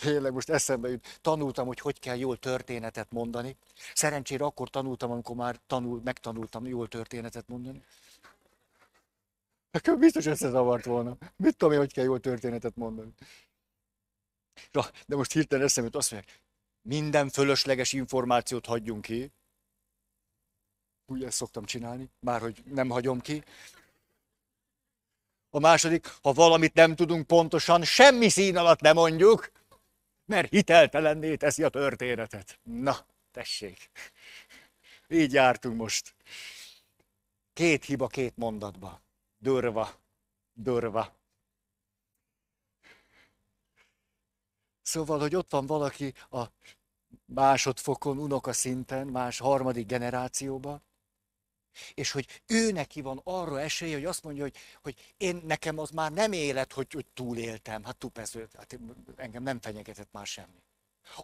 Tényleg most eszembe jut. Tanultam, hogy hogy kell jól történetet mondani. Szerencsére akkor tanultam, amikor már tanul, megtanultam jól történetet mondani. Akkor biztos összezavart volna. Mit tudom én, hogy kell jól történetet mondani. De most hirtelen eszembe jut azt mondják, minden fölösleges információt hagyjunk ki. Úgy ezt szoktam csinálni, már hogy nem hagyom ki. A második, ha valamit nem tudunk pontosan, semmi szín alatt nem mondjuk mert hiteltelenné teszi a történetet. Na, tessék. Így jártunk most. Két hiba két mondatba. Durva, durva. Szóval, hogy ott van valaki a másodfokon, unoka szinten, más harmadik generációban, és hogy ő neki van arra esélye, hogy azt mondja, hogy, hogy én nekem az már nem élet, hogy, hogy túléltem, hát tupező, hát engem nem fenyegetett már semmi.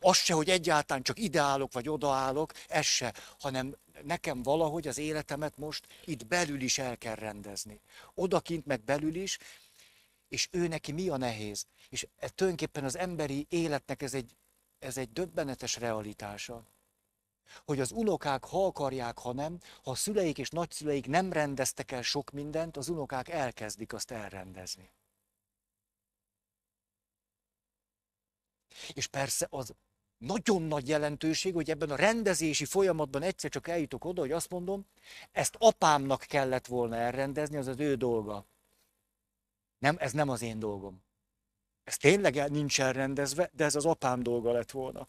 Az se, hogy egyáltalán csak ideálok vagy odaállok, ez se, hanem nekem valahogy az életemet most itt belül is el kell rendezni. Odakint meg belül is, és ő neki mi a nehéz. És e, tulajdonképpen az emberi életnek ez egy, ez egy döbbenetes realitása hogy az unokák, ha akarják, ha nem, ha a szüleik és nagyszüleik nem rendeztek el sok mindent, az unokák elkezdik azt elrendezni. És persze az nagyon nagy jelentőség, hogy ebben a rendezési folyamatban egyszer csak eljutok oda, hogy azt mondom, ezt apámnak kellett volna elrendezni, az az ő dolga. Nem, ez nem az én dolgom. Ez tényleg nincs elrendezve, de ez az apám dolga lett volna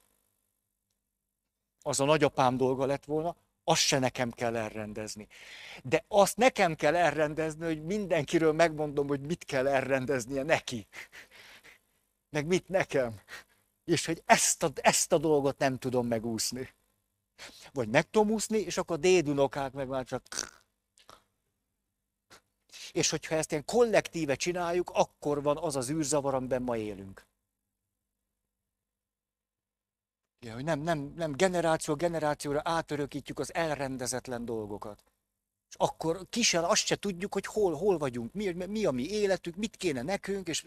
az a nagyapám dolga lett volna, azt se nekem kell elrendezni. De azt nekem kell elrendezni, hogy mindenkiről megmondom, hogy mit kell elrendeznie neki, meg mit nekem. És hogy ezt a, ezt a dolgot nem tudom megúszni. Vagy meg tudom úszni, és akkor a dédunokák meg már csak... És hogyha ezt ilyen kollektíve csináljuk, akkor van az az űrzavar, amiben ma élünk. Ja, hogy nem, nem, nem generáció generációra átörökítjük az elrendezetlen dolgokat. És akkor kisel azt se tudjuk, hogy hol, hol vagyunk, mi, mi a mi életünk, mit kéne nekünk, és,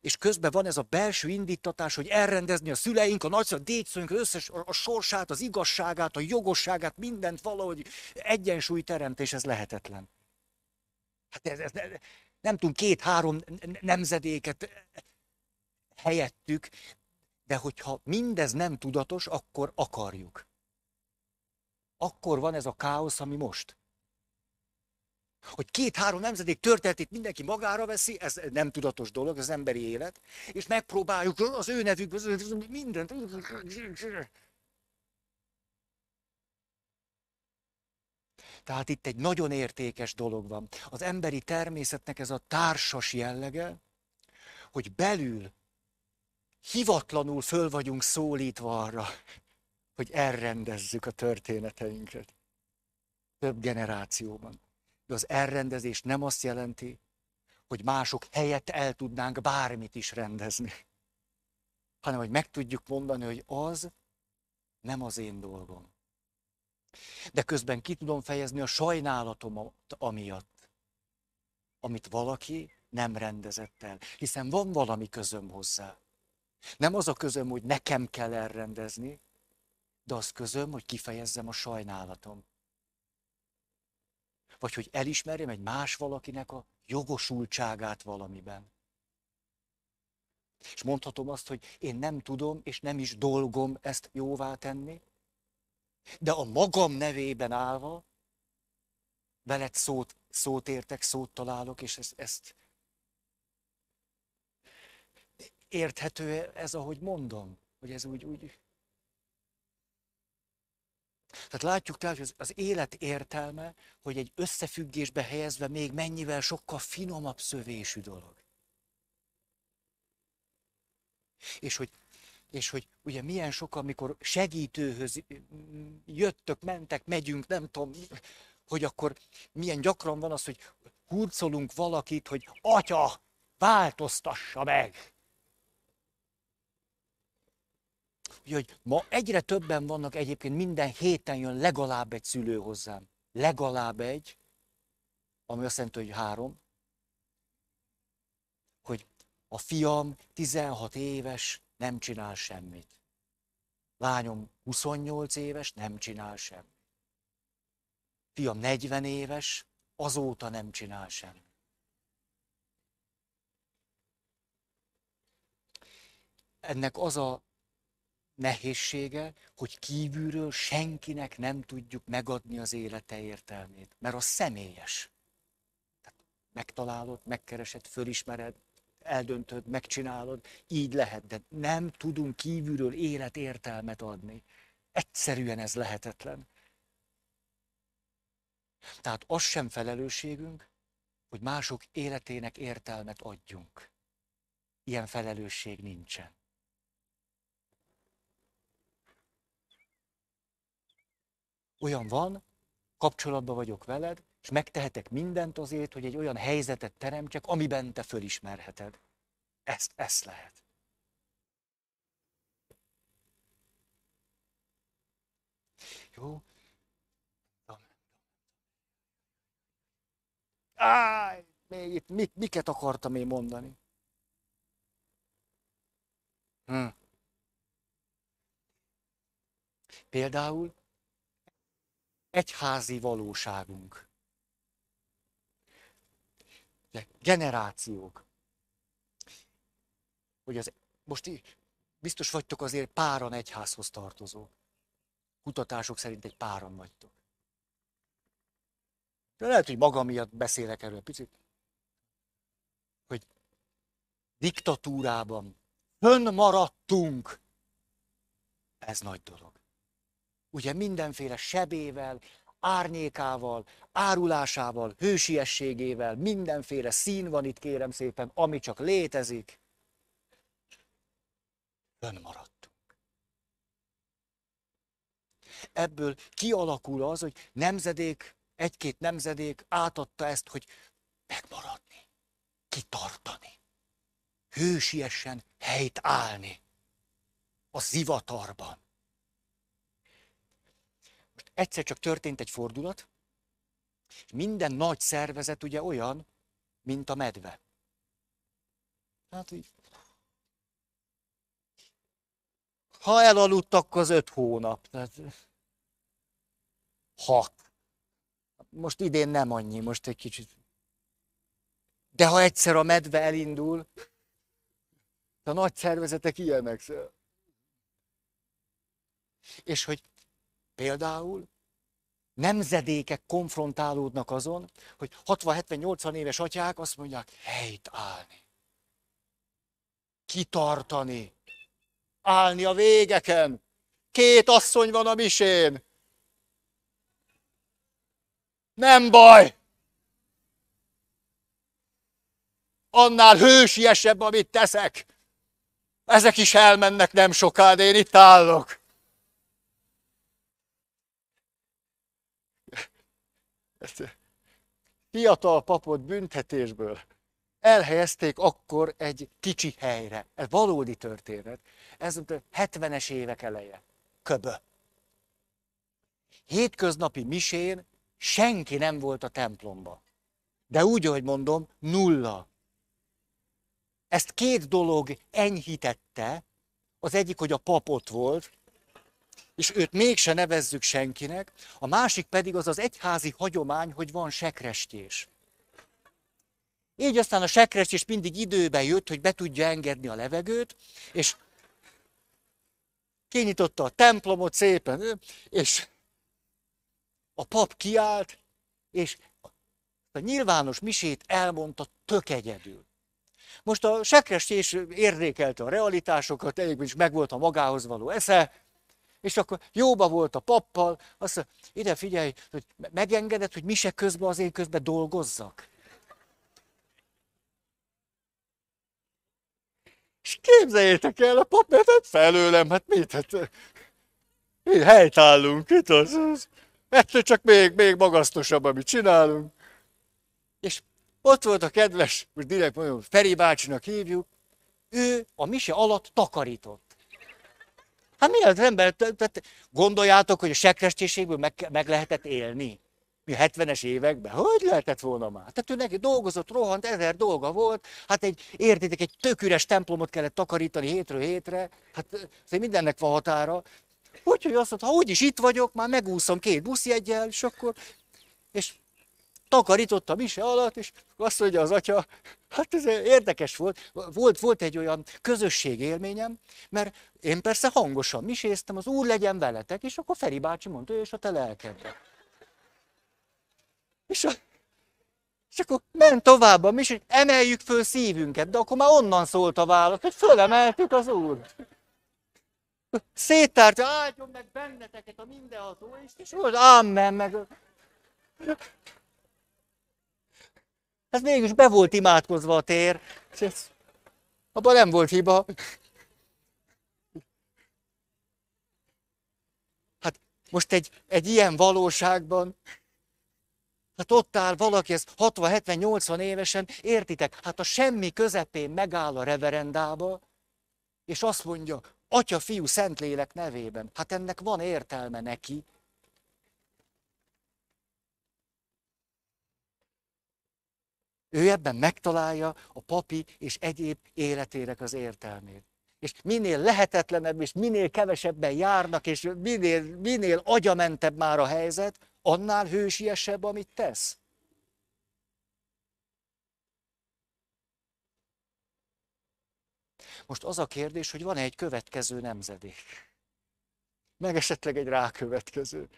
és közben van ez a belső indítatás, hogy elrendezni a szüleink, a nagyszerűen, a dédszőnk, az összes, a, a sorsát, az igazságát, a jogosságát, mindent valahogy egyensúly teremtés, ez lehetetlen. Hát ez, ez, nem tudunk két-három nemzedéket helyettük de hogyha mindez nem tudatos, akkor akarjuk. Akkor van ez a káosz, ami most. Hogy két-három nemzedék történetét mindenki magára veszi, ez nem tudatos dolog, az emberi élet, és megpróbáljuk az ő nevükből mindent. Tehát itt egy nagyon értékes dolog van. Az emberi természetnek ez a társas jellege, hogy belül hivatlanul föl vagyunk szólítva arra, hogy elrendezzük a történeteinket. Több generációban. De az elrendezés nem azt jelenti, hogy mások helyett el tudnánk bármit is rendezni, hanem hogy meg tudjuk mondani, hogy az nem az én dolgom. De közben ki tudom fejezni a sajnálatomat amiatt, amit valaki nem rendezett el, hiszen van valami közöm hozzá. Nem az a közöm, hogy nekem kell elrendezni, de az közöm, hogy kifejezzem a sajnálatom. Vagy hogy elismerjem egy más valakinek a jogosultságát valamiben. És mondhatom azt, hogy én nem tudom, és nem is dolgom ezt jóvá tenni, de a magam nevében állva veled szót, szót értek, szót találok, és ezt, ezt Érthető ez, ahogy mondom? Hogy ez úgy, úgy... Tehát látjuk tehát, hogy az élet értelme, hogy egy összefüggésbe helyezve még mennyivel sokkal finomabb szövésű dolog. És hogy, és hogy ugye milyen sok, amikor segítőhöz jöttök, mentek, megyünk, nem tudom, hogy akkor milyen gyakran van az, hogy hurcolunk valakit, hogy atya, változtassa meg! Ugye, hogy ma egyre többen vannak egyébként, minden héten jön legalább egy szülő hozzám. Legalább egy, ami azt jelenti, hogy három. Hogy a fiam 16 éves, nem csinál semmit. Lányom 28 éves, nem csinál semmit. Fiam 40 éves, azóta nem csinál semmit. Ennek az a nehézsége, hogy kívülről senkinek nem tudjuk megadni az élete értelmét, mert az személyes. Tehát megtalálod, megkeresed, fölismered, eldöntöd, megcsinálod, így lehet, de nem tudunk kívülről életértelmet adni. Egyszerűen ez lehetetlen. Tehát az sem felelősségünk, hogy mások életének értelmet adjunk. Ilyen felelősség nincsen. olyan van, kapcsolatban vagyok veled, és megtehetek mindent azért, hogy egy olyan helyzetet teremtsek, amiben te fölismerheted. Ezt, ezt lehet. Jó. Áj, még itt mit, miket akartam én mondani? Hm. Például egyházi valóságunk. De generációk. Hogy az, most biztos vagytok azért páran egyházhoz tartozók. Kutatások szerint egy páran vagytok. De lehet, hogy magam miatt beszélek erről picit. Hogy diktatúrában fönnmaradtunk. Ez nagy dolog ugye mindenféle sebével, árnyékával, árulásával, hősiességével, mindenféle szín van itt, kérem szépen, ami csak létezik. Önmaradtunk. Ebből kialakul az, hogy nemzedék, egy-két nemzedék átadta ezt, hogy megmaradni, kitartani, hősiesen helyt állni a zivatarban egyszer csak történt egy fordulat, és minden nagy szervezet ugye olyan, mint a medve. Hát így. Ha elaludtak az öt hónap, tehát Ha. Most idén nem annyi, most egy kicsit. De ha egyszer a medve elindul, a nagy szervezetek ilyenek. Szóval. És hogy Például nemzedékek konfrontálódnak azon, hogy 60-70-80 éves atyák azt mondják, helyt állni, kitartani, állni a végeken, két asszony van a misén, nem baj, annál hősiesebb, amit teszek. Ezek is elmennek nem soká, de én itt állok. ezt fiatal papot büntetésből elhelyezték akkor egy kicsi helyre. Ez valódi történet. Ez 70-es évek eleje. Köbö. Hétköznapi misén senki nem volt a templomba. De úgy, ahogy mondom, nulla. Ezt két dolog enyhítette. Az egyik, hogy a pap ott volt, és őt mégse nevezzük senkinek, a másik pedig az az egyházi hagyomány, hogy van sekrestés. Így aztán a sekrestés mindig időben jött, hogy be tudja engedni a levegőt, és kinyitotta a templomot szépen, és a pap kiállt, és a nyilvános misét elmondta tök egyedül. Most a sekrestés érzékelte a realitásokat, egyébként is megvolt a magához való esze, és akkor jóba volt a pappal, azt mondja, ide figyelj, hogy megengedett, hogy se közben az én közben dolgozzak. És képzeljétek el, a pap hát felőlem, hát mit, hát mi helytállunk, itt az, az. Ettől hát csak még, még magasztosabb, amit csinálunk. És ott volt a kedves, most direkt mondom, Feri bácsinak hívjuk, ő a mise alatt takarított. Hát mi az ember, tehát gondoljátok, hogy a sekrestéségből meg, meg lehetett élni? Mi 70-es években? Hogy lehetett volna már? Tehát ő neki dolgozott, rohant, ezer dolga volt. Hát egy, értitek, egy tök üres templomot kellett takarítani hétről hétre. Hát azért szóval mindennek van határa. Úgyhogy azt mondta, ha úgyis itt vagyok, már megúszom két buszjegyel, és akkor... És takarítottam mise alatt, és azt mondja az atya, hát ez érdekes volt, volt, volt egy olyan közösség élményem, mert én persze hangosan miséztem, az úr legyen veletek, és akkor Feri bácsi mondta, és a te lelkedre. És, a, és akkor ment tovább a mis, hogy emeljük föl szívünket, de akkor már onnan szólt a válasz, hogy fölemeltük az úr. Széttártja, áldjon meg benneteket a mindenható, és, és úgy, meg... Hát mégis be volt imádkozva a tér, abban nem volt hiba. Hát most egy, egy ilyen valóságban, hát ott áll valaki, ez 60-70-80 évesen, értitek, hát a semmi közepén megáll a reverendába, és azt mondja, Atya, Fiú, Szentlélek nevében. Hát ennek van értelme neki. Ő ebben megtalálja a papi és egyéb életének az értelmét. És minél lehetetlenebb, és minél kevesebben járnak, és minél, minél agyamentebb már a helyzet, annál hősiesebb, amit tesz. Most az a kérdés, hogy van-e egy következő nemzedék? Meg esetleg egy rákövetkező.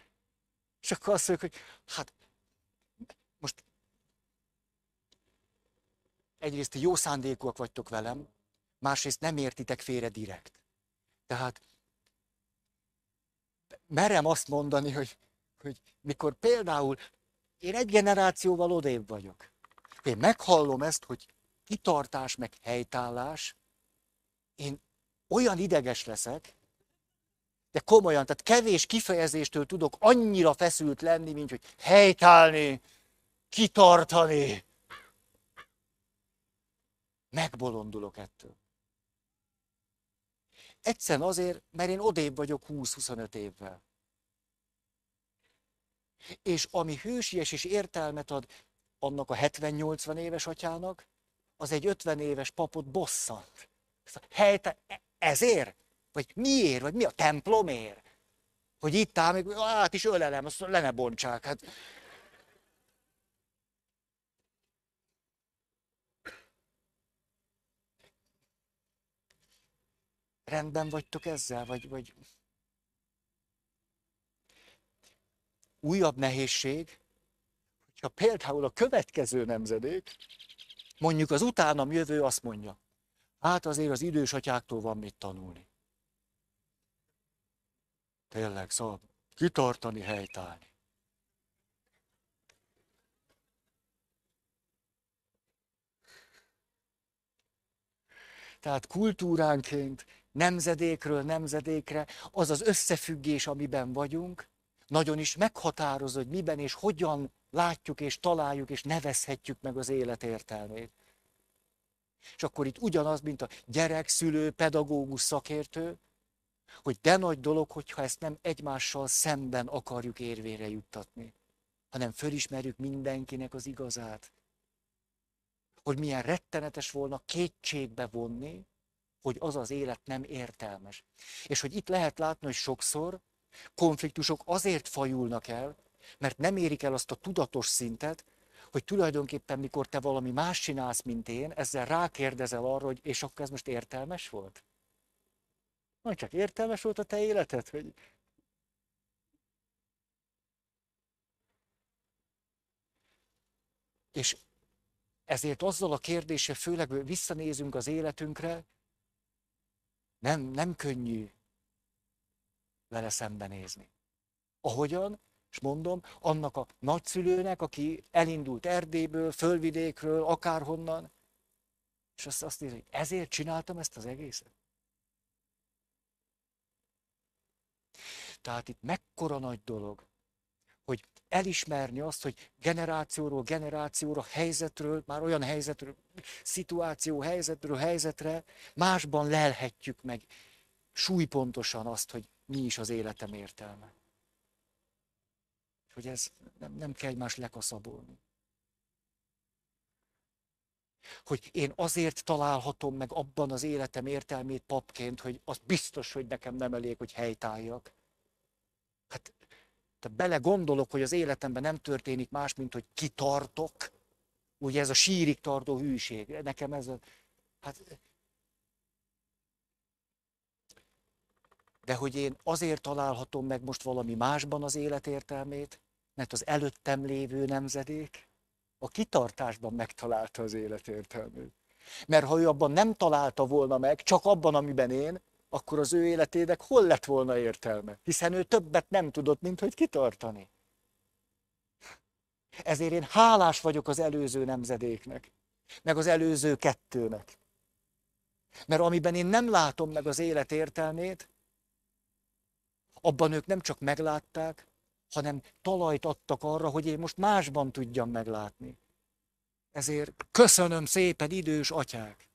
És akkor azt mondjuk, hogy hát most egyrészt jó szándékúak vagytok velem, másrészt nem értitek félre direkt. Tehát merem azt mondani, hogy, hogy mikor például én egy generációval odébb vagyok, én meghallom ezt, hogy kitartás meg helytállás, én olyan ideges leszek, de komolyan, tehát kevés kifejezéstől tudok annyira feszült lenni, mint hogy helytállni, kitartani, Megbolondulok ettől. Egyszerűen azért, mert én odébb vagyok 20-25 évvel. És ami hősies és értelmet ad annak a 70-80 éves atyának, az egy 50 éves papot bosszant. Szóval helyte, e, ezért? Vagy miért? Vagy mi a templomért? Hogy itt áll, még, hát is ölelem, azt le ne bontsák. Hát rendben vagytok ezzel, vagy, vagy újabb nehézség, hogyha például a következő nemzedék, mondjuk az utánam jövő azt mondja, hát azért az idős atyáktól van mit tanulni. Tényleg, szóval kitartani, helytállni. Tehát kultúránként nemzedékről nemzedékre, az az összefüggés, amiben vagyunk, nagyon is meghatározó, hogy miben és hogyan látjuk és találjuk és nevezhetjük meg az élet értelmét. És akkor itt ugyanaz, mint a gyerek, szülő, pedagógus, szakértő, hogy de nagy dolog, hogyha ezt nem egymással szemben akarjuk érvényre juttatni, hanem fölismerjük mindenkinek az igazát. Hogy milyen rettenetes volna kétségbe vonni, hogy az az élet nem értelmes. És hogy itt lehet látni, hogy sokszor konfliktusok azért fajulnak el, mert nem érik el azt a tudatos szintet, hogy tulajdonképpen mikor te valami más csinálsz, mint én, ezzel rákérdezel arra, hogy és akkor ez most értelmes volt? vagy csak értelmes volt a te életed, hogy És ezért azzal a kérdéssel, főleg visszanézünk az életünkre, nem, nem könnyű vele szembenézni. Ahogyan, és mondom, annak a nagyszülőnek, aki elindult Erdélyből, fölvidékről, akárhonnan, és azt, azt írja, hogy ezért csináltam ezt az egészet. Tehát itt mekkora nagy dolog, hogy elismerni azt, hogy generációról generációra, helyzetről, már olyan helyzetről, szituáció, helyzetről helyzetre másban lelhetjük meg súlypontosan azt, hogy mi is az életem értelme. Hogy ez nem, nem kell egymást lekaszabolni. Hogy én azért találhatom meg abban az életem értelmét papként, hogy az biztos, hogy nekem nem elég, hogy helytálljak. Hát tehát bele gondolok, hogy az életemben nem történik más, mint hogy kitartok. Ugye ez a sírik tartó hűség. Nekem ez a... Hát, de hogy én azért találhatom meg most valami másban az életértelmét, mert az előttem lévő nemzedék a kitartásban megtalálta az életértelmét. Mert ha ő abban nem találta volna meg, csak abban, amiben én, akkor az ő életének hol lett volna értelme? Hiszen ő többet nem tudott, mint hogy kitartani. Ezért én hálás vagyok az előző nemzedéknek, meg az előző kettőnek. Mert amiben én nem látom meg az élet értelmét, abban ők nem csak meglátták, hanem talajt adtak arra, hogy én most másban tudjam meglátni. Ezért köszönöm szépen, idős atyák!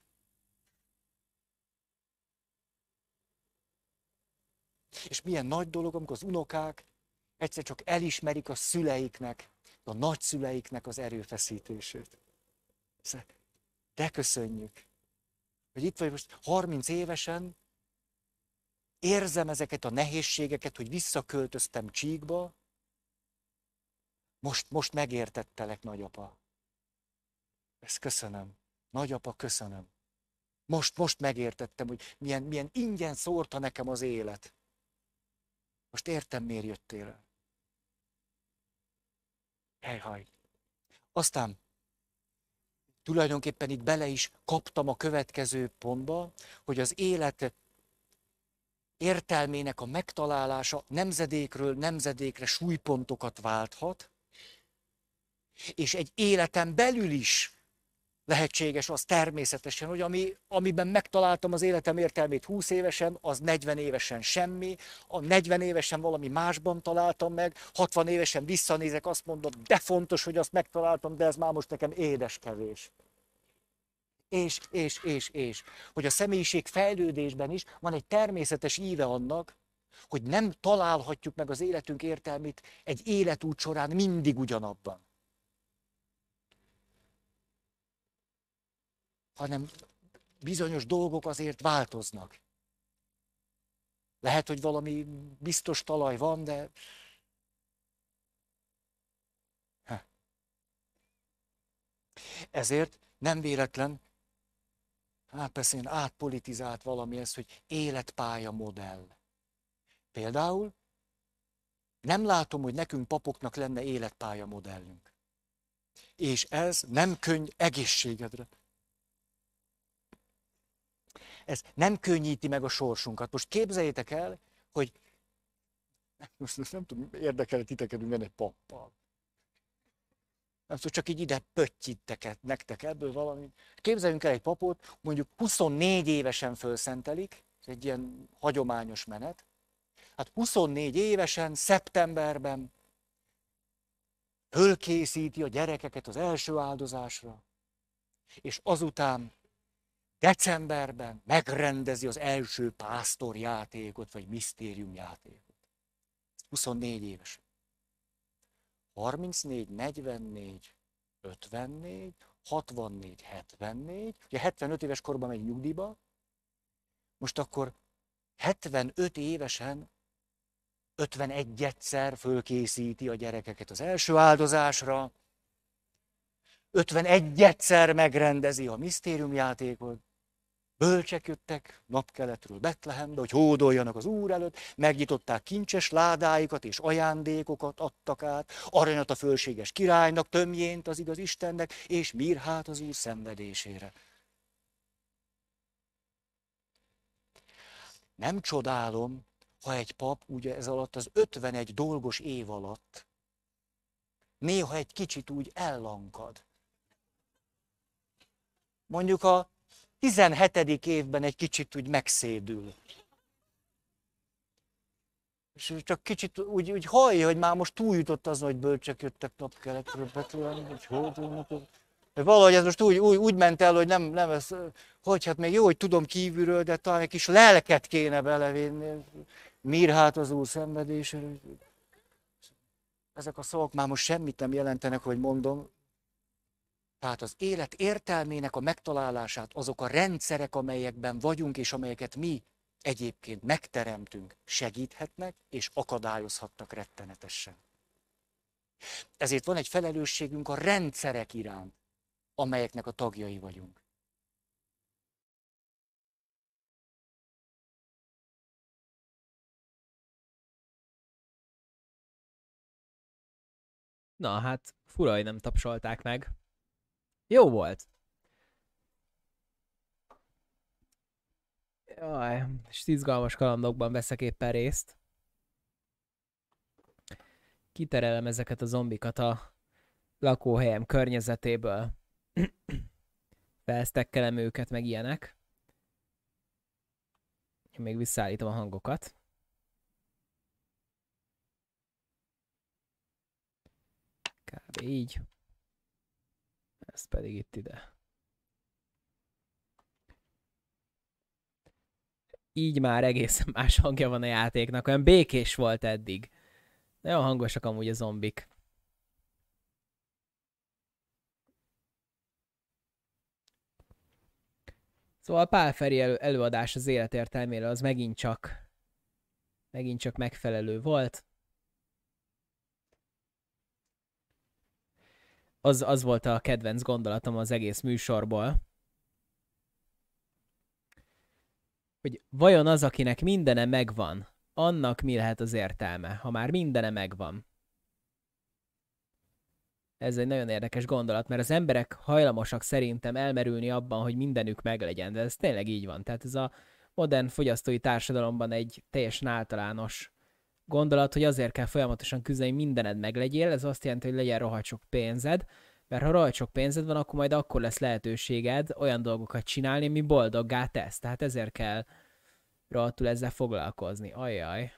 És milyen nagy dolog, amikor az unokák egyszer csak elismerik a szüleiknek, a nagyszüleiknek az erőfeszítését. Szóval, de köszönjük, hogy itt vagy most 30 évesen, érzem ezeket a nehézségeket, hogy visszaköltöztem csíkba, most, most megértettelek, nagyapa. Ezt köszönöm. Nagyapa, köszönöm. Most, most megértettem, hogy milyen, milyen ingyen szórta nekem az élet. Most értem, miért jöttél el. Aztán tulajdonképpen itt bele is kaptam a következő pontba, hogy az élet értelmének a megtalálása nemzedékről nemzedékre súlypontokat válthat, és egy életen belül is lehetséges az természetesen, hogy ami, amiben megtaláltam az életem értelmét 20 évesen, az 40 évesen semmi, a 40 évesen valami másban találtam meg, 60 évesen visszanézek, azt mondom, de fontos, hogy azt megtaláltam, de ez már most nekem édes kevés. És, és, és, és. Hogy a személyiség fejlődésben is van egy természetes íve annak, hogy nem találhatjuk meg az életünk értelmét egy életút során mindig ugyanabban. hanem bizonyos dolgok azért változnak. Lehet, hogy valami biztos talaj van, de Ezért nem véletlen, hát persze én átpolitizált valami ez, hogy életpálya modell. Például nem látom, hogy nekünk papoknak lenne életpálya modellünk. És ez nem könny egészségedre ez nem könnyíti meg a sorsunkat. Most képzeljétek el, hogy most nem, nem tudom, érdekel titeket, hogy egy pappal. Nem tudom, csak így ide pöttyittek nektek ebből valamit. Képzeljünk el egy papot, mondjuk 24 évesen fölszentelik, egy ilyen hagyományos menet. Hát 24 évesen, szeptemberben fölkészíti a gyerekeket az első áldozásra, és azután decemberben megrendezi az első pásztorjátékot, vagy misztériumjátékot. 24 éves. 34, 44, 54, 64, 74, ugye 75 éves korban megy nyugdíjba, most akkor 75 évesen 51-szer fölkészíti a gyerekeket az első áldozásra, 51-szer megrendezi a misztériumjátékot, Bölcsek jöttek napkeletről Betlehembe, hogy hódoljanak az Úr előtt, megnyitották kincses ládáikat és ajándékokat adtak át, aranyat a fölséges királynak, tömjént az igaz Istennek, és mirhát az Úr szenvedésére. Nem csodálom, ha egy pap ugye ez alatt az 51 dolgos év alatt néha egy kicsit úgy ellankad. Mondjuk a 17. évben egy kicsit úgy megszédül. És csak kicsit úgy, úgy hallja, hogy már most túljutott azon, hogy bölcsek jöttek napkeletről, betűen, hogy hol hódulnak. Valahogy ez most úgy, úgy, úgy ment el, hogy nem, nem ez, hogy hát még jó, hogy tudom kívülről, de talán egy kis lelket kéne belevinni. Mír hát az úr szenvedésre. Ezek a szavak már most semmit nem jelentenek, hogy mondom, tehát az élet értelmének a megtalálását azok a rendszerek, amelyekben vagyunk, és amelyeket mi egyébként megteremtünk, segíthetnek és akadályozhatnak rettenetesen. Ezért van egy felelősségünk a rendszerek iránt, amelyeknek a tagjai vagyunk.
Na hát, furaj nem tapsolták meg. Jó volt. Jaj, és izgalmas kalandokban veszek éppen részt. Kiterelem ezeket a zombikat a lakóhelyem környezetéből. Felsztekkelem őket, meg ilyenek. Én még visszaállítom a hangokat. Kb. így ez pedig itt ide. Így már egészen más hangja van a játéknak, olyan békés volt eddig. Nagyon hangosak amúgy a zombik. Szóval Pál Feri elő, előadás az életértelmére az megint csak megint csak megfelelő volt. az, az volt a kedvenc gondolatom az egész műsorból. Hogy vajon az, akinek mindene megvan, annak mi lehet az értelme, ha már mindene megvan? Ez egy nagyon érdekes gondolat, mert az emberek hajlamosak szerintem elmerülni abban, hogy mindenük meglegyen, de ez tényleg így van. Tehát ez a modern fogyasztói társadalomban egy teljesen általános gondolat, hogy azért kell folyamatosan küzdeni, mindened mindened meglegyél, ez azt jelenti, hogy legyen rohadt sok pénzed, mert ha rohadt sok pénzed van, akkor majd akkor lesz lehetőséged olyan dolgokat csinálni, ami boldoggá tesz. Tehát ezért kell rohadtul ezzel foglalkozni. Ajaj.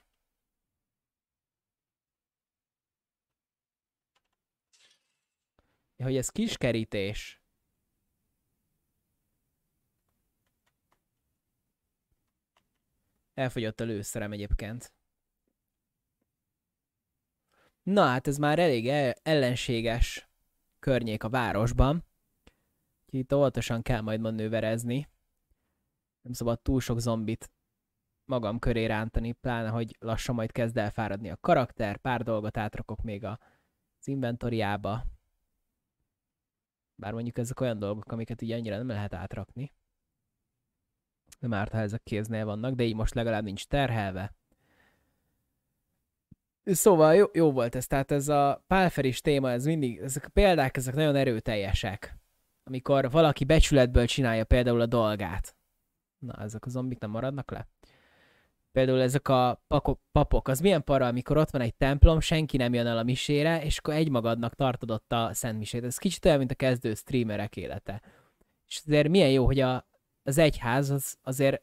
Hogy ez kiskerítés. Elfogyott a lőszerem egyébként. Na hát ez már elég e- ellenséges környék a városban. itt óvatosan kell majd manőverezni. Nem szabad túl sok zombit magam köré rántani, pláne, hogy lassan majd kezd el fáradni a karakter, pár dolgot átrakok még a, az inventoriába. Bár mondjuk ezek olyan dolgok, amiket ugye annyira nem lehet átrakni. Nem árt, ha ezek kéznél vannak, de így most legalább nincs terhelve. Szóval jó, jó volt ez, tehát ez a pálferis téma, ez mindig, ezek a példák, ezek nagyon erőteljesek. Amikor valaki becsületből csinálja például a dolgát. Na, ezek a zombik nem maradnak le? Például ezek a pakok, papok, az milyen para, amikor ott van egy templom, senki nem jön el a misére, és akkor egymagadnak tartod ott a szentmisét. Ez kicsit olyan, mint a kezdő streamerek élete. És azért milyen jó, hogy a, az egyház az azért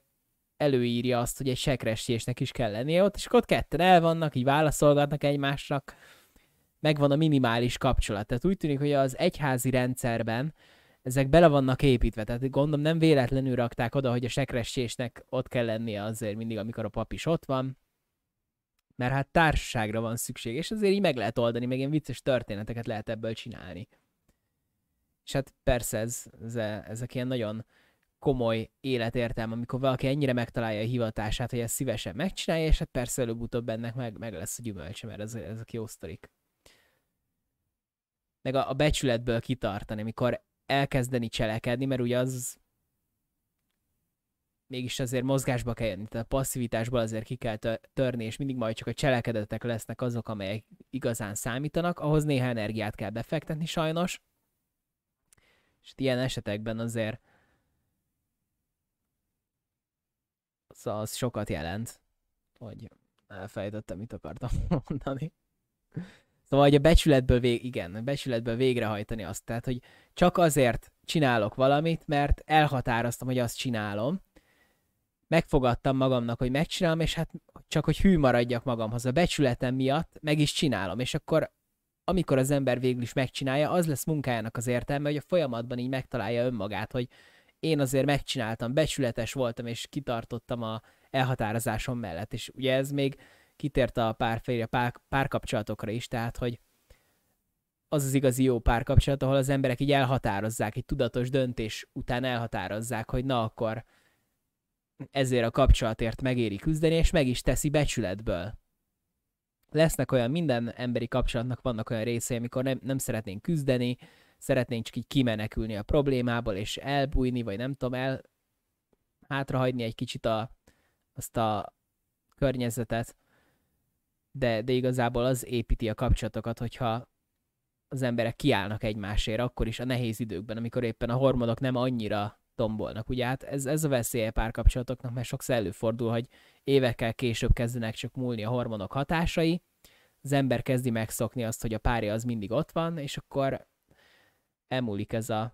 előírja azt, hogy egy sekrestésnek is kell lennie ott, és akkor ott ketten el vannak, így válaszolgatnak egymásnak, megvan a minimális kapcsolat. Tehát úgy tűnik, hogy az egyházi rendszerben ezek bele vannak építve, tehát gondolom nem véletlenül rakták oda, hogy a sekrestésnek ott kell lennie azért mindig, amikor a pap is ott van, mert hát társaságra van szükség, és azért így meg lehet oldani, meg ilyen vicces történeteket lehet ebből csinálni. És hát persze ez, ez, ezek ilyen nagyon komoly életértelme, amikor valaki ennyire megtalálja a hivatását, hogy ezt szívesen megcsinálja, és hát persze előbb-utóbb ennek meg, meg lesz a gyümölcse, mert ez, ezek jó sztorik. Meg a, a becsületből kitartani, amikor elkezdeni cselekedni, mert ugye az mégis azért mozgásba kell jönni, tehát a passzivitásból azért ki kell törni, és mindig majd csak a cselekedetek lesznek azok, amelyek igazán számítanak, ahhoz néha energiát kell befektetni sajnos, és ilyen esetekben azért Szóval az sokat jelent, hogy elfejtettem, mit akartam mondani. Szóval, hogy a becsületből, vég, igen, a becsületből végrehajtani azt. Tehát, hogy csak azért csinálok valamit, mert elhatároztam, hogy azt csinálom. Megfogadtam magamnak, hogy megcsinálom, és hát csak, hogy hű maradjak magamhoz a becsületem miatt, meg is csinálom. És akkor, amikor az ember végül is megcsinálja, az lesz munkájának az értelme, hogy a folyamatban így megtalálja önmagát, hogy én azért megcsináltam, becsületes voltam, és kitartottam a elhatározásom mellett. És ugye ez még kitért a párfélre, pár, párkapcsolatokra is, tehát hogy az az igazi jó párkapcsolat, ahol az emberek így elhatározzák, egy tudatos döntés után elhatározzák, hogy na akkor ezért a kapcsolatért megéri küzdeni, és meg is teszi becsületből. Lesznek olyan, minden emberi kapcsolatnak vannak olyan részei, amikor nem, nem szeretnénk küzdeni, szeretnénk csak így kimenekülni a problémából, és elbújni, vagy nem tudom, el hátrahagyni egy kicsit a, azt a környezetet, de, de igazából az építi a kapcsolatokat, hogyha az emberek kiállnak egymásért, akkor is a nehéz időkben, amikor éppen a hormonok nem annyira tombolnak. Ugye hát ez, ez a veszélye párkapcsolatoknak, mert sokszor előfordul, hogy évekkel később kezdenek csak múlni a hormonok hatásai, az ember kezdi megszokni azt, hogy a párja az mindig ott van, és akkor elmúlik ez a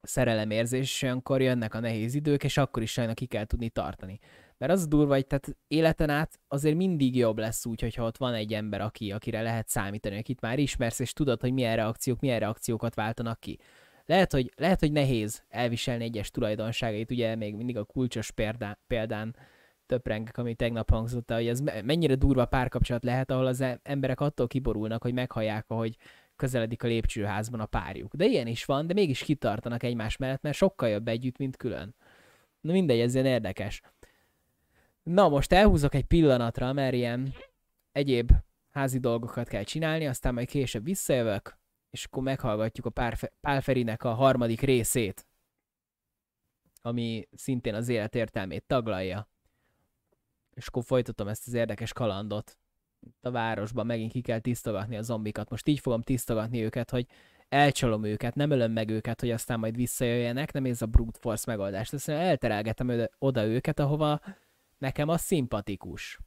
szerelemérzés, és olyankor jönnek a nehéz idők, és akkor is sajnos ki kell tudni tartani. Mert az durva, hogy tehát életen át azért mindig jobb lesz úgy, hogyha ott van egy ember, aki, akire lehet számítani, akit már ismersz, és tudod, hogy milyen reakciók, milyen reakciókat váltanak ki. Lehet, hogy, lehet, hogy nehéz elviselni egyes tulajdonságait, ugye még mindig a kulcsos példán, példán töprengek, ami tegnap hangzott el, hogy ez mennyire durva párkapcsolat lehet, ahol az e-, emberek attól kiborulnak, hogy meghallják, ahogy közeledik a lépcsőházban a párjuk. De ilyen is van, de mégis kitartanak egymás mellett, mert sokkal jobb együtt, mint külön. Na mindegy, ez ilyen érdekes. Na most elhúzok egy pillanatra, mert ilyen egyéb házi dolgokat kell csinálni, aztán majd később visszajövök, és akkor meghallgatjuk a Pálferinek a harmadik részét, ami szintén az élet értelmét taglalja. És akkor folytatom ezt az érdekes kalandot a városban megint ki kell tisztogatni a zombikat. Most így fogom tisztogatni őket, hogy elcsalom őket, nem ölöm meg őket, hogy aztán majd visszajöjjenek, nem ez a brute force megoldást. Egyszerűen elterelgetem oda őket, ahova nekem a szimpatikus.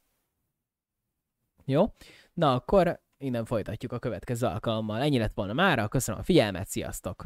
Jó? Na akkor innen folytatjuk a következő alkalommal. Ennyi lett volna mára, köszönöm a figyelmet, sziasztok!